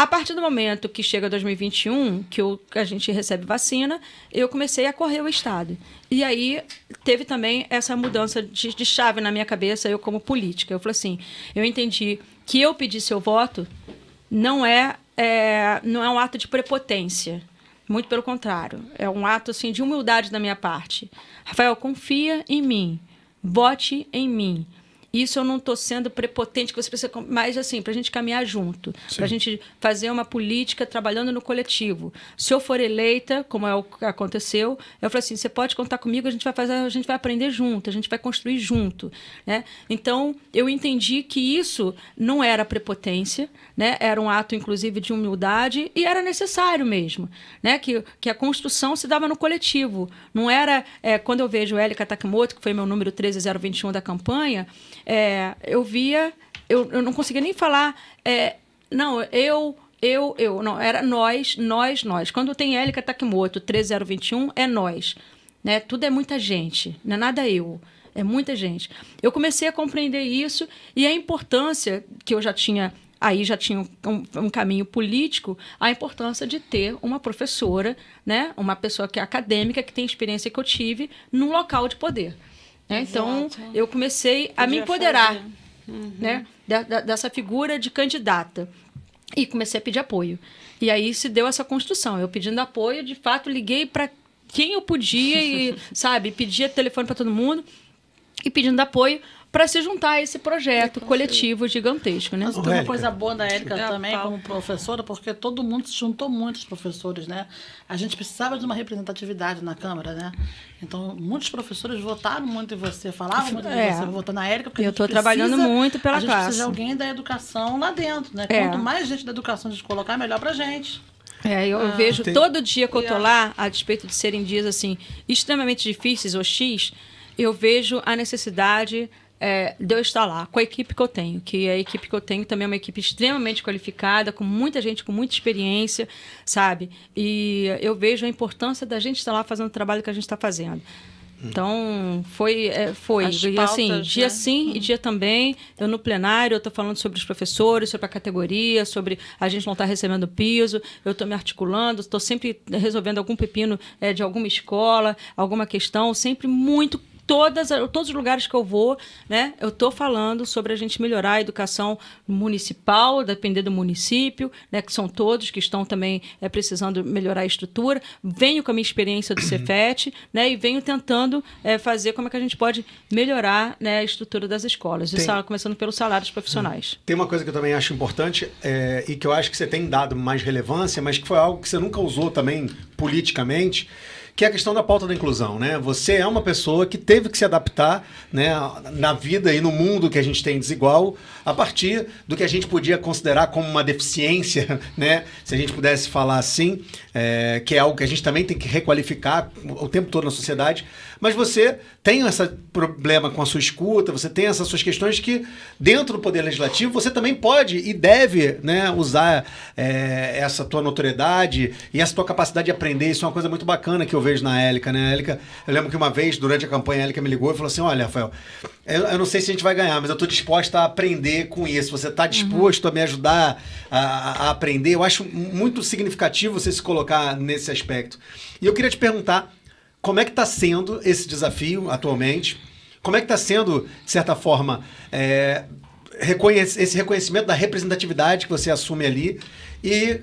A partir do momento que chega 2021, que, a gente recebe vacina, eu comecei a correr o Estado. E aí teve também essa mudança de, de chave na minha cabeça, eu como política. Eu falei assim, eu entendi que eu pedir seu voto não é, é, não é um ato de prepotência. Muito pelo contrário. É um ato assim, de humildade da minha parte. Rafael, confia em mim. Vote em mim. Isso eu não estou sendo prepotente, que você precisa, mas assim, para a gente caminhar junto, para a gente fazer uma política trabalhando no coletivo. Se eu for eleita, como é o que aconteceu, eu falo assim: você pode contar comigo, a gente vai fazer, a gente vai aprender junto, a gente vai construir junto. Né? Então, eu entendi que isso não era prepotência, né? era um ato, inclusive, de humildade e era necessário mesmo. Né? Que, que a construção se dava no coletivo. Não era, é, quando eu vejo Élica Takimoto, que foi meu número 13021 da campanha, é, eu via, eu, eu não conseguia nem falar, é, não, eu, eu, eu, não, era nós, nós, nós. Quando tem Élica Takimoto 3021, é nós. Né? Tudo é muita gente, não é nada eu. É muita gente. Eu comecei a compreender isso e a importância que eu já tinha aí já tinha um, um, caminho político, a importância de ter uma professora, né, uma pessoa que é acadêmica, que tem experiência que eu tive, num local de poder. Né? Então, eu comecei a me empoderar uhum. né? Da, da, dessa figura de candidata. E comecei a pedir apoio. E aí se deu essa construção. Eu pedindo apoio, de fato, liguei para quem eu podia e, sabe, pedia telefone para todo mundo e pedindo apoio para se juntar a esse projeto é, coletivo gigantesco, né? Mas tem uma coisa boa da Érica também como professora, porque todo mundo se juntou muitos professores, né? A gente precisava de uma representatividade na Câmara, né? Então, muitos professores votaram muito em você, falavam muito é. em você, votando na Érica, porque Eu estou trabalhando muito pela a gente classe. precisa de alguém da educação lá dentro, né? É. Quanto mais gente da educação a gente colocar, melhor a gente. É, eu ah, vejo tem... todo dia que eu tô lá, a despeito de serem dias assim extremamente difíceis ou X, eu vejo a necessidade é, de eu estar lá com a equipe que eu tenho, que a equipe que eu tenho também é uma equipe extremamente qualificada, com muita gente, com muita experiência, sabe? E eu vejo a importância da gente estar lá fazendo o trabalho que a gente está fazendo. Então, foi, é, foi As assim, pautas, assim, né? dia sim hum. e uhum. dia também. Eu no plenário, eu estou falando sobre os professores, sobre a categoria, sobre a gente não estar tá recebendo piso, eu estou me articulando, estou sempre resolvendo algum pepino é, de alguma escola, alguma questão, sempre muito todas, todos os lugares que eu vou, né, eu estou falando sobre a gente melhorar a educação municipal, depender do município, né, que são todos que estão também é, precisando melhorar a estrutura. Venho com a minha experiência do Cefet, né, e venho tentando é, fazer como é que a gente pode melhorar né, a estrutura das escolas, tem... Sal, é começando pelos salários profissionais. Tem uma coisa que eu também acho importante é, e que eu acho que você tem dado mais relevância, mas que foi algo que você nunca usou também politicamente que é a questão da pauta da inclusão, né? Você é uma pessoa que teve que se adaptar, né, na vida e no mundo que a gente tem desigual, a partir do que a gente podia considerar como uma deficiência, né? se a gente pudesse falar assim, é, que é algo que a gente também tem que requalificar o tempo todo na sociedade. Mas você tem esse problema com a sua escuta, você tem essas suas questões que, dentro do Poder Legislativo, você também pode e deve né, usar é, essa tua notoriedade e essa tua capacidade de aprender. Isso é uma coisa muito bacana que eu vejo na Élica. Né? Élica, eu lembro que uma vez, durante a campanha, a Élica me ligou e falou assim: Olha, Rafael, eu, eu não sei se a gente vai ganhar, mas eu estou disposta a aprender aprender com isso. Você está uhum. disposto uhum. a me ajudar a, a, aprender? Eu acho muito significativo você se colocar nesse aspecto. E eu queria te perguntar como é que está sendo esse desafio atualmente? Como é que está sendo, de certa forma, é, reconhece, esse reconhecimento da representatividade que você assume ali? E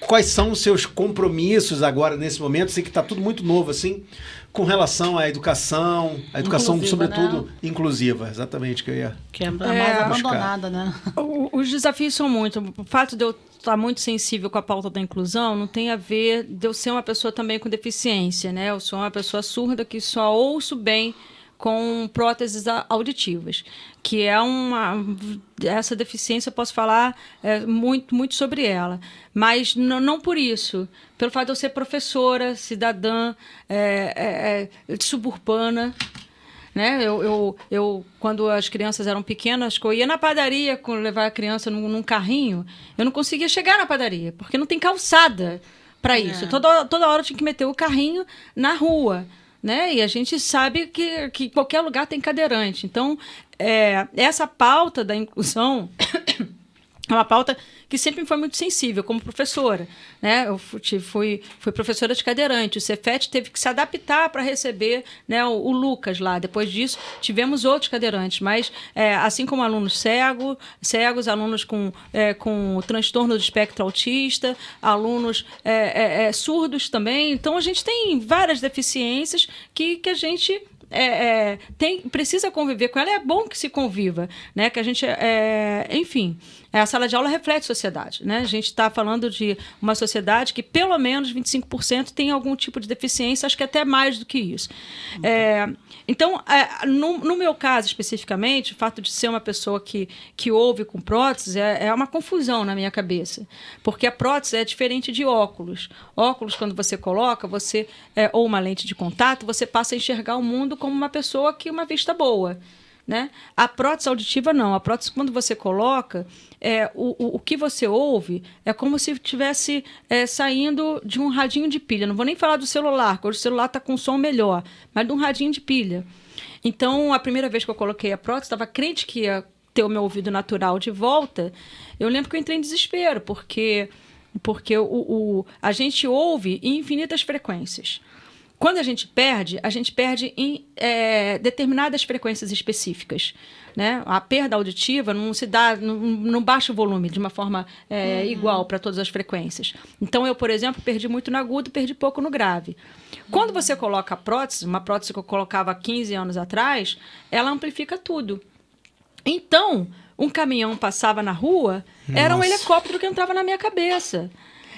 quais são os seus compromissos agora nesse momento? Sei que está tudo muito novo, assim, com relação à educação, a educação inclusiva, sobretudo né? inclusiva, exatamente que eu ia. Que é, é mais é, abandonada, né? O, os desafios são muito. O fato de eu estar muito sensível com a pauta da inclusão não tem a ver de eu ser uma pessoa também com deficiência, né? Eu sou uma pessoa surda que só ouço bem com próteses auditivas, que é uma essa deficiência eu posso falar é, muito muito sobre ela, mas não por isso pelo fato de eu ser professora, cidadã, é, é, é, suburbana. Né? Eu, eu, eu, quando as crianças eram pequenas, eu ia na padaria com, levar a criança num, num, carrinho, eu não conseguia chegar na padaria, porque não tem calçada para isso. É. Toda, toda hora eu tinha que meter o carrinho na rua. Né? E a gente sabe que, que qualquer lugar tem cadeirante. Então, é, essa pauta da inclusão é uma pauta que sempre me foi muito sensível como professora, né? Eu fui, fui professora de cadeirante, o Cefet teve que se adaptar para receber, né, o, o, Lucas lá. Depois disso, tivemos outros cadeirantes, mas é, assim como alunos cego, cegos, alunos com é, com transtorno do espectro autista, alunos é, é, é surdos também. Então a gente tem várias deficiências que que a gente é, tem precisa conviver com ela. É bom que se conviva, né? Que a gente, enfim. É, a sala de aula reflete sociedade. Né? A gente está falando de uma sociedade que pelo menos 25% tem algum tipo de deficiência, acho que até mais do que isso. É, então, é, no, no, meu caso especificamente, o fato de ser uma pessoa que, que ouve com prótese é, é uma confusão na minha cabeça. Porque a prótese é diferente de óculos. Óculos, quando você coloca, você é, ou uma lente de contato, você passa a enxergar o mundo como uma pessoa que uma vista boa. Né? A prótese auditiva não. A prótese, quando você coloca, é, o, o, o que você ouve é como se estivesse é, saindo de um radinho de pilha. Não vou nem falar do celular, porque o celular está com som melhor, mas de um radinho de pilha. Então, a primeira vez que eu coloquei a prótese, estava crente que ia ter o meu ouvido natural de volta. Eu lembro que eu entrei em desespero, porque, porque o, o a gente ouve em infinitas frequências. Quando a gente perde, a gente perde em é, determinadas frequências específicas. Né? A perda auditiva não se dá, no baixo volume de uma forma é, uhum. igual para todas as frequências. Então, eu, por exemplo, perdi muito no agudo, perdi pouco no grave. Quando uhum. você coloca a prótese, uma prótese que eu colocava 15 anos atrás, ela amplifica tudo. Então, um caminhão passava na rua, Nossa. era um helicóptero que entrava na minha cabeça.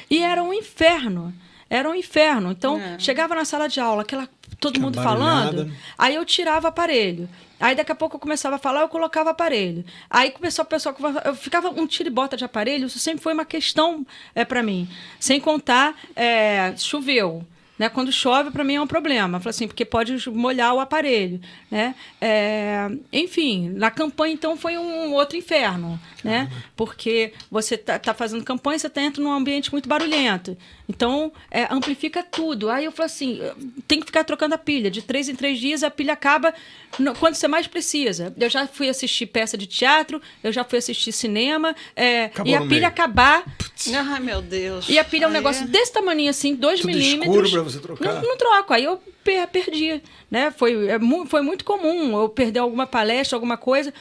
E era um inferno era um inferno. Então, é. chegava na sala de aula, aquela todo mundo falando, aí eu tirava aparelho. Aí daqui a pouco eu começava a falar, eu colocava aparelho. Aí começou o pessoal, eu ficava um tiro e bota de aparelho, isso sempre foi uma questão é, para mim. Sem contar, é, choveu. Né? Quando chove, para mim é um problema. Falo assim, porque pode molhar o aparelho. Né? É, enfim, na campanha, então, foi um outro inferno. Né? Porque você tá, tá, fazendo campanha, você está entra num ambiente muito barulhento. Então, é, amplifica tudo. Aí eu falo assim, tem que ficar trocando a pilha. De três em três dias, a pilha acaba no, quando você mais precisa. Eu já fui assistir peça de teatro, eu já fui assistir cinema. É, e a pilha meio. acabar... Ai, meu Deus. E a pilha é um negócio é desse tamanho assim, dois tudo milímetros você trocar. Não, não troco, aí eu perdi. Né? Foi, é, foi muito comum eu perder alguma palestra, alguma coisa.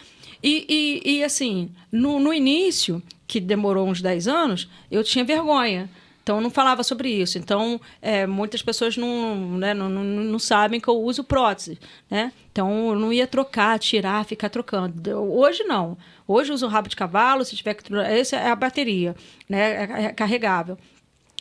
E, e, e assim, no, no, início, que demorou uns 10 anos, eu tinha vergonha. Então, eu não falava sobre isso. Então, é, muitas pessoas não, né, não, não, não sabem que eu uso prótese. Né? Então, eu não ia trocar, tirar, ficar trocando. Hoje, não. Hoje, eu uso rabo de cavalo. Se tiver que. Essa é a bateria, né? é, é carregável.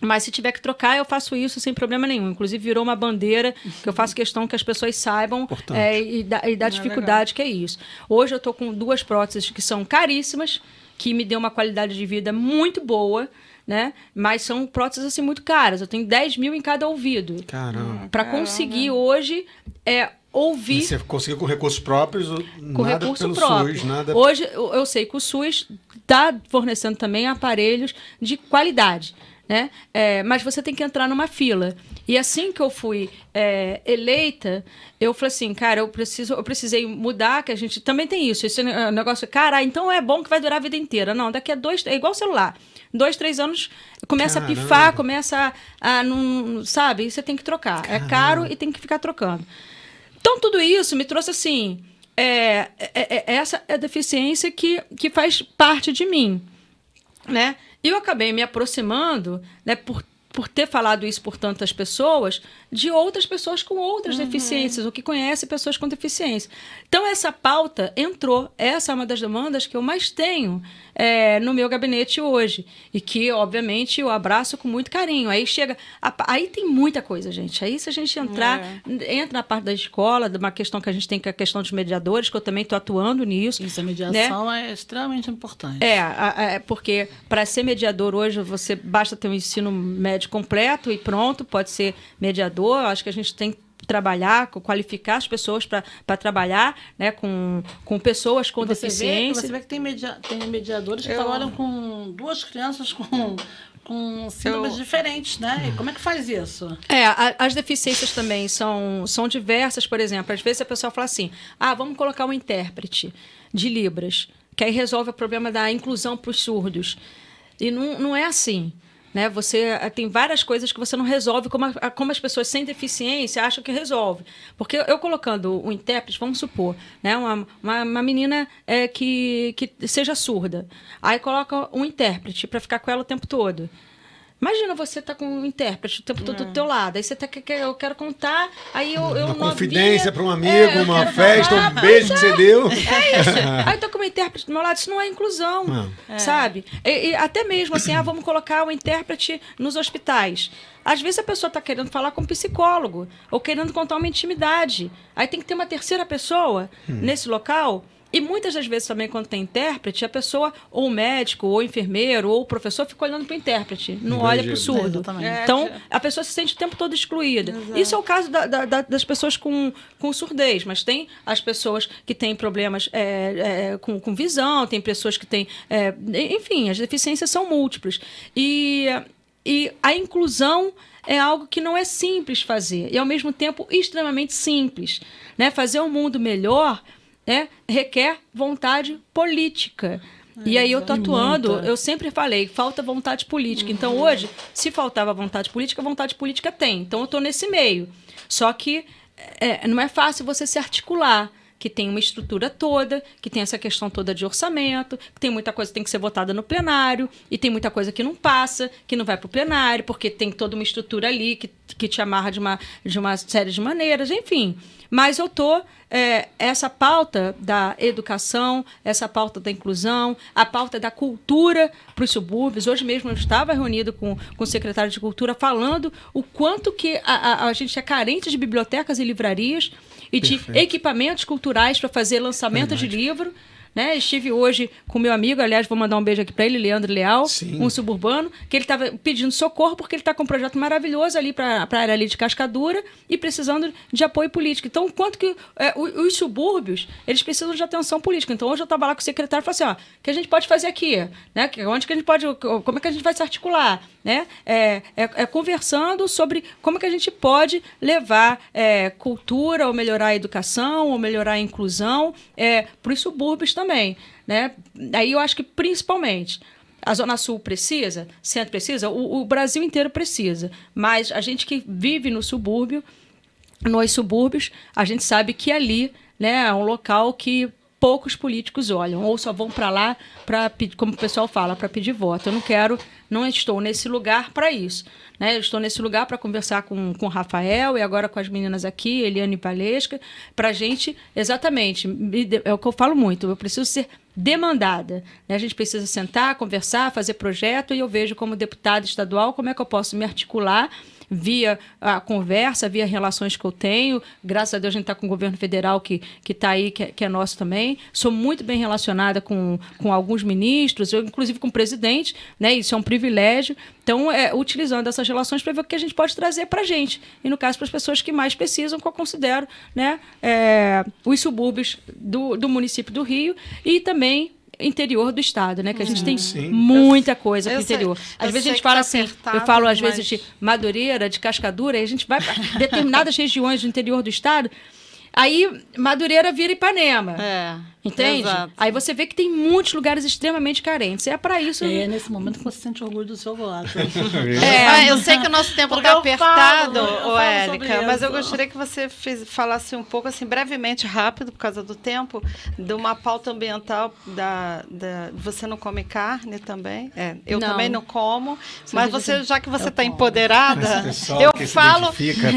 Mas se tiver que trocar, eu faço isso sem problema nenhum. Inclusive, virou uma bandeira que eu faço questão que as pessoas saibam é, e da, e da ah, dificuldade é que é isso. Hoje eu estou com duas próteses que são caríssimas, que me deu uma qualidade de vida muito boa né? Mas são próteses assim muito caras. Eu tenho 10 mil em cada ouvido. Caramba. Para conseguir hoje é ouvir. você conseguiu com recursos próprios? Com nada recurso pelo próprio. SUS, nada... Hoje eu sei que o SUS está fornecendo também aparelhos de qualidade né? É, mas você tem que entrar numa fila. E assim que eu fui é, eleita, eu falei assim, cara, eu preciso, eu precisei mudar, que a gente também tem isso, esse eh, negócio, cara, então é bom que vai durar a vida inteira. Não, daqui a dois, é igual celular. Dois, três anos começa Caramba. a pifar, começa a, a não, sabe? Você tem que trocar. É Caramba. É caro e tem que ficar trocando. Então tudo isso me trouxe assim, é, é, é, é essa é a deficiência que, que faz parte de mim, né? eu acabei me aproximando, né, por, por ter falado isso por tantas pessoas, de outras pessoas com outras uhum. deficiências, ou que conhece pessoas com deficiência. Então, essa pauta entrou. Essa é uma das demandas que eu mais tenho é, no meu gabinete hoje. E que, obviamente, eu abraço com muito carinho. Aí chega. A, aí tem muita coisa, gente. Aí, se a gente entrar, é. entra na parte da escola, de uma questão que a gente tem, que é a questão dos mediadores, que eu também estou atuando nisso. Isso, a né? mediação né? é extremamente importante. É, é porque para ser mediador hoje, você basta ter um ensino médio completo e pronto, pode ser mediador empreendedor, acho que a gente tem que trabalhar, qualificar as pessoas para trabalhar né, com, com pessoas com você deficiência. Vê, você vê que tem, media, tem mediadores que Eu... trabalham com duas crianças com com síndromes Eu... diferentes, né? E como é que faz isso? É, a, as deficiências também são, são diversas, por exemplo. Às vezes a pessoa fala assim: ah, vamos colocar um intérprete de Libras, que aí resolve o problema da inclusão para os surdos. E não, não é assim. Né? Você eh, tem várias coisas que você não resolve, como, a, como as pessoas sem deficiência acham que resolve. Porque eu colocando o intérprete, vamos supor, né? uma, uma, uma menina é, que, que seja surda, aí coloca um intérprete para ficar com ela o tempo todo. Imagina você tá com um intérprete o tempo todo do hum. teu lado. Aí você tá, que eu quero contar, aí eu, eu Uma confidência para um é, amigo, é, uma festa, falar, um beijo que é você deu. É isso. aí eu tô com um intérprete do meu lado, isso não é inclusão, é. sabe? E, e, até mesmo assim, ah, vamos colocar o um intérprete nos hospitais. Às vezes a pessoa está querendo falar com um psicólogo ou querendo contar uma intimidade. Aí tem que ter uma terceira pessoa hum. nesse local e muitas das vezes também, quando tem intérprete, a pessoa, ou o médico, ou o enfermeiro, ou o professor, fica olhando para o intérprete, não Entendi. olha para o surdo. É, então, a pessoa se sente o tempo todo excluída. Exato. Isso é o caso da, da, das pessoas com, com surdez, mas tem as pessoas que têm problemas é, é, com, com, visão, tem pessoas que têm. É, enfim, as deficiências são múltiplas. E, e a inclusão é algo que não é simples fazer e ao mesmo tempo extremamente simples, né? Fazer um mundo melhor né, requer vontade política. É, e aí eu tô atuando, muita. eu sempre falei, falta vontade política. Então, uhum. Então hoje, se faltava vontade política, vontade política tem. Então eu tô nesse meio. Só que é, não é fácil você se articular que tem uma estrutura toda, que tem essa questão toda de orçamento, que tem muita coisa que tem que ser votada no plenário, e tem muita coisa que não passa, que não vai para o plenário, porque tem toda uma estrutura ali que, que te amarra de uma, de uma série de maneiras, enfim. Mas eu tô é, essa pauta da educação, essa pauta da inclusão, a pauta da cultura para os subúrbios. Hoje mesmo eu estava reunido com, com o secretário de Cultura falando o quanto que a, a, a gente é carente de bibliotecas e livrarias e Perfeito. de equipamentos culturais para fazer lançamento de livro. Né? Estive hoje com meu amigo, aliás, vou mandar um beijo aqui para ele, Leandro Leal, Sim. um suburbano, que ele estava pedindo socorro porque ele está com um projeto maravilhoso ali para a área ali de Cascadura e precisando de apoio político. Então, quanto que é, os, os, subúrbios, eles precisam de atenção política. Então, hoje eu estava lá com o secretário e falei assim, ó, o que a gente pode fazer aqui? Né? Onde que a gente pode, como é que a gente vai se articular? né? É, é, é, conversando sobre como que a gente pode levar é, cultura, ou melhorar a educação, ou melhorar a inclusão é, para os subúrbios também. Né? Aí eu acho que principalmente. A Zona Sul precisa, centro precisa, o, o Brasil inteiro precisa. Mas a gente que vive no subúrbio, nos subúrbios, a gente sabe que ali né, é um local que poucos políticos olham, ou só vão para lá, pra, como o pessoal fala, para pedir voto. Eu não quero não estou nesse lugar para isso. Né? Eu estou nesse lugar para conversar com, com o Rafael e agora com as meninas aqui, Eliane e Palesca, para a gente, exatamente, é o que eu falo muito, eu preciso ser demandada. Né? A gente precisa sentar, conversar, fazer projeto e eu vejo como deputada estadual como é que eu posso me articular via a conversa, via relações que eu tenho. Graças a Deus a gente está com o governo federal que está aí, que é, que é nosso também. Sou muito bem relacionada com, com alguns ministros, eu, inclusive com o presidente, né? Isso é um privilégio. Então, é, utilizando essas relações para ver o que a gente pode trazer para a gente. E, no caso, para as pessoas que mais precisam, que eu considero né, é, os subúrbios do, do município do Rio e também interior do estado, né? Que a gente uhum. tem Sim. muita coisa pro interior. Sei, às vezes a gente fala tá assim, eu falo às mas... vezes de Madureira, de Cascadura, e a gente vai para determinadas regiões do interior do estado Aí Madureira vira Ipanema. É. Entende? Exato. Aí você vê que tem muitos lugares extremamente carentes. É para isso. Né? É nesse momento que você sente orgulho do seu voto. é, é. Ah, eu sei que o nosso tempo está apertado, ô Élica, mas eu gostaria que você falasse um pouco, assim, brevemente, rápido, por causa do tempo, de uma pauta ambiental da. da você não come carne também? É, eu não. também não como, mas você, já que você está empoderada, eu falo.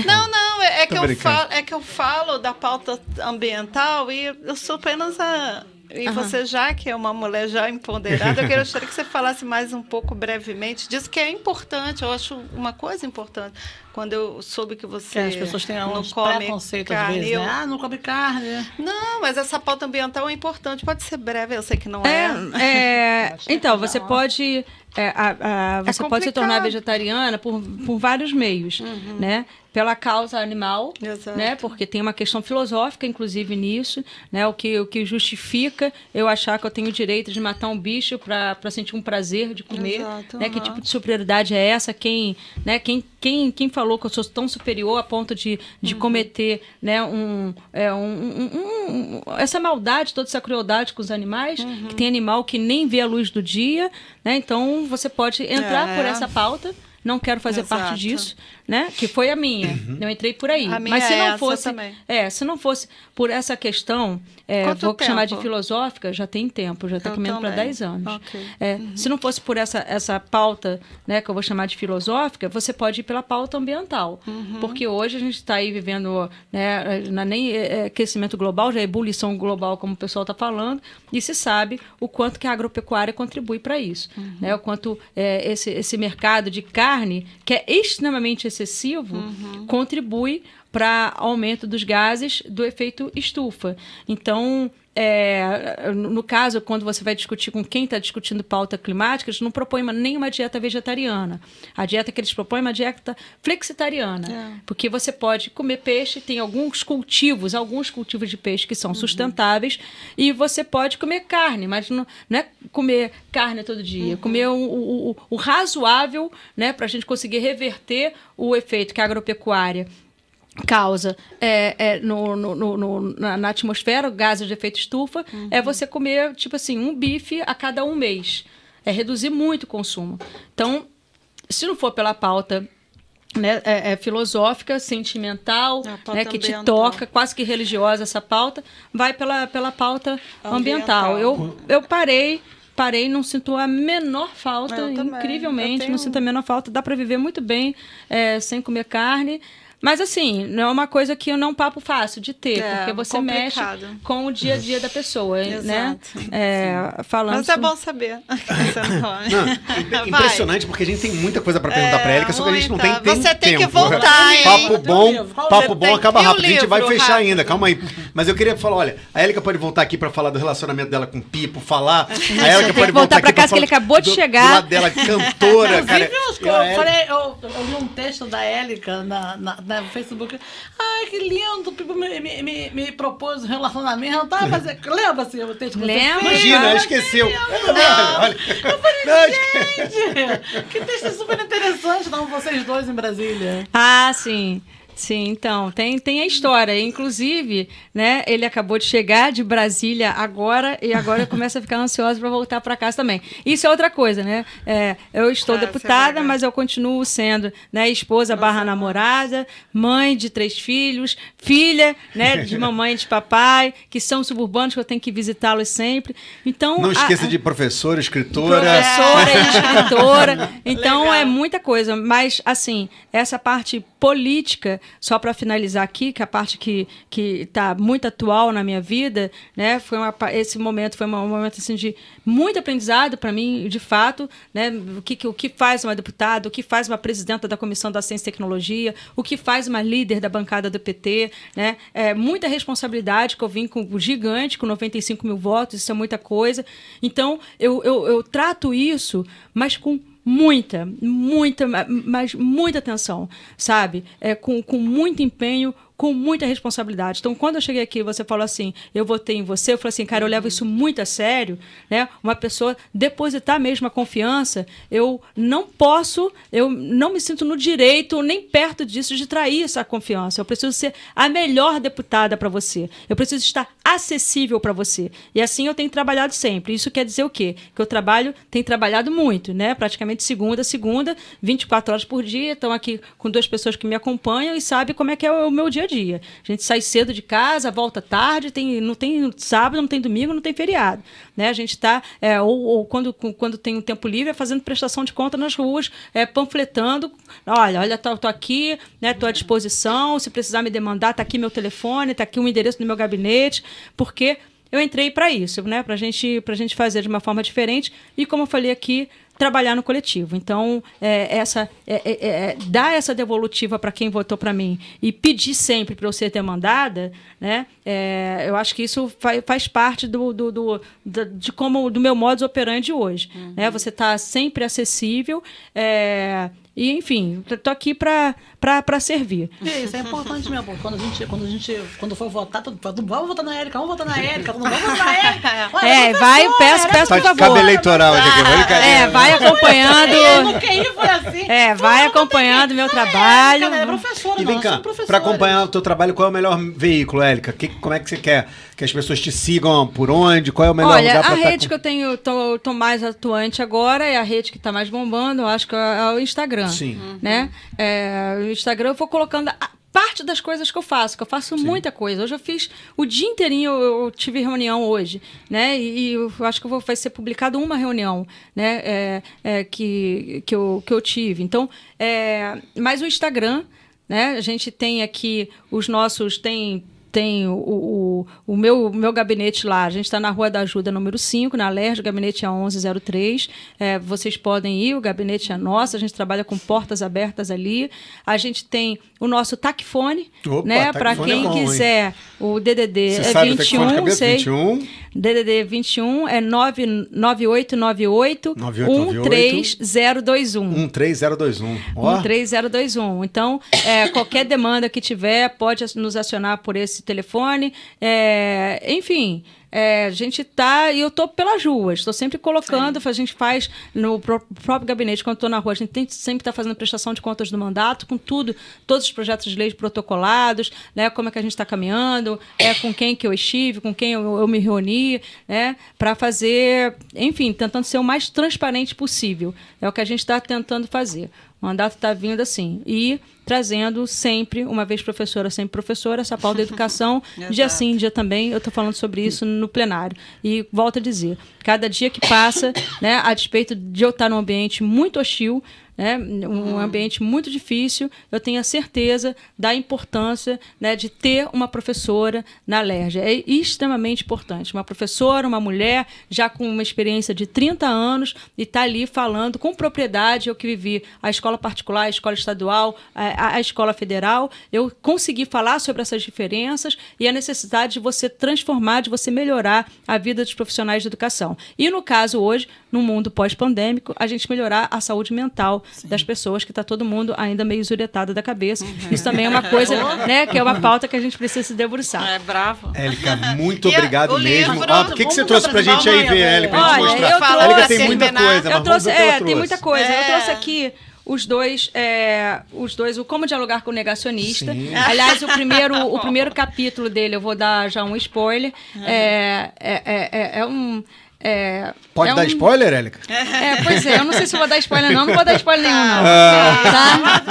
Não, não, é, é que eu falo, é que eu falo da pauta pauta ambiental e eu sou apenas a. E uhum. você, já que é uma mulher já empoderada, eu gostaria que você falasse mais um pouco brevemente disso, que é importante, eu acho uma coisa importante quando eu soube que você. as pessoas têm não come preconceito às vezes, eu... né? Ah, não come carne. Não, mas essa pauta ambiental é importante. Pode ser breve, eu sei que não é. é, é... então, você pode. É, a, a, é você pode se tornar vegetariana por, por vários meios, uhum. né? Pela causa animal, Exato. né? Porque tem uma questão filosófica, inclusive, nisso, né? O que, o que justifica eu achar que eu tenho o direito de matar um bicho para sentir um prazer de comer, Exato, né? Uhum. Que tipo de superioridade é essa? Quem, né? Quem quem, quem falou que eu sou tão superior a ponto de, de uhum. cometer né, um, é, um, um, um, essa maldade, toda essa crueldade com os animais, uhum. que tem animal que nem vê a luz do dia, né? Então você pode entrar é. por essa pauta. Não quero fazer Exato. parte disso, né? Que foi a minha. Uhum. Eu entrei por aí. A minha Mas se é não fosse, também. é, se não fosse por essa questão, é, vou tempo? chamar de filosófica, já tem tempo, já está caminhando para 10 anos. Okay. É, uhum. Se não fosse por essa essa pauta, né, que eu vou chamar de filosófica, você pode ir pela pauta ambiental, uhum. porque hoje a gente está aí vivendo, né, é nem é, é aquecimento global, já é ebulição global, como o pessoal está falando, e se sabe o quanto que a agropecuária contribui para isso, uhum. né? O quanto esse esse mercado de carne que é extremamente excessivo uhum. contribui para aumento dos gases do efeito estufa. Então, é, no caso, quando você vai discutir com quem está discutindo pauta climática, eles não propõem nenhuma dieta vegetariana. A dieta que eles propõem é uma dieta flexitariana. É. Porque você pode comer peixe, tem alguns cultivos, alguns cultivos de peixe que são uhum. sustentáveis, e você pode comer carne, mas não, não é comer carne todo dia, uhum. comer o, o, o, o razoável né, para a gente conseguir reverter o efeito que a agropecuária causa é, é, no, no, no, na, na, atmosfera, gases de efeito estufa, uhum. é você comer, tipo assim, um bife a cada um mês. É reduzir muito o consumo. Então, se não for pela pauta né, é, é filosófica, sentimental, ah, tá né, que ambiental. te toca, quase que religiosa essa pauta, vai pela, pela pauta ambiental. ambiental. Eu, eu parei parei, não sinto a menor falta, eu incrivelmente, tenho... não sinto a menor falta. Dá para viver muito bem é, sem comer carne. Mas assim, não é uma coisa que eu não papo fácil de ter, é, porque você complicado. mexe com o dia a dia da pessoa, né? Exato. né? É, falando Mas é bom saber. não, né? impressionante, porque a gente tem muita coisa para perguntar é, para Érica, só que a gente não tem, tem você tempo. Você tem que voltar, hein? Papo bom, papo bom acaba rápido. A gente vai fechar rápido. ainda, calma aí. Mas eu queria falar, olha, a Érica pode voltar aqui para falar do relacionamento dela com o Pipo, falar. A Érica pode voltar para casa que ele acabou de do, chegar. Do lado dela, cantora, cara. Eu vi um texto da Érica na no Facebook. Ai, que lindo, tipo, me, me, me, me propôs um relacionamento. Ah, mas é, lembra-se, eu tenho que Lembra? Imagina, esqueceu. Eu falei, não, gente, que texto super interessante, estavam vocês dois em Brasília. Ah, sim. Sim, então, tem, tem a história. Inclusive, né, ele acabou de chegar de Brasília agora e agora começa a ficar ansioso para voltar para casa também. Isso é outra coisa, né? É, eu estou ah, é deputada, mas eu continuo sendo né, esposa Nossa, barra é namorada, mãe de três filhos, filha né, de mamãe e de papai, que são suburbanos que eu tenho que visitá-los sempre. Então, Não esqueça a, a... de professora, escritora. Professora e escritora. Então, é Legal. é muita coisa. Mas, assim, essa parte política, só para finalizar aqui, que é a parte que está muito atual na minha vida, né, foi uma, esse momento foi um momento assim, de muito aprendizado para mim, de fato, né, o, que, que, o que faz uma deputada, o que faz uma presidenta da Comissão da Ciência e Tecnologia, o que faz uma líder da bancada do PT, né, é, muita responsabilidade que eu vim com o gigante, com 95 mil votos, isso é muita coisa. Então, eu, eu, eu trato isso, mas com muita, muita, mas muita atenção, sabe? É, com, com muito empenho, com muita responsabilidade. Então, quando eu cheguei aqui, você falou assim, eu votei em você, eu falei assim, cara, eu levo isso muito a sério, né? Uma pessoa depositar mesmo a confiança, eu não posso, eu não me sinto no direito, nem perto disso, de trair essa confiança. Eu preciso ser a melhor deputada para você. Eu preciso estar acessível para você. E assim eu tenho trabalhado sempre. Isso quer dizer o quê? Que eu trabalho, tenho trabalhado muito, né? Praticamente segunda, segunda, 24 horas por dia, estão aqui com duas pessoas que me acompanham e sabe como é que é o meu dia dia. A gente sai cedo de casa, volta tarde, tem, não tem sábado, não tem domingo, não tem feriado. Né? A gente está, é, ou, ou, quando, quando tem um tempo livre, é fazendo prestação de conta nas ruas, é, panfletando. Olha, olha, tô, tô aqui, né? Tô à disposição. Se precisar me demandar, tá aqui meu telefone, tá aqui o endereço do meu gabinete, porque eu entrei para isso, né? Para gente, a gente fazer de uma forma diferente. E como eu falei aqui, trabalhar no coletivo. Então, é, essa é, é, é, é dar essa devolutiva para quem votou para mim e pedir sempre para eu ser demandada, né? É, eu acho que isso faz, faz parte do, do, do, do, de como do meu modus operandi hoje. Né. Uhum. Né? Você está sempre acessível. E, enfim, tô aqui para servir. isso é importante mesmo. Quando a gente, quando a gente, quando for votar, tu, tu, vamos votar na Érica, vamos votar na Érica, vamos votar na Érica. é, vai, peço, peço, tá por favor. Cabe eleitoral aqui, vai É, vai acompanhando. Assim. É, vai acompanhando meu ah, trabalho. É, é professora, e vem cá, para acompanhar o teu trabalho, qual é o melhor veículo, Érica? Que, como é que você quer? que as pessoas te sigam por onde? Qual é o melhor Olha, lugar para Olha, a tá rede que eu tenho, tô, tô, mais atuante agora é a rede que está mais bombando, eu acho que é, é o Instagram. Sim. Uhum. Né? É, o Instagram eu vou colocando a parte das coisas que eu faço, que eu faço Sim. muita coisa. Hoje eu fiz o dia inteirinho, eu, eu tive reunião hoje, né? E, e, eu acho que eu vou, vai ser publicado uma reunião, né? É, é, que, que, eu, que eu tive. Então, é, mais o Instagram, né? A gente tem aqui os nossos, tem tem o, o, o meu, meu gabinete lá, a gente está na Rua da Ajuda número 5, na o gabinete é 1103. É, vocês podem ir, o gabinete é nosso, a gente trabalha com portas abertas ali. A gente tem o nosso tacfone, Opa, né? Para é quem é quiser, o DDD Você é sabe 21, o sei. 21. DDD 21 é 99898 13021. 13021. Oh. 13021. Então, é, qualquer demanda que tiver, pode nos acionar por esse telefone. É, enfim, é, a gente tá. E eu tô pelas ruas, estou sempre colocando, a gente faz no próprio gabinete, quando estou na rua, a gente tem, sempre está fazendo prestação de contas do mandato, com tudo, todos os projetos de lei protocolados, né? Como é que a gente está caminhando, é, com quem que eu estive, com quem eu, eu me reuni, né? Para fazer, enfim, tentando ser o mais transparente possível. É o que a gente está tentando fazer mandato está vindo assim. E trazendo sempre, uma vez professora, sempre professora, essa pauta da educação, dia sim, dia também. Eu estou falando sobre isso no plenário. E volto a dizer: cada dia que passa, né, a despeito de eu estar num ambiente muito hostil, né? um uhum. ambiente muito difícil. Eu tenho a certeza da importância né, de ter uma professora na LERJ. É extremamente importante. Uma professora, uma mulher, já com uma experiência de 30 anos e está ali falando com propriedade. Eu que vivi a escola particular, a escola estadual, a, a escola federal, eu consegui falar sobre essas diferenças e a necessidade de você transformar, de você melhorar a vida dos profissionais de educação. E no caso hoje, no mundo pós-pandêmico, a gente melhorar a saúde mental Sim. das pessoas, que está todo mundo ainda meio zuretado da cabeça. Uhum. Isso também é uma coisa, né, que é uma pauta que a gente precisa se debruçar. É bravo. Élica, muito obrigado mesmo. ah, o que, que você trouxe pra gente aí ver, Élica, pra né? gente mostrar? Élica, tem é, muita coisa. Eu trouxe, é, tem muita coisa. Eu trouxe aqui os dois, é, os dois, o como dialogar com o negacionista. Sim. Aliás, o primeiro, o primeiro capítulo dele, eu vou dar já um spoiler. Uhum. É, é, é, é, um é, Pode é dar um... spoiler, Élica? É. é, pois é, eu não sei se vou dar spoiler, não, não vou dar spoiler nenhum, não. Ah.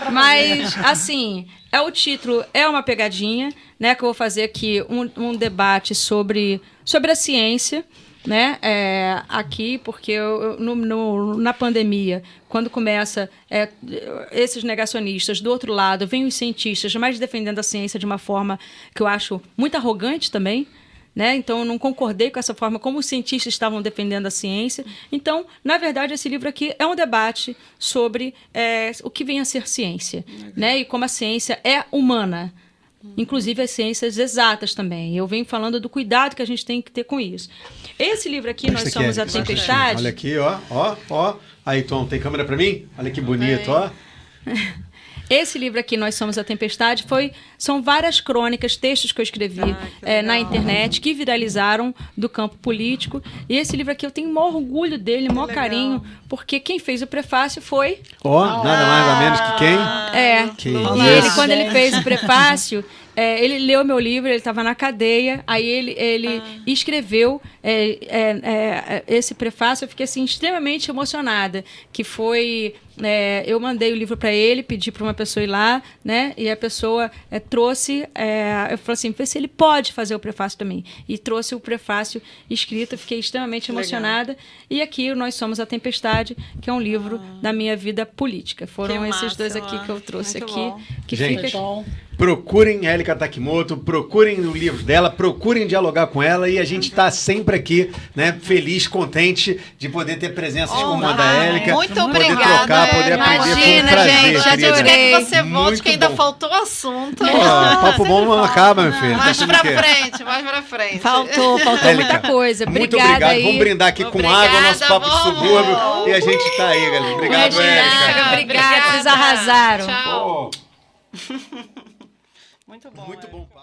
Tá? Mas, assim, é o título, é uma pegadinha, né? Que eu vou fazer aqui um, um debate sobre, sobre a ciência né, é, aqui, porque eu, no, no, na pandemia, quando começa é, esses negacionistas, do outro lado, vêm os cientistas mais defendendo a ciência de uma forma que eu acho muito arrogante também, né? Então eu não concordei com essa forma como os cientistas estavam defendendo a ciência. Então, na verdade, esse livro aqui é um debate sobre é, o que vem a ser ciência, né? E como a ciência é humana. Inclusive as ciências exatas também. Eu venho falando do cuidado que a gente tem que ter com isso. Esse livro aqui, Nós aqui, Somos é, a Tempestade. Olha aqui, ó, ó, ó. Aí, Tom, tem câmera para mim? Olha que bonito, ó. Esse livro aqui, Nós Somos a Tempestade, foi são várias crônicas, textos que eu escrevi ah, que é, na internet que viralizaram do campo político. E esse livro aqui eu tenho o maior orgulho dele, o maior carinho, porque quem fez o prefácio foi. Ó, oh, nada ah, mais ou menos que quem? É. Que e ele, quando ele fez o prefácio, é, ele leu meu livro, ele estava na cadeia, aí ele, ele ah. escreveu é, é, esse prefácio, eu fiquei assim, extremamente emocionada, que foi é, eu mandei o livro para ele, pedi para uma pessoa ir lá, né? E a pessoa é, trouxe, é, eu falei assim, vê se ele pode fazer o prefácio também. E trouxe o prefácio escrito, fiquei extremamente emocionada. Legal. E aqui Nós Somos a Tempestade, que é um livro ah. da minha vida política. Foram que esses massa, dois aqui que eu trouxe Muito aqui. Bom. Que Gente, fica... Procurem Elika Takimoto, procurem o livro dela, procurem dialogar com ela e a gente está sempre aqui, né, feliz, contente de poder ter presenças como a da Elika. Muito poder obrigada. trocar, poder aprender. Imagina, foi um prazer, gente, Já adorei. Que você volte, muito que ainda bom. faltou assunto. Pô, papo bom não acaba, meu filho. Mais para tá pra frente, mais pra frente. Faltou, faltou Élica, muita coisa. Obrigada muito obrigado. Aí. Vamos brindar aqui obrigada, com água, nosso papo de subúrbio. E a gente está aí, galera. Obrigado, Elika. Obrigada, obrigada. Vocês arrasaram. Tchau. Muito bom. Muito é. bom.